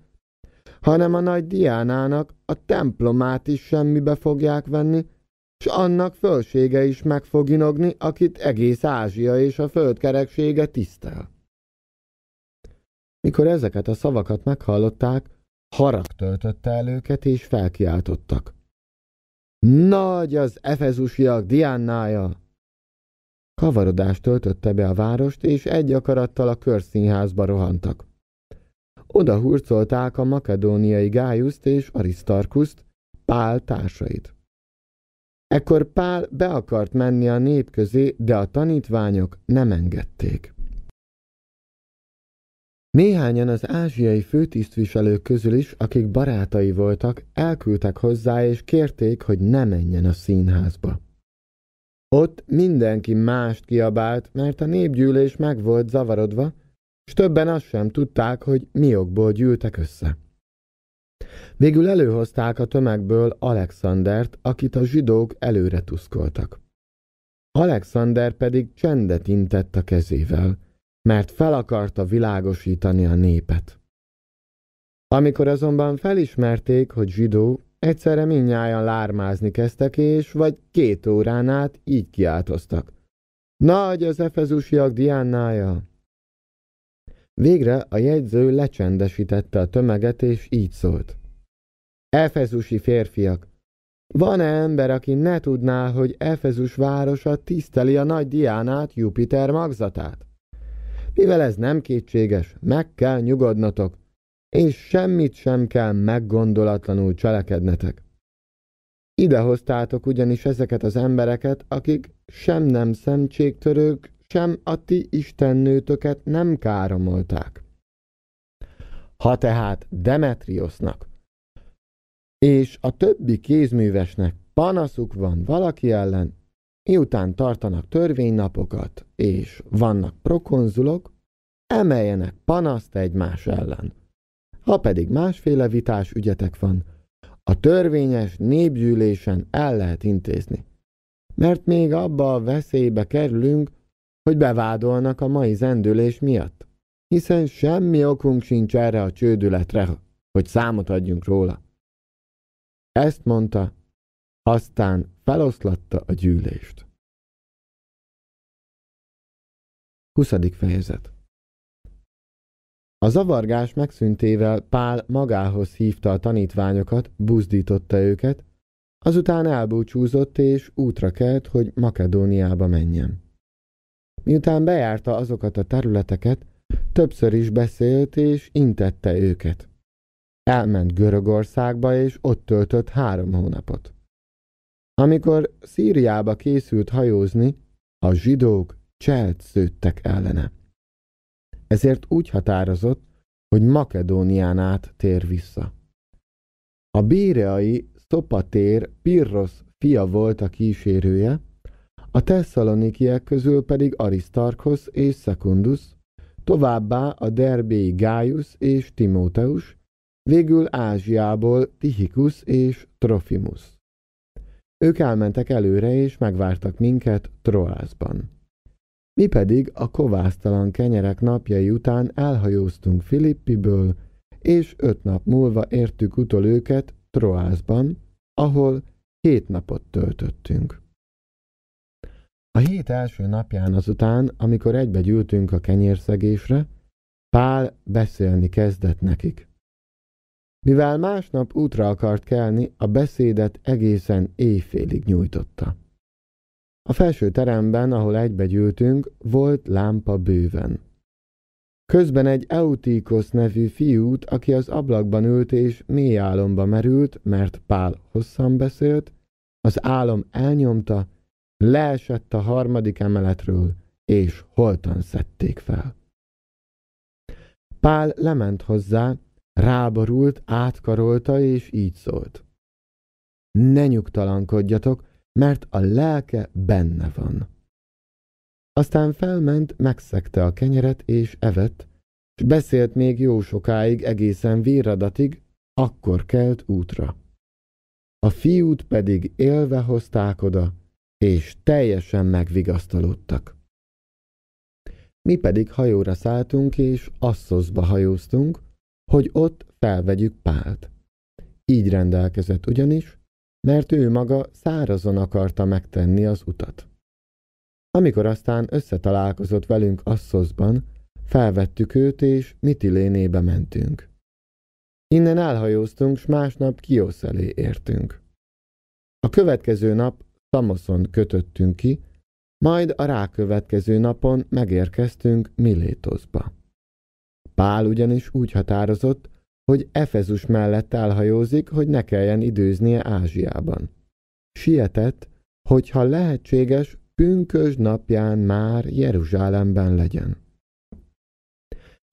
hanem a nagy Diánának a templomát is semmibe fogják venni, s annak fölsége is meg fog inogni, akit egész Ázsia és a földkereksége tisztel. Mikor ezeket a szavakat meghallották, harag töltötte el őket, és felkiáltottak. Nagy az efezusiak diánnája! Kavarodás töltötte be a várost, és egy akarattal a körszínházba rohantak. Oda hurcolták a makedóniai Gájuszt és Arisztarkuszt, Pál társait. Ekkor Pál be akart menni a nép közé, de a tanítványok nem engedték. Néhányan az ázsiai főtisztviselők közül is, akik barátai voltak, elküldtek hozzá és kérték, hogy ne menjen a színházba. Ott mindenki mást kiabált, mert a népgyűlés meg volt zavarodva, és többen azt sem tudták, hogy mi okból gyűltek össze. Végül előhozták a tömegből Alexandert, akit a zsidók előre tuszkoltak. Alexander pedig csendet intett a kezével, mert fel akarta világosítani a népet. Amikor azonban felismerték, hogy zsidó, egyszerre minnyáján lármázni kezdtek, és vagy két órán át így kiáltoztak. Nagy az efezusiak diánnája! Végre a jegyző lecsendesítette a tömeget, és így szólt. Efezusi férfiak, van-e ember, aki ne tudná, hogy Efezus városa tiszteli a nagy diánát, Jupiter magzatát? Mivel ez nem kétséges, meg kell nyugodnatok, és semmit sem kell meggondolatlanul cselekednetek. Idehoztátok ugyanis ezeket az embereket, akik sem nem szemcségtörők, sem a ti istennőtöket nem káromolták. Ha tehát Demetriosznak és a többi kézművesnek panaszuk van valaki ellen, miután tartanak törvénynapokat és vannak prokonzulok, emeljenek panaszt egymás ellen. Ha pedig másféle vitás ügyetek van, a törvényes népgyűlésen el lehet intézni. Mert még abba a veszélybe kerülünk, hogy bevádolnak a mai zendülés miatt, hiszen semmi okunk sincs erre a csődületre, hogy számot adjunk róla. Ezt mondta, aztán feloszlatta a gyűlést. 20. fejezet A zavargás megszüntével Pál magához hívta a tanítványokat, buzdította őket, azután elbúcsúzott és útra kelt, hogy Makedóniába menjen. Miután bejárta azokat a területeket, többször is beszélt és intette őket. Elment Görögországba, és ott töltött három hónapot. Amikor Szíriába készült hajózni, a zsidók cselt szőttek ellene. Ezért úgy határozott, hogy Makedónián át tér vissza. A bíreai Szopatér Pirrosz fia volt a kísérője, a tesszalonikiek közül pedig Aristarchos és Szekundus, továbbá a derbéi Gaius és Timóteus, végül Ázsiából Tihikus és Trofimus. Ők elmentek előre és megvártak minket Troászban. Mi pedig a kovásztalan kenyerek napjai után elhajóztunk Filippiből, és öt nap múlva értük utol őket Troászban, ahol hét napot töltöttünk. A hét első napján azután, amikor egybegyűltünk a kenyérszegésre, Pál beszélni kezdett nekik. Mivel másnap útra akart kelni, a beszédet egészen éjfélig nyújtotta. A felső teremben, ahol egybegyűltünk, volt lámpa bőven. Közben egy Eutíkosz nevű fiút, aki az ablakban ült és mély álomba merült, mert Pál hosszan beszélt, az álom elnyomta, leesett a harmadik emeletről, és holtan szedték fel. Pál lement hozzá, ráborult, átkarolta, és így szólt. Ne nyugtalankodjatok, mert a lelke benne van. Aztán felment, megszegte a kenyeret, és evett, és beszélt még jó sokáig, egészen víradatig, akkor kelt útra. A fiút pedig élve hozták oda, és teljesen megvigasztalódtak. Mi pedig hajóra szálltunk, és Asszoszba hajóztunk, hogy ott felvegyük Pált. Így rendelkezett ugyanis, mert ő maga szárazon akarta megtenni az utat. Amikor aztán összetalálkozott velünk Asszoszban, felvettük őt, és Mitilénébe mentünk. Innen elhajóztunk, s másnap Kiosz elé értünk. A következő nap Szamoszon kötöttünk ki, majd a rákövetkező napon megérkeztünk Milétozba. Pál ugyanis úgy határozott, hogy Efezus mellett elhajózik, hogy ne kelljen időznie Ázsiában. Sietett, hogy ha lehetséges, pünkös napján már Jeruzsálemben legyen.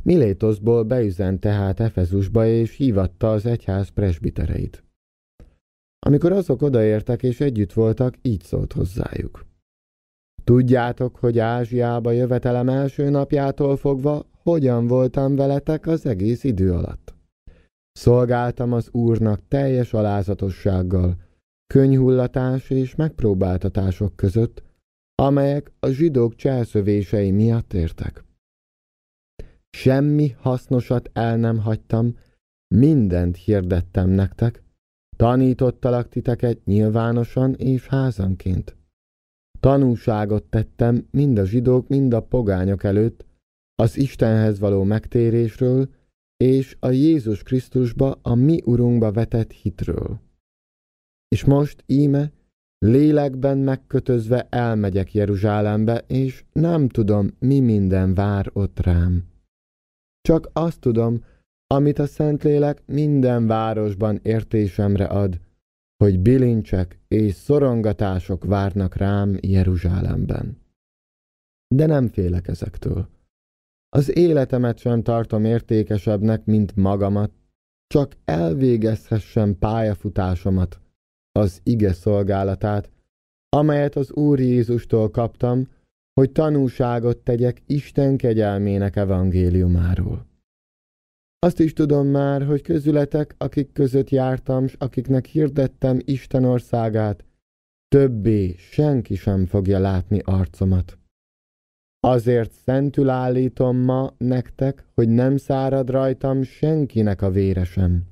Milétozból beüzen tehát Efezusba és hívatta az egyház presbitereit. Amikor azok odaértek és együtt voltak, így szólt hozzájuk. Tudjátok, hogy Ázsiába jövetelem első napjától fogva, hogyan voltam veletek az egész idő alatt. Szolgáltam az Úrnak teljes alázatossággal, könyhullatás és megpróbáltatások között, amelyek a zsidók cselszövései miatt értek. Semmi hasznosat el nem hagytam, mindent hirdettem nektek, Tanítottalak titeket nyilvánosan és házanként. Tanúságot tettem mind a zsidók, mind a pogányok előtt az Istenhez való megtérésről és a Jézus Krisztusba, a mi Urunkba vetett hitről. És most, íme, lélekben megkötözve elmegyek Jeruzsálembe, és nem tudom, mi minden vár ott rám. Csak azt tudom, amit a Szentlélek minden városban értésemre ad, hogy bilincsek és szorongatások várnak rám Jeruzsálemben. De nem félek ezektől. Az életemet sem tartom értékesebbnek, mint magamat, csak elvégezhessem pályafutásomat, az ige szolgálatát, amelyet az Úr Jézustól kaptam, hogy tanúságot tegyek Isten kegyelmének evangéliumáról. Azt is tudom már, hogy közületek, akik között jártam, s akiknek hirdettem Isten országát, többé senki sem fogja látni arcomat. Azért szentül állítom ma nektek, hogy nem szárad rajtam senkinek a vére sem.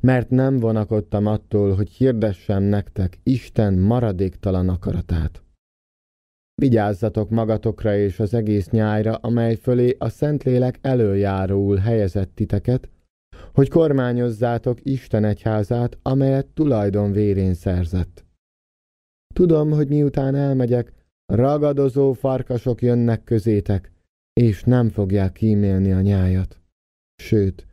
Mert nem vonakodtam attól, hogy hirdessem nektek Isten maradéktalan akaratát. Vigyázzatok magatokra és az egész nyájra, amely fölé a Szentlélek előjáróul helyezett titeket, hogy kormányozzátok Isten egyházát, amelyet tulajdon vérén szerzett. Tudom, hogy miután elmegyek, ragadozó farkasok jönnek közétek, és nem fogják kímélni a nyájat. Sőt,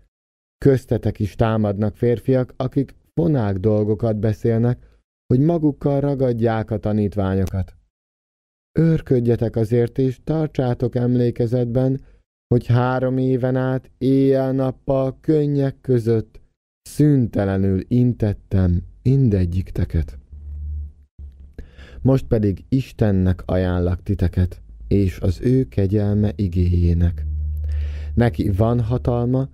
köztetek is támadnak férfiak, akik fonák dolgokat beszélnek, hogy magukkal ragadják a tanítványokat. Őrködjetek azért és tartsátok emlékezetben, hogy három éven át éjjel-nappal könnyek között szüntelenül intettem mindegyikteket. Most pedig Istennek ajánlak titeket, és az ő kegyelme igéjének. Neki van hatalma,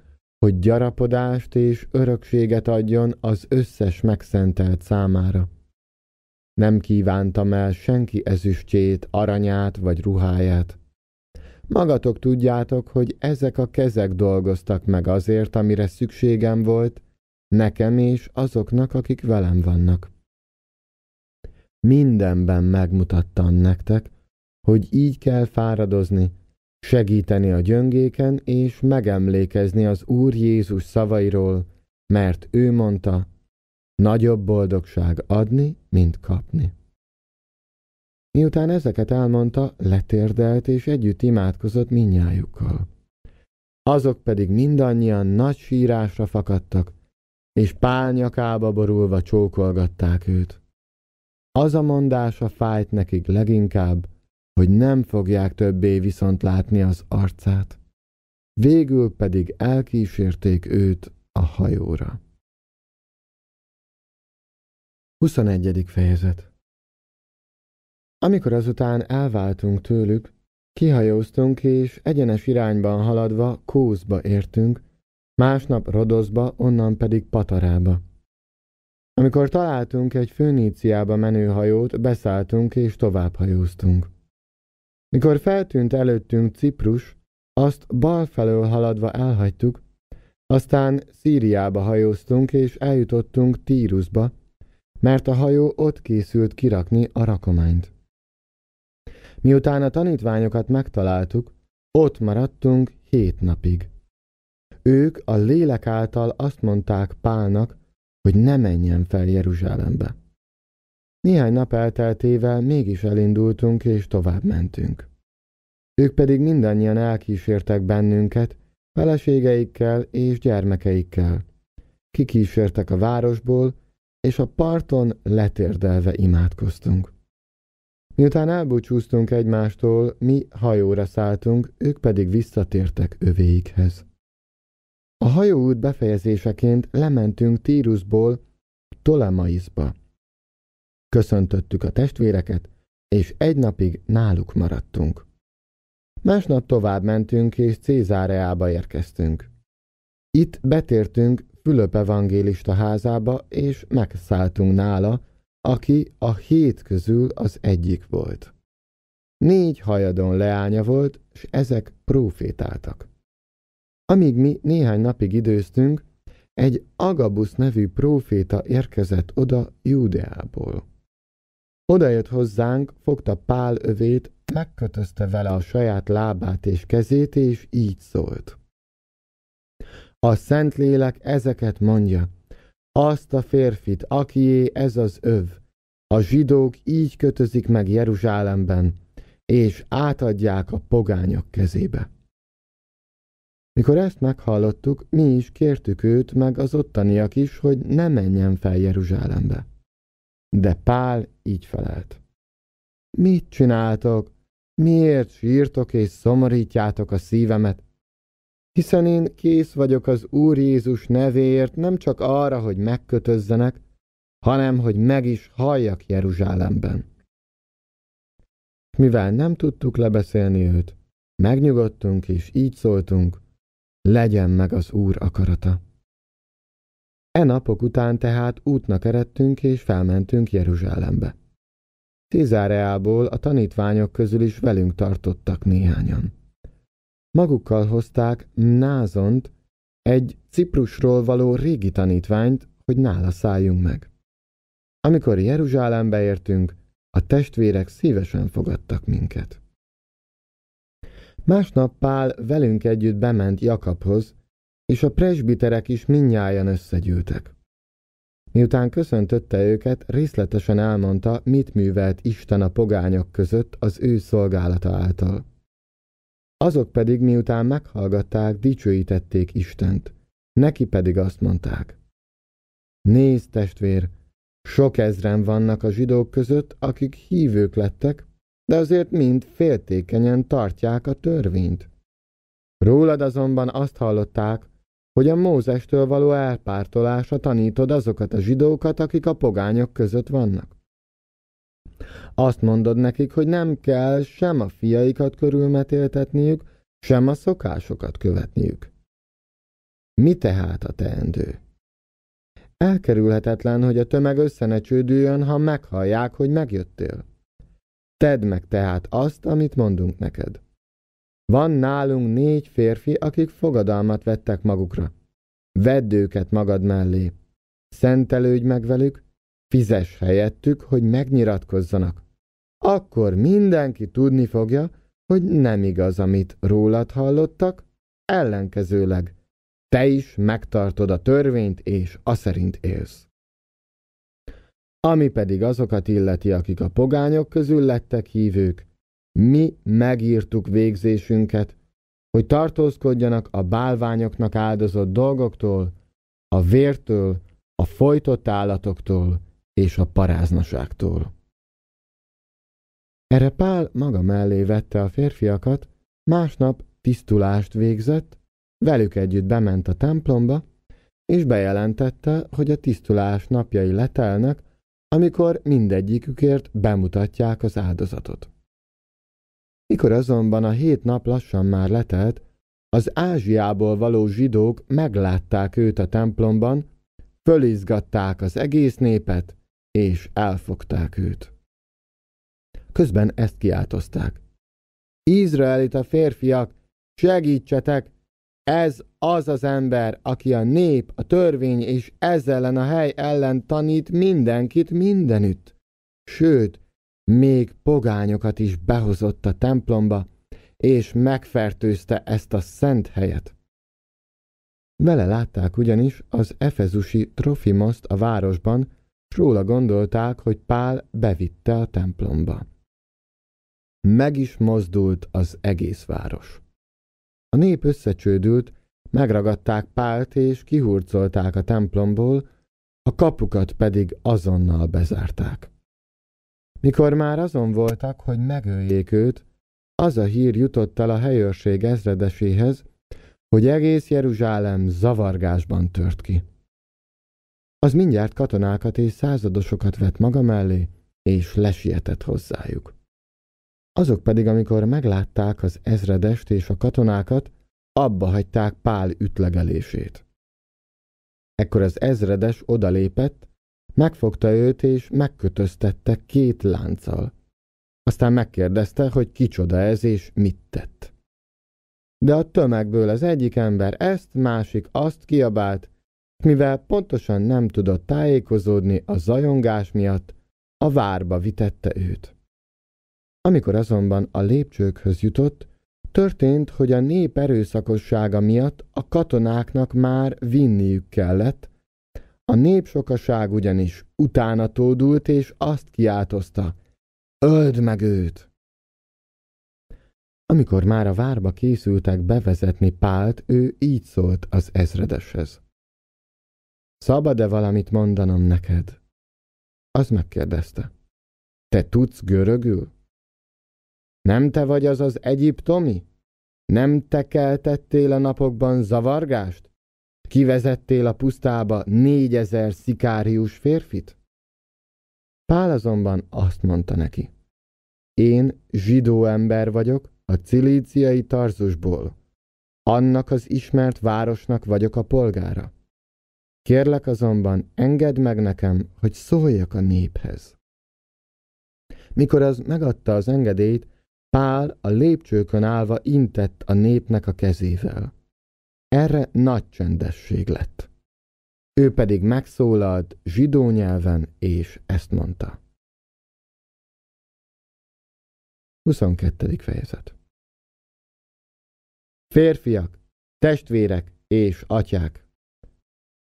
hogy gyarapodást és örökséget adjon az összes megszentelt számára. Nem kívántam el senki ezüstjét, aranyát vagy ruháját. Magatok tudjátok, hogy ezek a kezek dolgoztak meg azért, amire szükségem volt, nekem és azoknak, akik velem vannak. Mindenben megmutattam nektek, hogy így kell fáradozni, segíteni a gyöngéken és megemlékezni az Úr Jézus szavairól, mert ő mondta, Nagyobb boldogság adni, mint kapni. Miután ezeket elmondta, letérdelt és együtt imádkozott minnyájukkal. Azok pedig mindannyian nagy sírásra fakadtak, és pálnyakába borulva csókolgatták őt. Az a mondása fájt nekik leginkább, hogy nem fogják többé viszont látni az arcát. Végül pedig elkísérték őt a hajóra. 21. fejezet Amikor azután elváltunk tőlük, kihajóztunk és egyenes irányban haladva Kózba értünk, másnap Rodoszba, onnan pedig Patarába. Amikor találtunk egy főníciába menő hajót, beszálltunk és továbbhajóztunk. Mikor feltűnt előttünk Ciprus, azt bal felől haladva elhagytuk, aztán Szíriába hajóztunk és eljutottunk Tírusba, mert a hajó ott készült kirakni a rakományt. Miután a tanítványokat megtaláltuk, ott maradtunk hét napig. Ők a lélek által azt mondták Pálnak, hogy ne menjen fel Jeruzsálembe. Néhány nap elteltével mégis elindultunk és tovább mentünk. Ők pedig mindannyian elkísértek bennünket, feleségeikkel és gyermekeikkel. Kikísértek a városból, és a parton letérdelve imádkoztunk. Miután elbúcsúztunk egymástól, mi hajóra szálltunk, ők pedig visszatértek övéikhez. A hajóút befejezéseként lementünk Tírusból Tolemaiszba. Köszöntöttük a testvéreket, és egy napig náluk maradtunk. Másnap tovább mentünk, és Cézáreába érkeztünk. Itt betértünk Fülöp evangélista házába, és megszálltunk nála, aki a hét közül az egyik volt. Négy hajadon leánya volt, és ezek prófétáltak. Amíg mi néhány napig időztünk, egy Agabus nevű próféta érkezett oda Júdeából. Odajött hozzánk, fogta Pál övét, megkötözte vele a saját lábát és kezét, és így szólt. A Szentlélek ezeket mondja, azt a férfit, akié ez az öv. A zsidók így kötözik meg Jeruzsálemben, és átadják a pogányok kezébe. Mikor ezt meghallottuk, mi is kértük őt, meg az ottaniak is, hogy ne menjen fel Jeruzsálembe. De Pál így felelt. Mit csináltok? Miért sírtok és szomorítjátok a szívemet? Hiszen én kész vagyok az Úr Jézus nevéért nem csak arra, hogy megkötözzenek, hanem hogy meg is halljak Jeruzsálemben. Mivel nem tudtuk lebeszélni őt, megnyugodtunk és így szóltunk, legyen meg az Úr akarata. E napok után tehát útnak eredtünk és felmentünk Jeruzsálembe. Cézáreából a tanítványok közül is velünk tartottak néhányan. Magukkal hozták Názont, egy Ciprusról való régi tanítványt, hogy nála szálljunk meg. Amikor Jeruzsálembe értünk, a testvérek szívesen fogadtak minket. Másnap Pál velünk együtt bement Jakabhoz, és a presbiterek is minnyáján összegyűltek. Miután köszöntötte őket, részletesen elmondta, mit művelt Isten a pogányok között az ő szolgálata által. Azok pedig, miután meghallgatták, dicsőítették Istent. Neki pedig azt mondták. Nézd, testvér, sok ezren vannak a zsidók között, akik hívők lettek, de azért mind féltékenyen tartják a törvényt. Rólad azonban azt hallották, hogy a Mózestől való elpártolása tanítod azokat a zsidókat, akik a pogányok között vannak. Azt mondod nekik, hogy nem kell sem a fiaikat körülmetéltetniük, sem a szokásokat követniük. Mi tehát a teendő? Elkerülhetetlen, hogy a tömeg összenecsődüljön, ha meghallják, hogy megjöttél. Tedd meg tehát azt, amit mondunk neked. Van nálunk négy férfi, akik fogadalmat vettek magukra. Vedd őket magad mellé. Szentelődj meg velük, fizes helyettük, hogy megnyiratkozzanak. Akkor mindenki tudni fogja, hogy nem igaz, amit rólad hallottak, ellenkezőleg te is megtartod a törvényt és aszerint élsz. Ami pedig azokat illeti, akik a pogányok közül lettek hívők, mi megírtuk végzésünket, hogy tartózkodjanak a bálványoknak áldozott dolgoktól, a vértől, a folytott állatoktól, és a paráznaságtól. Erre Pál maga mellé vette a férfiakat, másnap tisztulást végzett, velük együtt bement a templomba, és bejelentette, hogy a tisztulás napjai letelnek, amikor mindegyikükért bemutatják az áldozatot. Mikor azonban a hét nap lassan már letelt, az Ázsiából való zsidók meglátták őt a templomban, fölizgatták az egész népet, és elfogták őt. Közben ezt kiáltozták. Izraelita férfiak, segítsetek! Ez az az ember, aki a nép, a törvény és ez ellen a hely ellen tanít mindenkit mindenütt. Sőt, még pogányokat is behozott a templomba, és megfertőzte ezt a szent helyet. Vele látták ugyanis az efezusi Trofimoszt a városban, Róla gondolták, hogy Pál bevitte a templomba. Meg is mozdult az egész város. A nép összecsődült, megragadták Pált és kihurcolták a templomból, a kapukat pedig azonnal bezárták. Mikor már azon voltak, hogy megöljék őt, az a hír jutott el a helyőrség ezredeséhez, hogy egész Jeruzsálem zavargásban tört ki az mindjárt katonákat és századosokat vett maga mellé, és lesietett hozzájuk. Azok pedig, amikor meglátták az ezredest és a katonákat, abba hagyták Pál ütlegelését. Ekkor az ezredes odalépett, megfogta őt és megkötöztette két lánccal. Aztán megkérdezte, hogy kicsoda ez és mit tett. De a tömegből az egyik ember ezt, másik azt kiabált, mivel pontosan nem tudott tájékozódni a zajongás miatt, a várba vitette őt. Amikor azonban a lépcsőkhöz jutott, történt, hogy a nép erőszakossága miatt a katonáknak már vinniük kellett, a nép sokaság ugyanis utána tódult, és azt kiáltozta, öld meg őt! Amikor már a várba készültek bevezetni Pált, ő így szólt az ezredeshez. Szabad-e valamit mondanom neked? Az megkérdezte. Te tudsz görögül? Nem te vagy az az egyiptomi? Nem te keltettél a napokban zavargást? Kivezettél a pusztába négyezer szikárius férfit? Pál azonban azt mondta neki. Én zsidó ember vagyok a cilíciai Tarzusból. Annak az ismert városnak vagyok a polgára. Kérlek azonban, engedd meg nekem, hogy szóljak a néphez. Mikor az megadta az engedélyt, Pál a lépcsőkön állva intett a népnek a kezével. Erre nagy csendesség lett. Ő pedig megszólalt zsidó nyelven, és ezt mondta. 22. fejezet Férfiak, testvérek és atyák!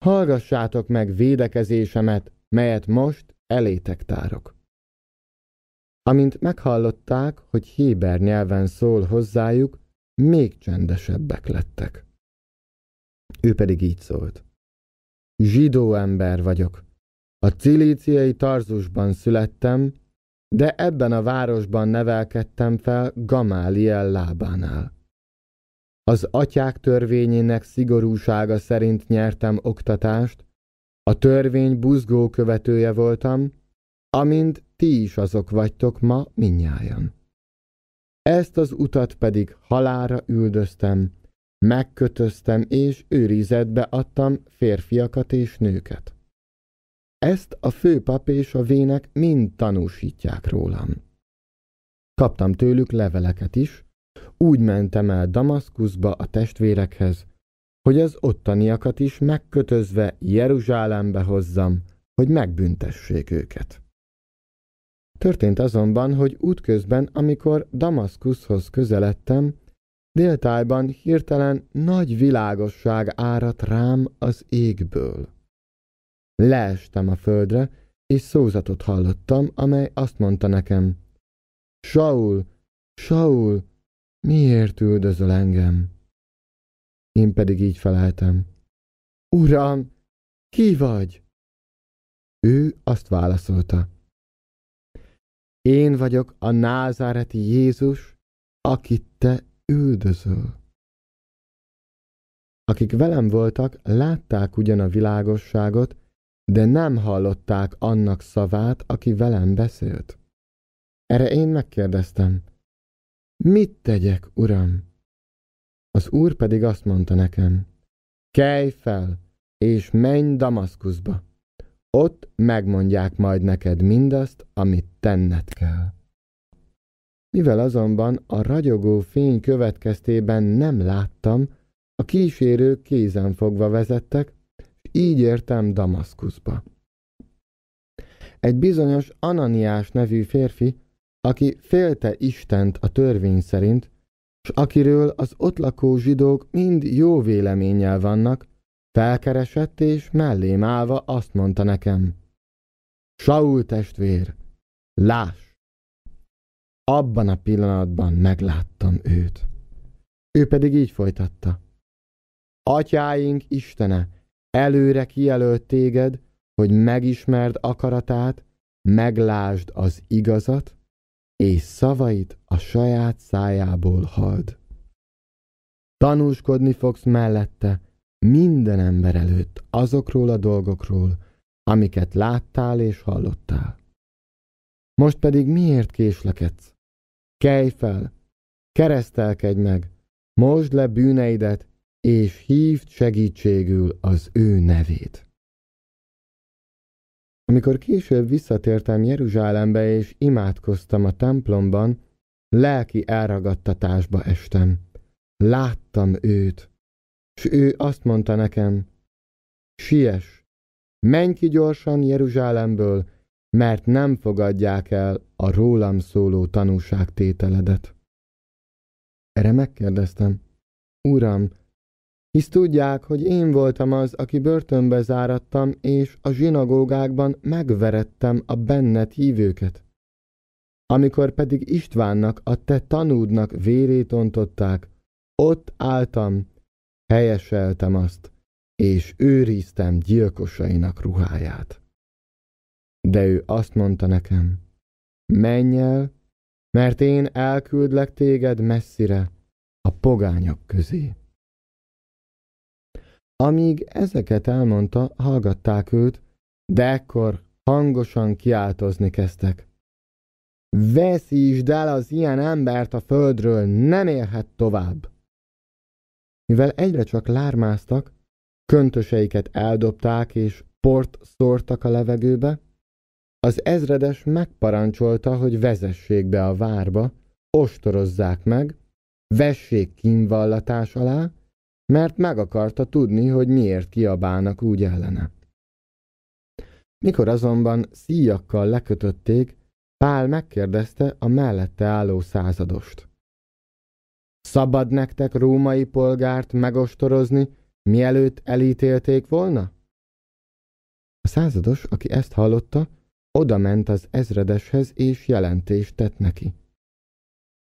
hallgassátok meg védekezésemet, melyet most elétek tárok. Amint meghallották, hogy héber nyelven szól hozzájuk, még csendesebbek lettek. Ő pedig így szólt. Zsidó ember vagyok. A cilíciai Tarzusban születtem, de ebben a városban nevelkedtem fel Gamáliel lábánál. Az atyák törvényének szigorúsága szerint nyertem oktatást, a törvény buzgó követője voltam, amint ti is azok vagytok ma minnyájan. Ezt az utat pedig halára üldöztem, megkötöztem és őrizetbe adtam férfiakat és nőket. Ezt a főpap és a vének mind tanúsítják rólam. Kaptam tőlük leveleket is, úgy mentem el Damaszkuszba a testvérekhez, hogy az ottaniakat is megkötözve Jeruzsálembe hozzam, hogy megbüntessék őket. Történt azonban, hogy útközben, amikor Damaszkuszhoz közeledtem, déltájban hirtelen nagy világosság áradt rám az égből. Leestem a földre, és szózatot hallottam, amely azt mondta nekem, Saul, Saul, miért üldözöl engem? Én pedig így feleltem. Uram, ki vagy? Ő azt válaszolta. Én vagyok a názáreti Jézus, akit te üldözöl. Akik velem voltak, látták ugyan a világosságot, de nem hallották annak szavát, aki velem beszélt. Erre én megkérdeztem, Mit tegyek, uram? Az úr pedig azt mondta nekem, kelj fel, és menj Damaszkuszba. Ott megmondják majd neked mindazt, amit tenned kell. Mivel azonban a ragyogó fény következtében nem láttam, a kísérők kézen fogva vezettek, és így értem Damaszkuszba. Egy bizonyos Ananiás nevű férfi, aki félte Istent a törvény szerint, s akiről az ott lakó zsidók mind jó véleménnyel vannak, felkeresett és mellém állva azt mondta nekem. Saul testvér, láss! Abban a pillanatban megláttam őt. Ő pedig így folytatta. Atyáink Istene, előre kijelölt téged, hogy megismerd akaratát, meglásd az igazat, és szavait a saját szájából hald. Tanúskodni fogsz mellette minden ember előtt azokról a dolgokról, amiket láttál és hallottál. Most pedig miért késlekedsz? Kelj fel, keresztelkedj meg, mosd le bűneidet, és hívd segítségül az ő nevét. Amikor később visszatértem Jeruzsálembe és imádkoztam a templomban, lelki elragadtatásba estem. Láttam őt, s ő azt mondta nekem, Sies, menj ki gyorsan Jeruzsálemből, mert nem fogadják el a rólam szóló tanúságtételedet. Erre megkérdeztem, Uram, hisz tudják, hogy én voltam az, aki börtönbe zárattam, és a zsinagógákban megverettem a bennet hívőket. Amikor pedig Istvánnak, a te tanúdnak vérét ontották, ott álltam, helyeseltem azt, és őriztem gyilkosainak ruháját. De ő azt mondta nekem, menj el, mert én elküldlek téged messzire, a pogányok közé. Amíg ezeket elmondta, hallgatták őt, de ekkor hangosan kiáltozni kezdtek. Veszítsd el az ilyen embert a földről, nem élhet tovább! Mivel egyre csak lármáztak, köntöseiket eldobták és port szórtak a levegőbe, az ezredes megparancsolta, hogy vezessék be a várba, ostorozzák meg, vessék kínvallatás alá, mert meg akarta tudni, hogy miért kiabálnak úgy ellene. Mikor azonban szíjakkal lekötötték, Pál megkérdezte a mellette álló századost. Szabad nektek római polgárt megostorozni, mielőtt elítélték volna? A százados, aki ezt hallotta, odament az ezredeshez és jelentést tett neki.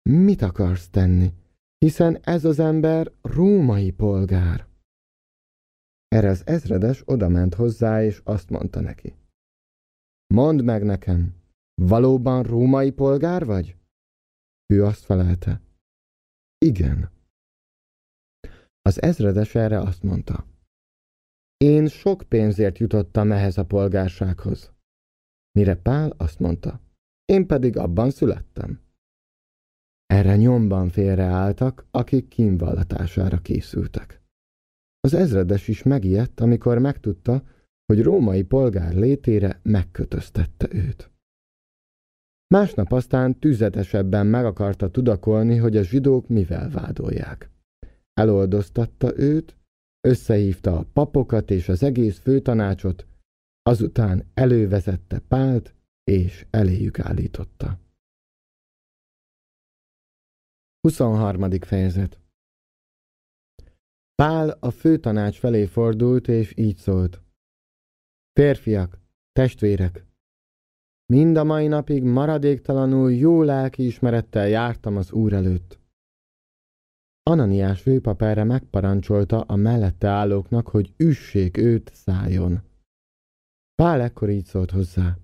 Mit akarsz tenni? hiszen ez az ember római polgár. Erre az ezredes odament hozzá, és azt mondta neki. Mondd meg nekem, valóban római polgár vagy? Ő azt felelte. Igen. Az ezredes erre azt mondta. Én sok pénzért jutottam ehhez a polgársághoz. Mire Pál azt mondta. Én pedig abban születtem. Erre nyomban félreálltak, akik kínvallatására készültek. Az ezredes is megijedt, amikor megtudta, hogy római polgár létére megkötöztette őt. Másnap aztán tüzetesebben meg akarta tudakolni, hogy a zsidók mivel vádolják. Eloldoztatta őt, összehívta a papokat és az egész főtanácsot, azután elővezette Pált és eléjük állította. 23. fejezet Pál a főtanács felé fordult, és így szólt. Férfiak, testvérek, mind a mai napig maradéktalanul jó lelki ismerettel jártam az úr előtt. Ananiás főpap erre megparancsolta a mellette állóknak, hogy üssék őt szájon. Pál ekkor így szólt hozzá.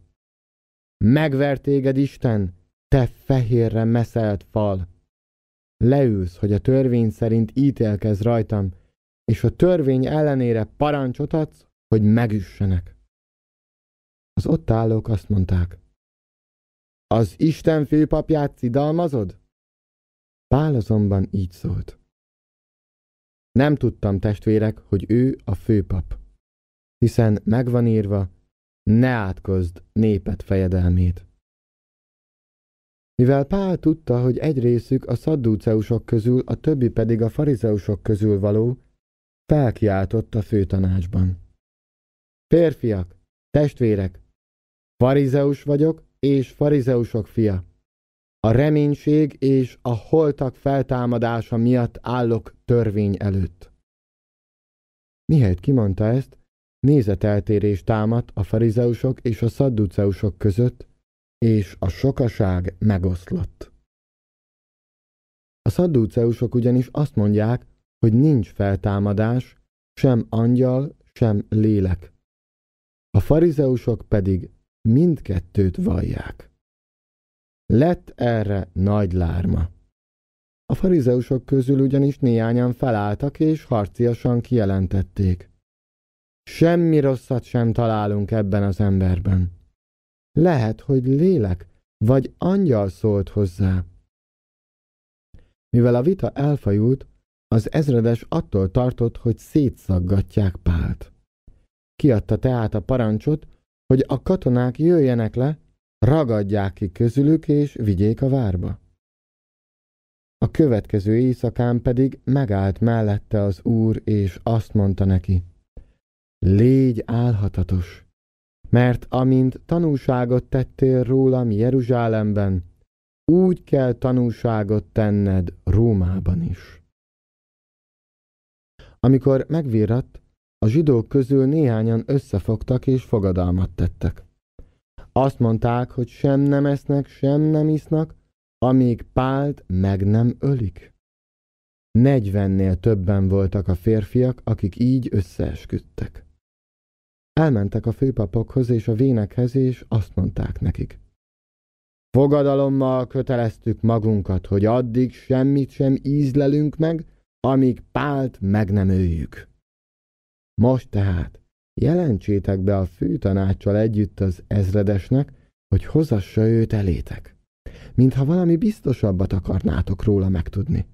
Megvertéged Isten, te fehérre meszelt fal! leülsz, hogy a törvény szerint ítélkez rajtam, és a törvény ellenére parancsot adsz, hogy megüssenek. Az ott állók azt mondták, az Isten főpapját szidalmazod? Pál azonban így szólt. Nem tudtam, testvérek, hogy ő a főpap, hiszen megvan írva, ne átkozd népet fejedelmét. Mivel Pál tudta, hogy egy részük a szadduceusok közül, a többi pedig a farizeusok közül való, felkiáltott a főtanácsban. Férfiak, testvérek, farizeus vagyok és farizeusok fia. A reménység és a holtak feltámadása miatt állok törvény előtt. Mihelyt kimondta ezt, nézeteltérés támadt a farizeusok és a szadduceusok között, és a sokaság megoszlott. A szadduceusok ugyanis azt mondják, hogy nincs feltámadás, sem angyal, sem lélek. A farizeusok pedig mindkettőt vallják. Lett erre nagy lárma. A farizeusok közül ugyanis néhányan felálltak és harciasan kijelentették. Semmi rosszat sem találunk ebben az emberben. Lehet, hogy lélek vagy angyal szólt hozzá. Mivel a vita elfajult, az ezredes attól tartott, hogy szétszaggatják Pált. Kiadta tehát a parancsot, hogy a katonák jöjjenek le, ragadják ki közülük és vigyék a várba. A következő éjszakán pedig megállt mellette az úr, és azt mondta neki, Légy álhatatos! Mert amint tanúságot tettél rólam Jeruzsálemben, úgy kell tanúságot tenned Rómában is. Amikor megvirradt, a zsidók közül néhányan összefogtak és fogadalmat tettek. Azt mondták, hogy sem nem esznek, sem nem isznak, amíg Pált meg nem ölik. Negyvennél többen voltak a férfiak, akik így összeesküdtek. Elmentek a főpapokhoz és a vénekhez, és azt mondták nekik. Fogadalommal köteleztük magunkat, hogy addig semmit sem ízlelünk meg, amíg pált meg nem öljük. Most tehát jelentsétek be a főtanácssal együtt az ezredesnek, hogy hozassa őt elétek, mintha valami biztosabbat akarnátok róla megtudni.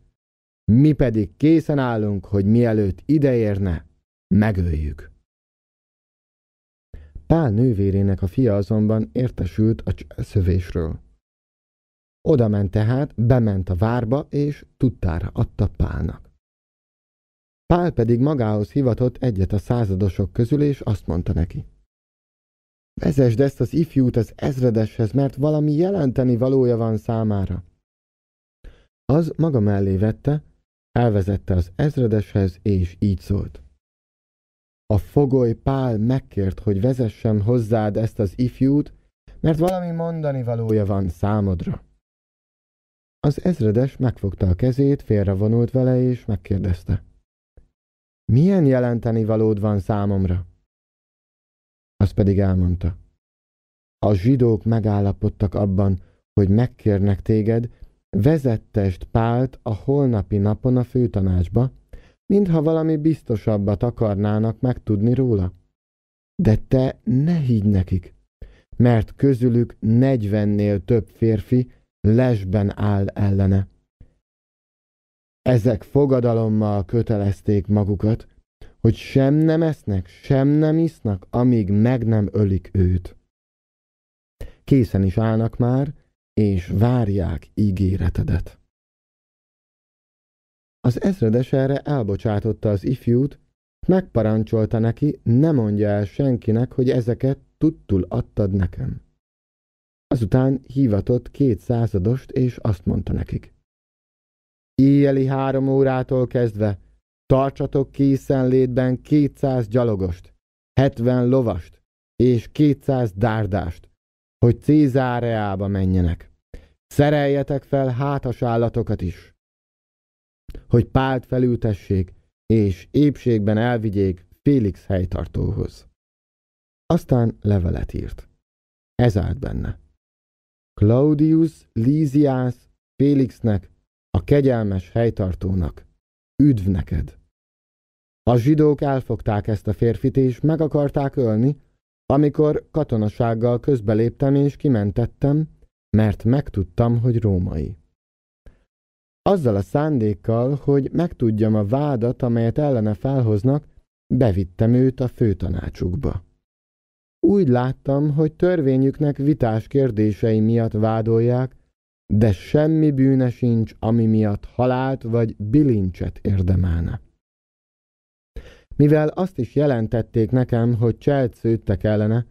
Mi pedig készen állunk, hogy mielőtt ideérne, megöljük. Pál nővérének a fia azonban értesült a szövésről. Oda ment tehát, bement a várba, és tudtára adta Pálnak. Pál pedig magához hivatott egyet a századosok közül, és azt mondta neki. Vezesd ezt az ifjút az ezredeshez, mert valami jelenteni valója van számára. Az maga mellé vette, elvezette az ezredeshez, és így szólt. A fogoly Pál megkért, hogy vezessen hozzád ezt az ifjút, mert valami mondani valója van számodra. Az ezredes megfogta a kezét, félrevonult vele, és megkérdezte. Milyen jelenteni valód van számomra? Az pedig elmondta. A zsidók megállapodtak abban, hogy megkérnek téged, vezettest Pált a holnapi napon a főtanácsba, mintha valami biztosabbat akarnának megtudni róla. De te ne higgy nekik, mert közülük negyvennél több férfi lesben áll ellene. Ezek fogadalommal kötelezték magukat, hogy sem nem esznek, sem nem isznak, amíg meg nem ölik őt. Készen is állnak már, és várják ígéretedet. Az ezredes erre elbocsátotta az ifjút, megparancsolta neki, ne mondja el senkinek, hogy ezeket tudtul adtad nekem. Azután hívatott két századost, és azt mondta nekik. Éjjeli három órától kezdve tartsatok létben kétszáz gyalogost, hetven lovast és kétszáz dárdást, hogy Cézáreába menjenek. Szereljetek fel állatokat is, hogy Pált felültessék, és épségben elvigyék Félix helytartóhoz. Aztán levelet írt. Ez állt benne. Claudius Lysias Félixnek, a kegyelmes helytartónak, üdv neked! A zsidók elfogták ezt a férfit és meg akarták ölni, amikor katonasággal közbeléptem és kimentettem, mert megtudtam, hogy római azzal a szándékkal, hogy megtudjam a vádat, amelyet ellene felhoznak, bevittem őt a főtanácsukba. Úgy láttam, hogy törvényüknek vitás kérdései miatt vádolják, de semmi bűne sincs, ami miatt halált vagy bilincset érdemelne. Mivel azt is jelentették nekem, hogy cselt szőttek ellene,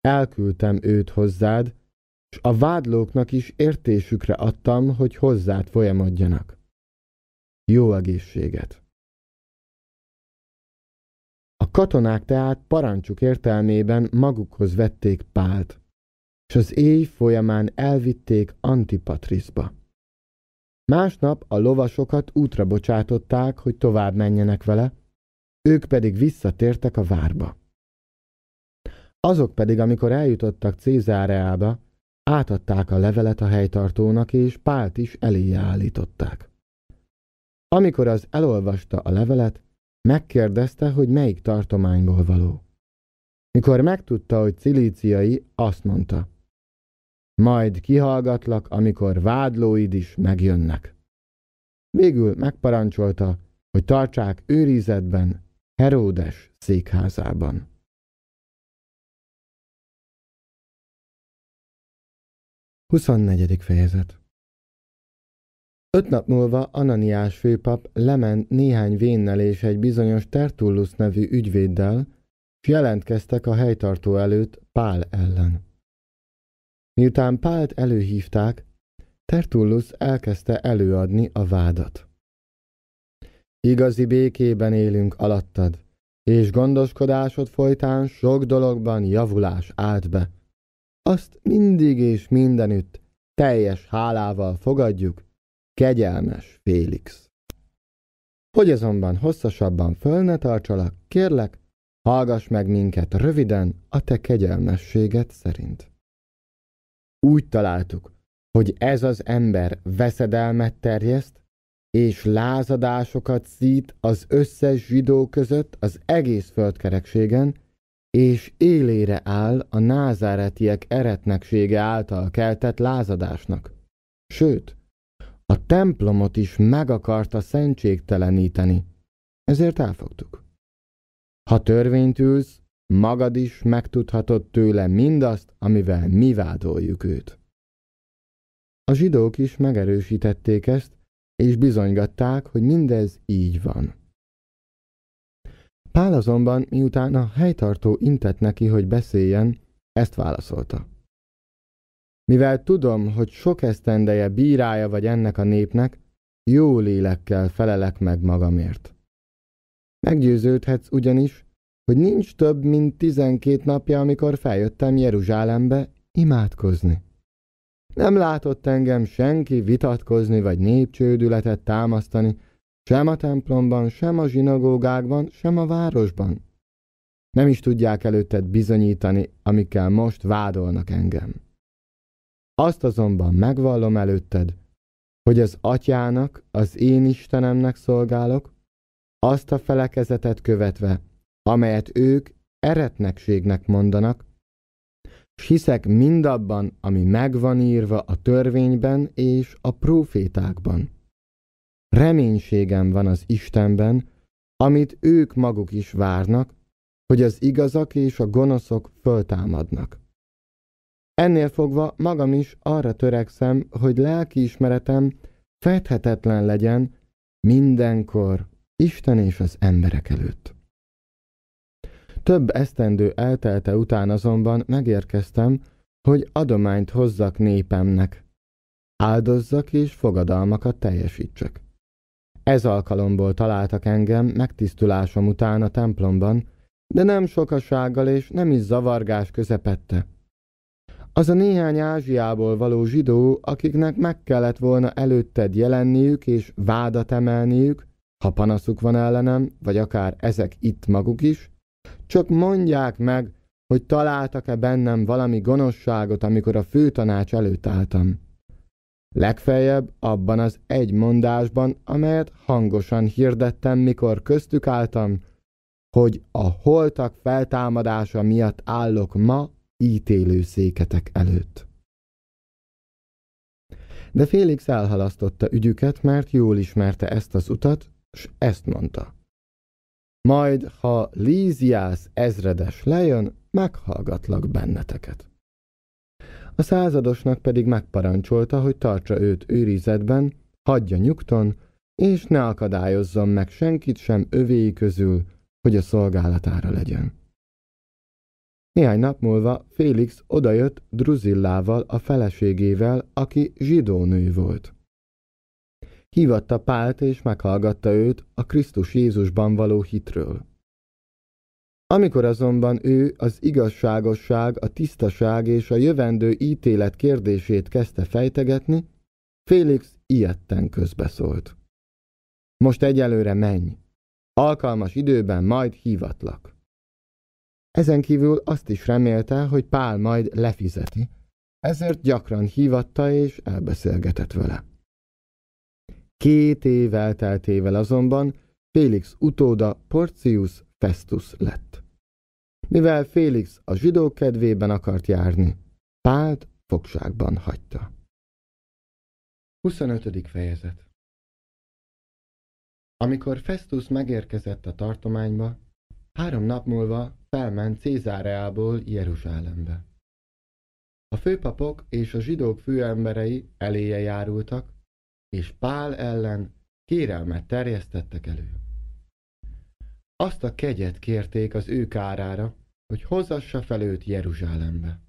elküldtem őt hozzád, s a vádlóknak is értésükre adtam, hogy hozzád folyamodjanak. Jó egészséget! A katonák tehát parancsuk értelmében magukhoz vették Pált, és az éj folyamán elvitték Antipatrisba. Másnap a lovasokat útra bocsátották, hogy tovább menjenek vele, ők pedig visszatértek a várba. Azok pedig, amikor eljutottak Cézáreába, Átadták a levelet a helytartónak, és Pált is eléje állították. Amikor az elolvasta a levelet, megkérdezte, hogy melyik tartományból való. Mikor megtudta, hogy cilíciai, azt mondta. Majd kihallgatlak, amikor vádlóid is megjönnek. Végül megparancsolta, hogy tartsák őrizetben Heródes székházában. 24. fejezet Öt nap múlva Ananiás főpap lement néhány vénnel és egy bizonyos Tertullus nevű ügyvéddel, és jelentkeztek a helytartó előtt Pál ellen. Miután Pált előhívták, Tertullus elkezdte előadni a vádat. Igazi békében élünk alattad, és gondoskodásod folytán sok dologban javulás állt be azt mindig és mindenütt teljes hálával fogadjuk, kegyelmes Félix. Hogy azonban hosszasabban föl ne tartsalak, kérlek, hallgass meg minket röviden a te kegyelmességed szerint. Úgy találtuk, hogy ez az ember veszedelmet terjeszt, és lázadásokat szít az összes zsidó között az egész földkerekségen, és élére áll a názáretiek eretneksége által keltett lázadásnak. Sőt, a templomot is meg akarta szentségteleníteni, ezért elfogtuk. Ha törvényt ülsz, magad is megtudhatod tőle mindazt, amivel mi vádoljuk őt. A zsidók is megerősítették ezt, és bizonygatták, hogy mindez így van. Pál azonban, miután a helytartó intett neki, hogy beszéljen, ezt válaszolta. Mivel tudom, hogy sok esztendeje bírája vagy ennek a népnek, jó lélekkel felelek meg magamért. Meggyőződhetsz ugyanis, hogy nincs több, mint tizenkét napja, amikor feljöttem Jeruzsálembe imádkozni. Nem látott engem senki vitatkozni vagy népcsődületet támasztani, sem a templomban, sem a zsinagógákban, sem a városban. Nem is tudják előtted bizonyítani, amikkel most vádolnak engem. Azt azonban megvallom előtted, hogy az atyának, az én Istenemnek szolgálok, azt a felekezetet követve, amelyet ők eretnekségnek mondanak, s hiszek mindabban, ami megvan írva a törvényben és a prófétákban. Reménységem van az Istenben, amit ők maguk is várnak, hogy az igazak és a gonoszok föltámadnak. Ennél fogva magam is arra törekszem, hogy lelkiismeretem fedhetetlen legyen mindenkor Isten és az emberek előtt. Több esztendő eltelte után azonban megérkeztem, hogy adományt hozzak népemnek, áldozzak és fogadalmakat teljesítsek. Ez alkalomból találtak engem megtisztulásom után a templomban, de nem sokasággal és nem is zavargás közepette. Az a néhány Ázsiából való zsidó, akiknek meg kellett volna előtted jelenniük és vádat emelniük, ha panaszuk van ellenem, vagy akár ezek itt maguk is, csak mondják meg, hogy találtak-e bennem valami gonoszságot, amikor a főtanács előtt álltam. Legfeljebb abban az egy mondásban, amelyet hangosan hirdettem, mikor köztük álltam, hogy a holtak feltámadása miatt állok ma ítélő széketek előtt. De Félix elhalasztotta ügyüket, mert jól ismerte ezt az utat, s ezt mondta. Majd, ha Líziász ezredes lejön, meghallgatlak benneteket a századosnak pedig megparancsolta, hogy tartsa őt őrizetben, hagyja nyugton, és ne akadályozzon meg senkit sem övéi közül, hogy a szolgálatára legyen. Néhány nap múlva Félix odajött Druzillával, a feleségével, aki zsidónő volt. Hívatta Pált és meghallgatta őt a Krisztus Jézusban való hitről. Amikor azonban ő az igazságosság, a tisztaság és a jövendő ítélet kérdését kezdte fejtegetni, Félix ilyetten közbeszólt. Most egyelőre menj! Alkalmas időben majd hívatlak. Ezen kívül azt is remélte, hogy Pál majd lefizeti, ezért gyakran hívatta és elbeszélgetett vele. Két év elteltével azonban Félix utóda Porcius Festus lett mivel Félix a zsidók kedvében akart járni, Pált fogságban hagyta. 25. fejezet Amikor Festus megérkezett a tartományba, három nap múlva felment Cézáreából Jeruzsálembe. A főpapok és a zsidók főemberei eléje járultak, és Pál ellen kérelmet terjesztettek elő. Azt a kegyet kérték az ő kárára, hogy hozassa fel őt Jeruzsálembe.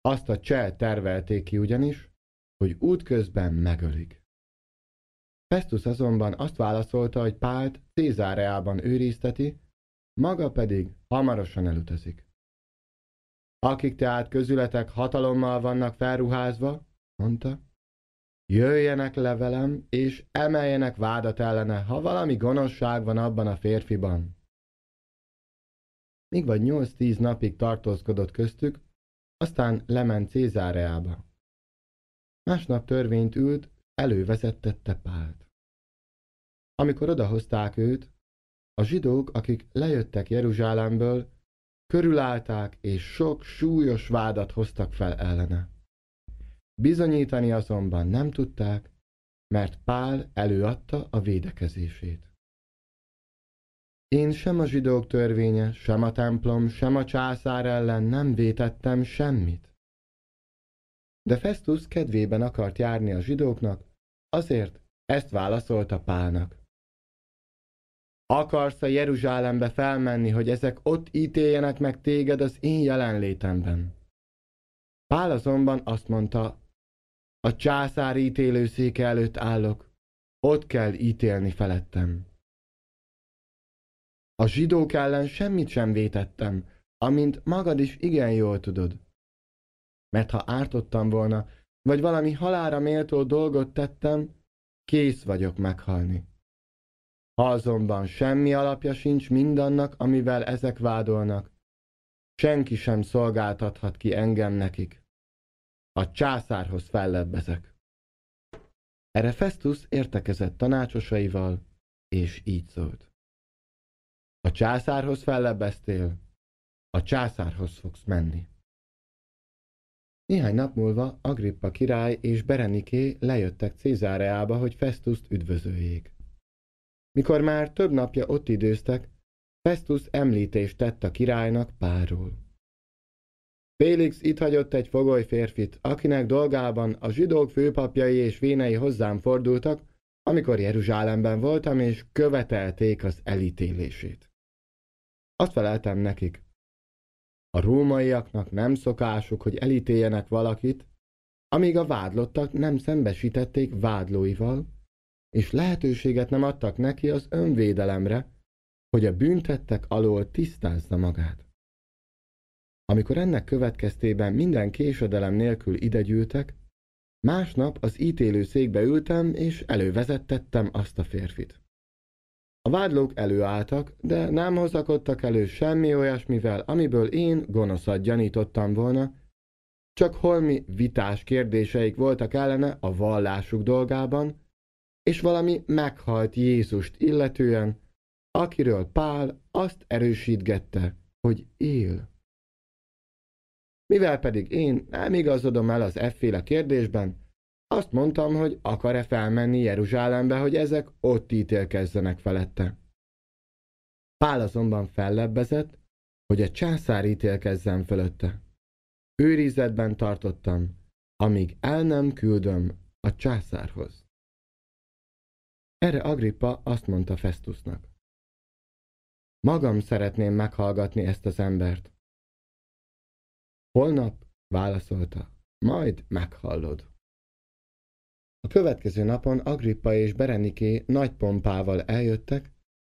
Azt a cseh tervelték ki ugyanis, hogy útközben megölik. Festus azonban azt válaszolta, hogy Pált Cézáreában őrizteti, maga pedig hamarosan elutazik. Akik tehát közületek hatalommal vannak felruházva, mondta, jöjjenek levelem, és emeljenek vádat ellene, ha valami gonoszság van abban a férfiban, még vagy 8-10 napig tartózkodott köztük, aztán lement Cézáreába. Másnap törvényt ült, elővezettette Pált. Amikor odahozták őt, a zsidók, akik lejöttek Jeruzsálemből, körülállták és sok súlyos vádat hoztak fel ellene. Bizonyítani azonban nem tudták, mert Pál előadta a védekezését. Én sem a zsidók törvénye, sem a templom, sem a császár ellen nem vétettem semmit. De Festus kedvében akart járni a zsidóknak, azért ezt válaszolta Pálnak. Akarsz a Jeruzsálembe felmenni, hogy ezek ott ítéljenek meg téged az én jelenlétemben? Pál azonban azt mondta, a császár ítélőszéke előtt állok, ott kell ítélni felettem. A zsidók ellen semmit sem vétettem, amint magad is igen jól tudod. Mert ha ártottam volna, vagy valami halára méltó dolgot tettem, kész vagyok meghalni. Ha azonban semmi alapja sincs mindannak, amivel ezek vádolnak, senki sem szolgáltathat ki engem nekik. A császárhoz fellebbezek. Erre Festus értekezett tanácsosaival, és így szólt. A császárhoz fellebeztél, a császárhoz fogsz menni. Néhány nap múlva Agrippa király és Bereniké lejöttek Cézáreába, hogy Festuszt üdvözöljék. Mikor már több napja ott időztek, Festus említést tett a királynak párról. Félix itt hagyott egy fogoly férfit, akinek dolgában a zsidók főpapjai és vénei hozzám fordultak, amikor Jeruzsálemben voltam, és követelték az elítélését. Azt feleltem nekik. A rómaiaknak nem szokásuk, hogy elítéljenek valakit, amíg a vádlottak nem szembesítették vádlóival, és lehetőséget nem adtak neki az önvédelemre, hogy a büntettek alól tisztázza magát. Amikor ennek következtében minden késedelem nélkül idegyűltek, másnap az ítélő székbe ültem, és elővezettettem azt a férfit. A vádlók előálltak, de nem hozakodtak elő semmi olyasmivel, amiből én gonoszat gyanítottam volna, csak holmi vitás kérdéseik voltak ellene a vallásuk dolgában, és valami meghalt Jézust illetően, akiről Pál azt erősítgette, hogy él. Mivel pedig én nem igazodom el az efféle kérdésben, azt mondtam, hogy akar-e felmenni Jeruzsálembe, hogy ezek ott ítélkezzenek felette. Pál azonban fellebbezett, hogy a császár ítélkezzen fölötte. Őrizetben tartottam, amíg el nem küldöm a császárhoz. Erre Agrippa azt mondta Festusnak. Magam szeretném meghallgatni ezt az embert. Holnap válaszolta, majd meghallod. A következő napon Agrippa és Bereniké nagy pompával eljöttek,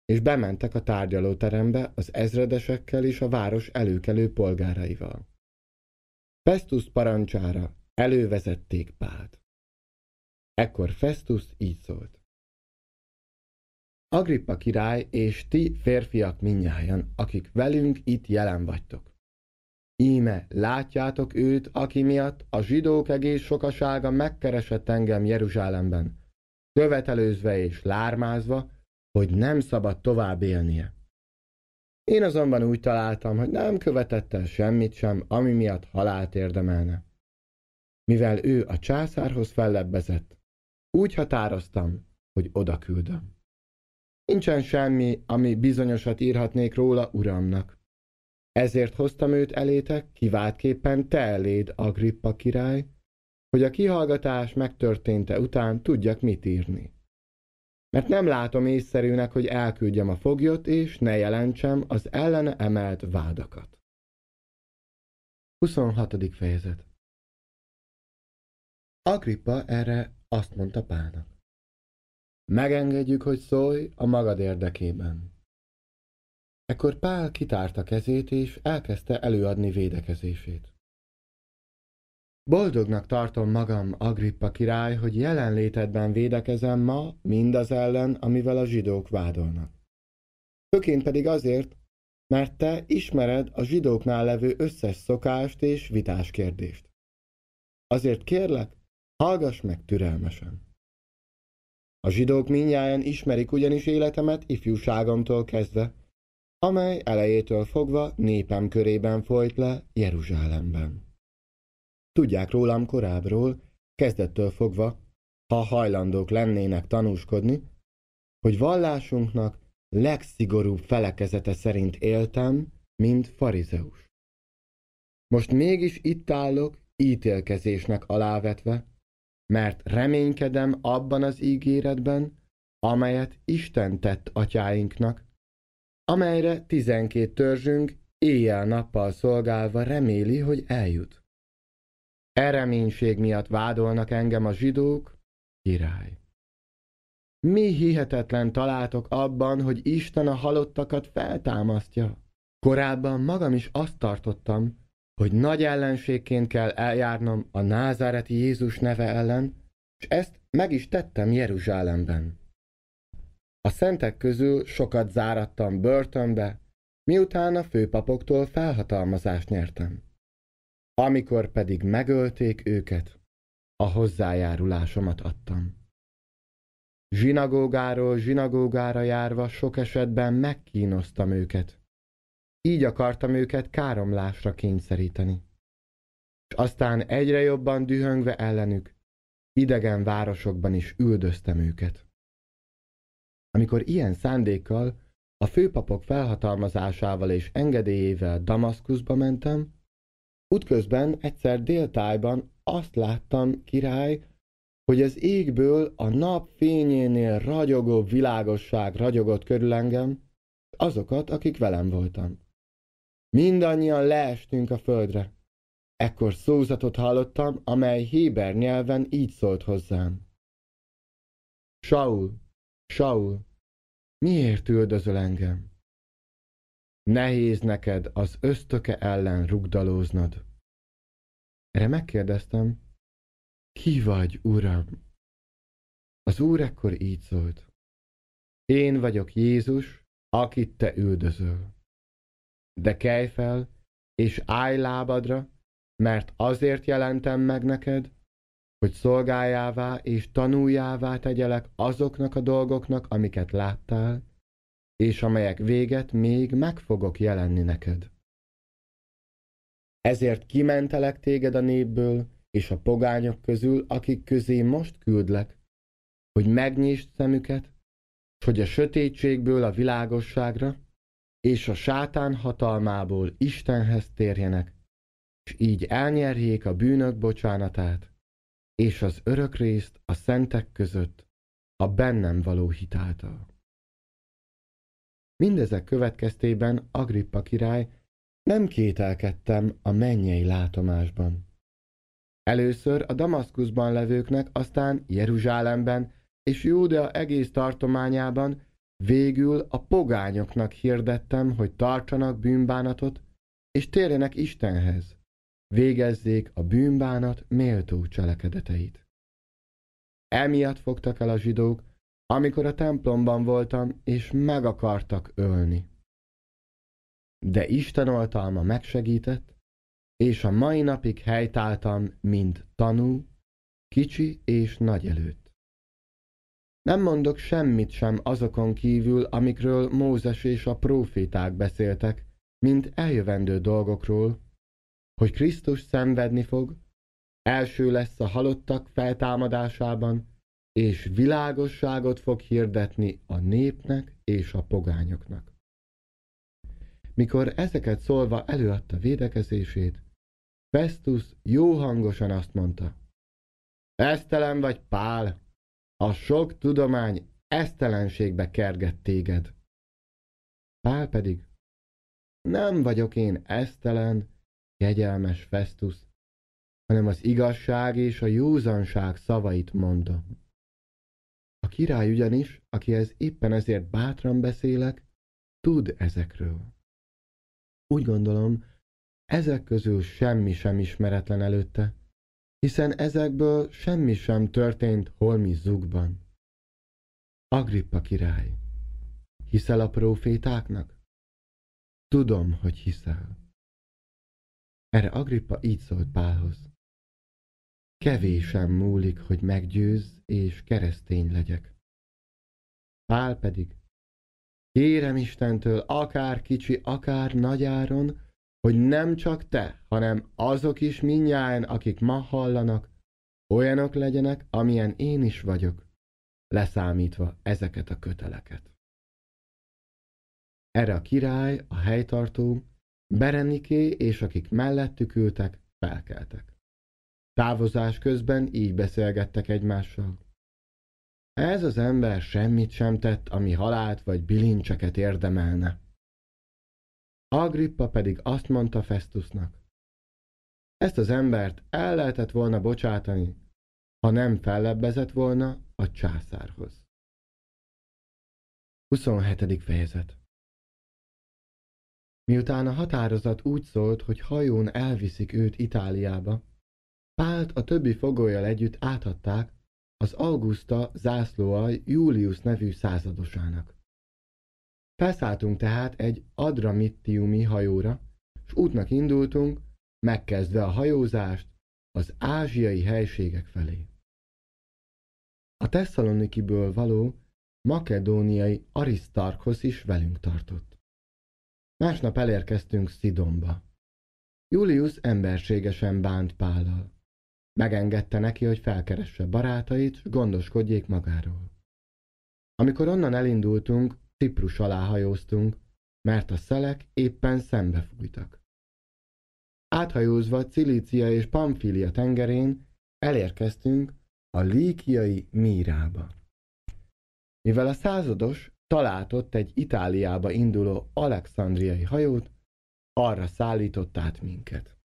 és bementek a tárgyalóterembe az ezredesekkel és a város előkelő polgáraival. Festus parancsára elővezették Pált. Ekkor Festus így szólt. Agrippa király és ti férfiak minnyájan, akik velünk itt jelen vagytok. Íme, látjátok őt, aki miatt a zsidók egész sokasága megkeresett engem Jeruzsálemben, követelőzve és lármázva, hogy nem szabad tovább élnie. Én azonban úgy találtam, hogy nem követett el semmit sem, ami miatt halált érdemelne. Mivel ő a császárhoz fellebbezett, úgy határoztam, hogy oda küldöm. Nincsen semmi, ami bizonyosat írhatnék róla uramnak. Ezért hoztam őt elétek, kiváltképpen te eléd, Agrippa király, hogy a kihallgatás megtörténte után tudjak mit írni. Mert nem látom észszerűnek, hogy elküldjem a foglyot, és ne jelentsem az ellene emelt vádakat. 26. fejezet Agrippa erre azt mondta Pálnak. Megengedjük, hogy szólj a magad érdekében. Ekkor Pál kitárta kezét, és elkezdte előadni védekezését. Boldognak tartom magam, Agrippa király, hogy jelenlétedben védekezem ma mindaz ellen, amivel a zsidók vádolnak. Főként pedig azért, mert te ismered a zsidóknál levő összes szokást és vitás kérdést. Azért kérlek, hallgass meg türelmesen. A zsidók minnyáján ismerik ugyanis életemet ifjúságomtól kezdve, amely elejétől fogva népem körében folyt le Jeruzsálemben. Tudják rólam korábbról, kezdettől fogva, ha hajlandók lennének tanúskodni, hogy vallásunknak legszigorúbb felekezete szerint éltem, mint farizeus. Most mégis itt állok, ítélkezésnek alávetve, mert reménykedem abban az ígéretben, amelyet Isten tett atyáinknak, amelyre tizenkét törzsünk éjjel-nappal szolgálva reméli, hogy eljut. Ereménység miatt vádolnak engem a zsidók, király. Mi hihetetlen találtok abban, hogy Isten a halottakat feltámasztja? Korábban magam is azt tartottam, hogy nagy ellenségként kell eljárnom a názáreti Jézus neve ellen, és ezt meg is tettem Jeruzsálemben. A szentek közül sokat zárattam börtönbe, miután a főpapoktól felhatalmazást nyertem. Amikor pedig megölték őket, a hozzájárulásomat adtam. Zsinagógáról zsinagógára járva sok esetben megkínoztam őket. Így akartam őket káromlásra kényszeríteni. És aztán egyre jobban dühöngve ellenük, idegen városokban is üldöztem őket. Amikor ilyen szándékkal, a főpapok felhatalmazásával és engedélyével Damaszkuszba mentem, útközben egyszer déltájban azt láttam, király, hogy az égből a nap fényénél ragyogó világosság ragyogott körül engem, azokat, akik velem voltam. Mindannyian leestünk a földre. Ekkor szózatot hallottam, amely héber nyelven így szólt hozzám. Saul, Saul, miért üldözöl engem? Nehéz neked az ösztöke ellen rugdalóznod. Erre megkérdeztem, ki vagy, uram? Az úr ekkor így szólt. Én vagyok Jézus, akit te üldözöl. De kelj fel, és állj lábadra, mert azért jelentem meg neked, hogy szolgájává és tanuljává tegyelek azoknak a dolgoknak, amiket láttál, és amelyek véget még meg fogok jelenni neked. Ezért kimentelek téged a népből és a pogányok közül, akik közé most küldlek, hogy megnyisd szemüket, hogy a sötétségből a világosságra, és a sátán hatalmából Istenhez térjenek, és így elnyerjék a bűnök bocsánatát, és az örök részt a szentek között a bennem való hitáltal. Mindezek következtében Agrippa király nem kételkedtem a mennyei látomásban. Először a Damaszkuszban levőknek, aztán Jeruzsálemben és Júdea egész tartományában végül a pogányoknak hirdettem, hogy tartsanak bűnbánatot és térjenek Istenhez végezzék a bűnbánat méltó cselekedeteit. Emiatt fogtak el a zsidók, amikor a templomban voltam, és meg akartak ölni. De Isten oltalma megsegített, és a mai napig helytáltam, mint tanú, kicsi és nagy előtt. Nem mondok semmit sem azokon kívül, amikről Mózes és a próféták beszéltek, mint eljövendő dolgokról, hogy Krisztus szenvedni fog, első lesz a halottak feltámadásában, és világosságot fog hirdetni a népnek és a pogányoknak. Mikor ezeket szólva előadta védekezését, Festus jó hangosan azt mondta, Esztelen vagy Pál, a sok tudomány esztelenségbe kerget téged. Pál pedig, nem vagyok én esztelen, kegyelmes Festus, hanem az igazság és a józanság szavait mondta. A király ugyanis, akihez éppen ezért bátran beszélek, tud ezekről. Úgy gondolom, ezek közül semmi sem ismeretlen előtte, hiszen ezekből semmi sem történt holmi zugban. Agrippa király, hiszel a profétáknak? Tudom, hogy hiszel. Erre Agrippa így szólt Pálhoz. Kevésem múlik, hogy meggyőz és keresztény legyek. Pál pedig, kérem Istentől, akár kicsi, akár nagyáron, hogy nem csak te, hanem azok is minnyáján, akik ma hallanak, olyanok legyenek, amilyen én is vagyok, leszámítva ezeket a köteleket. Erre a király, a helytartó Bereniké és akik mellettük ültek, felkeltek. Távozás közben így beszélgettek egymással. Ez az ember semmit sem tett, ami halált vagy bilincseket érdemelne. Agrippa pedig azt mondta Festusnak. Ezt az embert el lehetett volna bocsátani, ha nem fellebbezett volna a császárhoz. 27. fejezet Miután a határozat úgy szólt, hogy hajón elviszik őt Itáliába, Pált a többi fogolyjal együtt átadták az Augusta zászlóaj Julius nevű századosának. Felszálltunk tehát egy adramittiumi hajóra, és útnak indultunk, megkezdve a hajózást az ázsiai helységek felé. A tesszalonikiből való makedóniai Arisztarkhoz is velünk tartott. Másnap elérkeztünk Szidomba. Julius emberségesen bánt Pállal. Megengedte neki, hogy felkeresse barátait, s gondoskodjék magáról. Amikor onnan elindultunk, Ciprus alá hajóztunk, mert a szelek éppen szembefújtak. Áthajózva Cilícia és Pamfília tengerén elérkeztünk a líkiai mírába. Mivel a százados talált egy Itáliába induló alexandriai hajót, arra szállított át minket.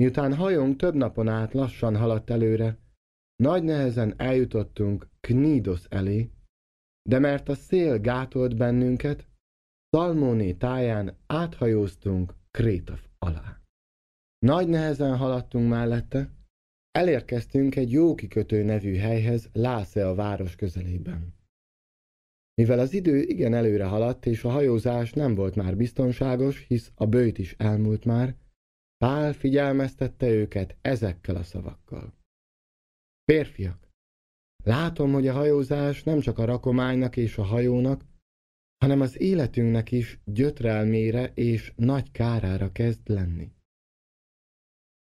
Miután hajónk több napon át lassan haladt előre, nagy nehezen eljutottunk Knidos elé, de mert a szél gátolt bennünket, Szalmóné táján áthajóztunk Krétaf alá. Nagy nehezen haladtunk mellette, elérkeztünk egy jó kikötő nevű helyhez Lásze a város közelében. Mivel az idő igen előre haladt, és a hajózás nem volt már biztonságos, hisz a bőjt is elmúlt már, Pál figyelmeztette őket ezekkel a szavakkal. Férfiak, látom, hogy a hajózás nem csak a rakománynak és a hajónak, hanem az életünknek is gyötrelmére és nagy kárára kezd lenni.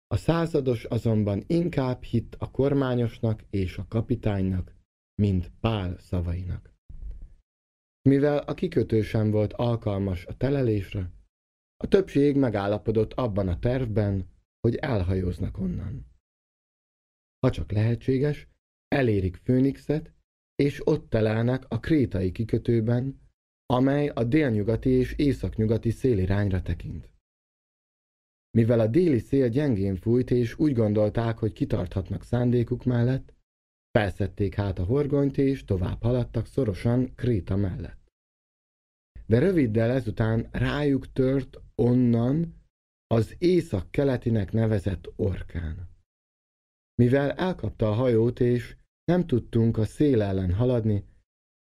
A százados azonban inkább hitt a kormányosnak és a kapitánynak, mint Pál szavainak. Mivel a kikötő sem volt alkalmas a telelésre, a többség megállapodott abban a tervben, hogy elhajóznak onnan. Ha csak lehetséges, elérik Főnixet, és ott telelnek a krétai kikötőben, amely a délnyugati és északnyugati szélirányra tekint. Mivel a déli szél gyengén fújt, és úgy gondolták, hogy kitarthatnak szándékuk mellett, Felszették hát a horgonyt és tovább haladtak szorosan Kréta mellett. De röviddel ezután rájuk tört onnan az észak-keletinek nevezett orkán. Mivel elkapta a hajót és nem tudtunk a szél ellen haladni,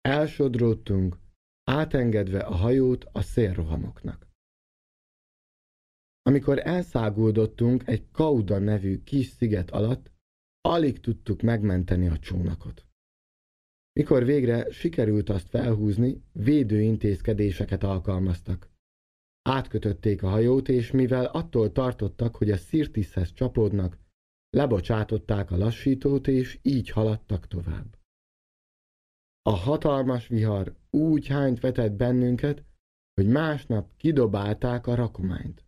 elsodródtunk, átengedve a hajót a szélrohamoknak. Amikor elszáguldottunk egy Kauda nevű kis sziget alatt, Alig tudtuk megmenteni a csónakot. Mikor végre sikerült azt felhúzni, védő intézkedéseket alkalmaztak. Átkötötték a hajót, és mivel attól tartottak, hogy a szirtiszhez csapódnak, lebocsátották a lassítót, és így haladtak tovább. A hatalmas vihar úgy hányt vetett bennünket, hogy másnap kidobálták a rakományt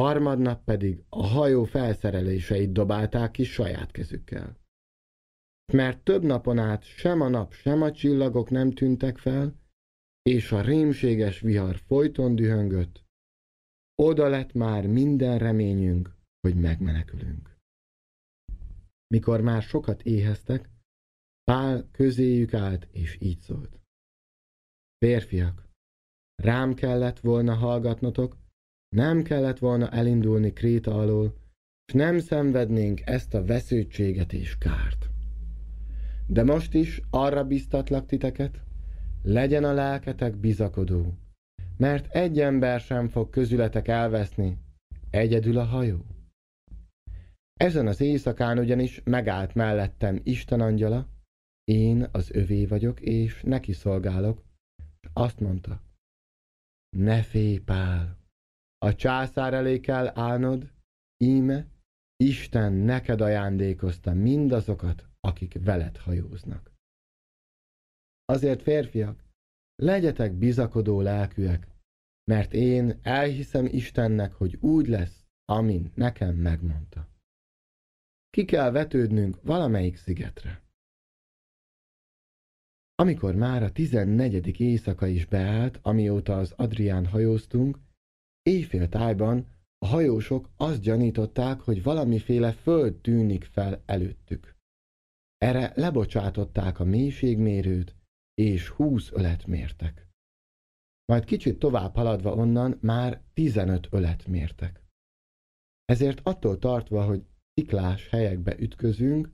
harmadnap pedig a hajó felszereléseit dobálták ki saját kezükkel. Mert több napon át sem a nap, sem a csillagok nem tűntek fel, és a rémséges vihar folyton dühöngött, oda lett már minden reményünk, hogy megmenekülünk. Mikor már sokat éheztek, Pál közéjük állt, és így szólt. Férfiak, rám kellett volna hallgatnotok, nem kellett volna elindulni Kréta alól, és nem szenvednénk ezt a veszőtséget és kárt. De most is arra biztatlak titeket, legyen a lelketek bizakodó, mert egy ember sem fog közületek elveszni, egyedül a hajó. Ezen az éjszakán ugyanis megállt mellettem Isten angyala, én az övé vagyok, és neki szolgálok, és azt mondta, ne félj, Pál! a császár elé kell állnod, íme Isten neked ajándékozta mindazokat, akik veled hajóznak. Azért férfiak, legyetek bizakodó lelkűek, mert én elhiszem Istennek, hogy úgy lesz, amint nekem megmondta. Ki kell vetődnünk valamelyik szigetre. Amikor már a tizennegyedik éjszaka is beállt, amióta az Adrián hajóztunk, Éjfél tájban a hajósok azt gyanították, hogy valamiféle föld tűnik fel előttük. Erre lebocsátották a mélységmérőt, és húsz ölet mértek. Majd kicsit tovább haladva onnan már tizenöt ölet mértek. Ezért attól tartva, hogy sziklás helyekbe ütközünk,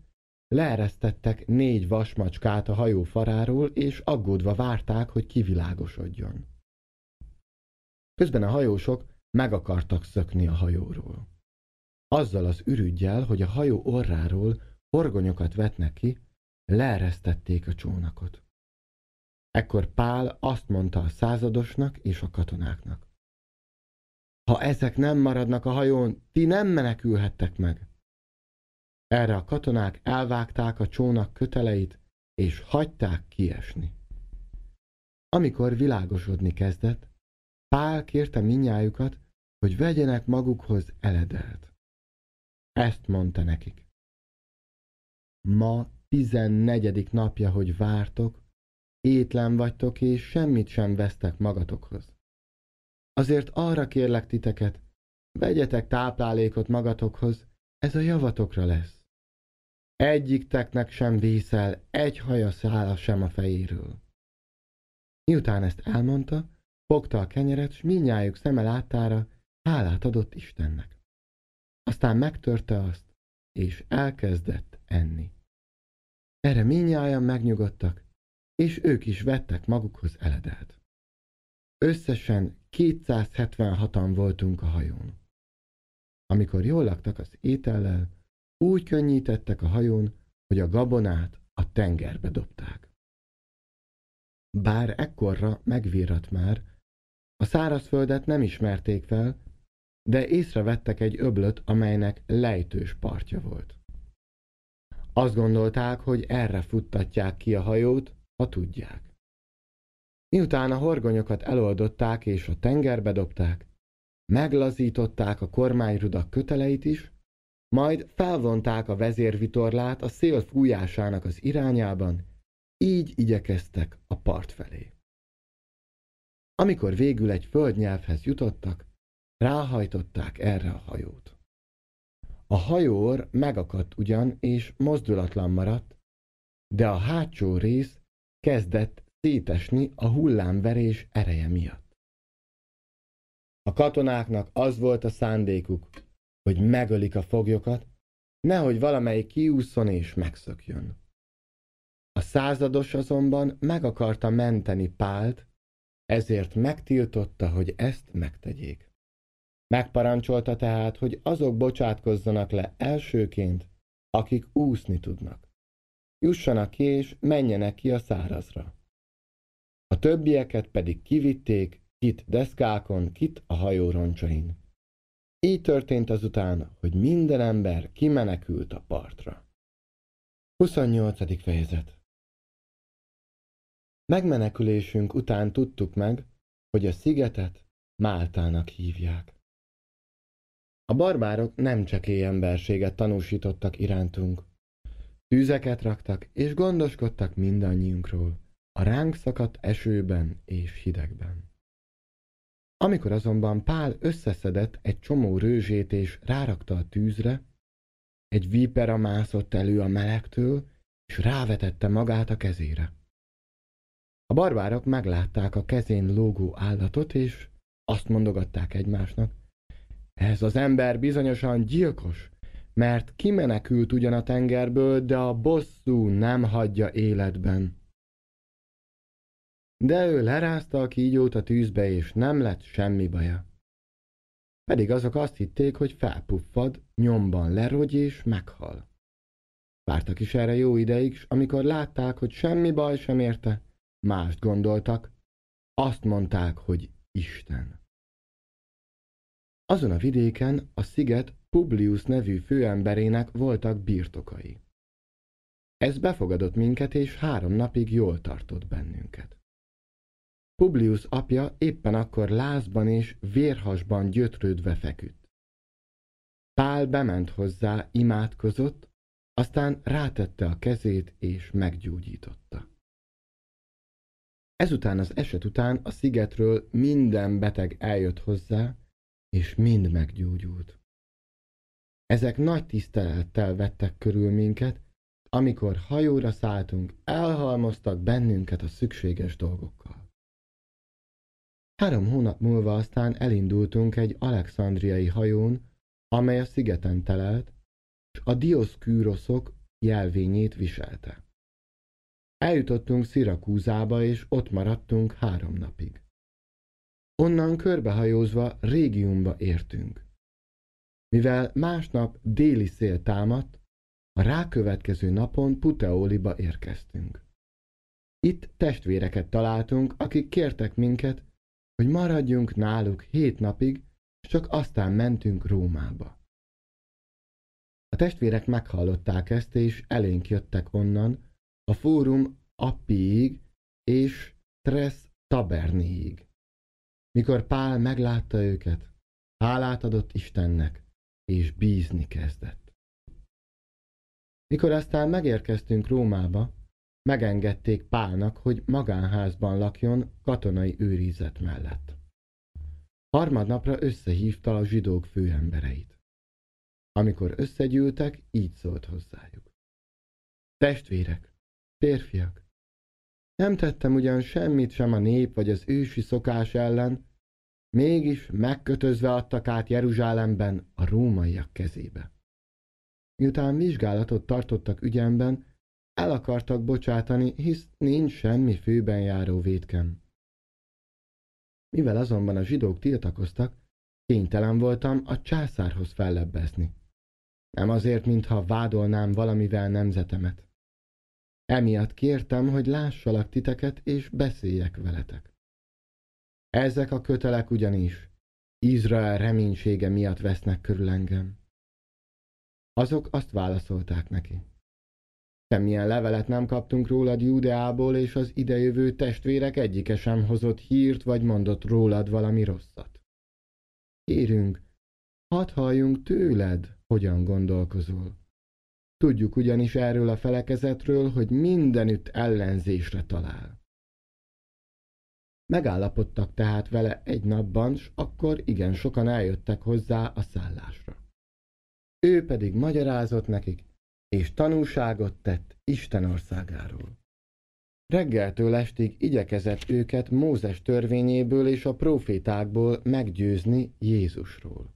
leeresztettek négy vasmacskát a hajó faráról, és aggódva várták, hogy kivilágosodjon. Közben a hajósok meg akartak szökni a hajóról. Azzal az ürügyjel, hogy a hajó orráról horgonyokat vetnek ki, leeresztették a csónakot. Ekkor Pál azt mondta a századosnak és a katonáknak. Ha ezek nem maradnak a hajón, ti nem menekülhettek meg. Erre a katonák elvágták a csónak köteleit, és hagyták kiesni. Amikor világosodni kezdett, Pál kérte minnyájukat, hogy vegyenek magukhoz eledelt. Ezt mondta nekik. Ma tizennegyedik napja, hogy vártok, étlen vagytok, és semmit sem vesztek magatokhoz. Azért arra kérlek titeket, vegyetek táplálékot magatokhoz, ez a javatokra lesz. Egyik teknek sem vészel egy haja szála sem a fejéről. Miután ezt elmondta, fogta a kenyeret, s minnyájuk szeme láttára hálát adott Istennek. Aztán megtörte azt, és elkezdett enni. Erre minnyájan megnyugodtak, és ők is vettek magukhoz eledelt. Összesen 276-an voltunk a hajón. Amikor jól laktak az étellel, úgy könnyítettek a hajón, hogy a gabonát a tengerbe dobták. Bár ekkorra megvírat már, a szárazföldet nem ismerték fel, de észrevettek egy öblöt, amelynek lejtős partja volt. Azt gondolták, hogy erre futtatják ki a hajót, ha tudják. Miután a horgonyokat eloldották és a tengerbe dobták, meglazították a kormányrudak köteleit is, majd felvonták a vezérvitorlát a szél fújásának az irányában, így igyekeztek a part felé. Amikor végül egy földnyelvhez jutottak, ráhajtották erre a hajót. A hajór megakadt ugyan, és mozdulatlan maradt, de a hátsó rész kezdett szétesni a hullámverés ereje miatt. A katonáknak az volt a szándékuk, hogy megölik a foglyokat, nehogy valamelyik kiúszon és megszökjön. A százados azonban meg akarta menteni Pált, ezért megtiltotta, hogy ezt megtegyék. Megparancsolta tehát, hogy azok bocsátkozzanak le elsőként, akik úszni tudnak. Jussanak ki és menjenek ki a szárazra. A többieket pedig kivitték, kit deszkákon, kit a hajó roncsain. Így történt azután, hogy minden ember kimenekült a partra. 28. fejezet Megmenekülésünk után tudtuk meg, hogy a szigetet Máltának hívják. A barbárok nem csak emberséget tanúsítottak irántunk. Tűzeket raktak és gondoskodtak mindannyiunkról, a ránk szakadt esőben és hidegben. Amikor azonban Pál összeszedett egy csomó rőzsét és rárakta a tűzre, egy vípera mászott elő a melegtől, és rávetette magát a kezére. A barbárok meglátták a kezén lógó állatot, és azt mondogatták egymásnak. Ez az ember bizonyosan gyilkos, mert kimenekült ugyan a tengerből, de a bosszú nem hagyja életben. De ő lerázta a kígyót a tűzbe, és nem lett semmi baja. Pedig azok azt hitték, hogy felpuffad, nyomban lerogy és meghal. Vártak is erre jó ideig, s amikor látták, hogy semmi baj sem érte, Mást gondoltak, azt mondták, hogy Isten. Azon a vidéken a sziget Publius nevű főemberének voltak birtokai. Ez befogadott minket, és három napig jól tartott bennünket. Publius apja éppen akkor lázban és vérhasban gyötrődve feküdt. Pál bement hozzá, imádkozott, aztán rátette a kezét és meggyógyította. Ezután az eset után a szigetről minden beteg eljött hozzá, és mind meggyógyult. Ezek nagy tisztelettel vettek körül minket, amikor hajóra szálltunk, elhalmoztak bennünket a szükséges dolgokkal. Három hónap múlva aztán elindultunk egy alexandriai hajón, amely a szigeten telelt, és a dioszkűroszok jelvényét viselte. Eljutottunk Szirakúzába, és ott maradtunk három napig. Onnan körbehajózva régiumba értünk. Mivel másnap déli szél támadt, a rákövetkező napon Puteóliba érkeztünk. Itt testvéreket találtunk, akik kértek minket, hogy maradjunk náluk hét napig, csak aztán mentünk Rómába. A testvérek meghallották ezt, és elénk jöttek onnan, a fórum Appiig és tres Taberniig. Mikor Pál meglátta őket, hálát adott Istennek, és bízni kezdett. Mikor aztán megérkeztünk Rómába, megengedték Pálnak, hogy magánházban lakjon katonai őrizet mellett. Harmadnapra összehívta a zsidók főembereit. Amikor összegyűltek, így szólt hozzájuk. Testvérek, Férfiak, nem tettem ugyan semmit sem a nép vagy az ősi szokás ellen, mégis megkötözve adtak át Jeruzsálemben a rómaiak kezébe. Miután vizsgálatot tartottak ügyemben, el akartak bocsátani, hisz nincs semmi főben járó védkem. Mivel azonban a zsidók tiltakoztak, kénytelen voltam a császárhoz fellebbezni. Nem azért, mintha vádolnám valamivel nemzetemet. Emiatt kértem, hogy lássalak titeket és beszéljek veletek. Ezek a kötelek ugyanis Izrael reménysége miatt vesznek körül engem. Azok azt válaszolták neki. Semmilyen levelet nem kaptunk rólad Júdeából, és az idejövő testvérek egyike sem hozott hírt, vagy mondott rólad valami rosszat. Kérünk, hadd halljunk tőled, hogyan gondolkozol. Tudjuk ugyanis erről a felekezetről, hogy mindenütt ellenzésre talál. Megállapodtak tehát vele egy napban, s akkor igen sokan eljöttek hozzá a szállásra. Ő pedig magyarázott nekik, és tanúságot tett Isten országáról. Reggeltől estig igyekezett őket Mózes törvényéből és a profétákból meggyőzni Jézusról.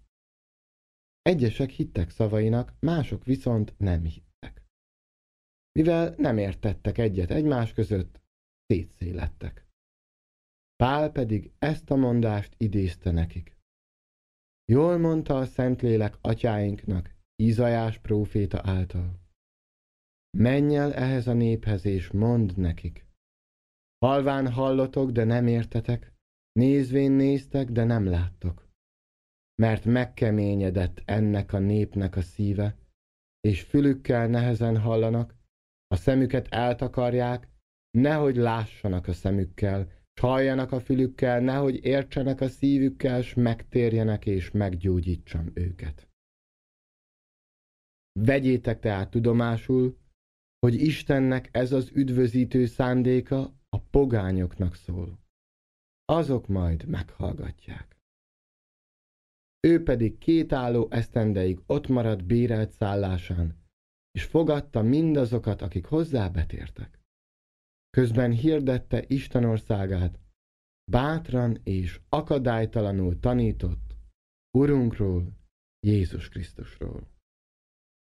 Egyesek hittek szavainak, mások viszont nem hittek. Mivel nem értettek egyet egymás között, szétszélettek. Pál pedig ezt a mondást idézte nekik. Jól mondta a Szentlélek atyáinknak, Izajás próféta által. Menj el ehhez a néphez, és mondd nekik. Halván hallotok, de nem értetek, nézvén néztek, de nem láttok mert megkeményedett ennek a népnek a szíve, és fülükkel nehezen hallanak, a szemüket eltakarják, nehogy lássanak a szemükkel, s halljanak a fülükkel, nehogy értsenek a szívükkel, s megtérjenek és meggyógyítsam őket. Vegyétek tehát tudomásul, hogy Istennek ez az üdvözítő szándéka a pogányoknak szól. Azok majd meghallgatják. Ő pedig kétálló esztendeig ott maradt bérelt szállásán, és fogadta mindazokat, akik hozzá betértek. Közben hirdette Isten országát, bátran és akadálytalanul tanított Urunkról, Jézus Krisztusról.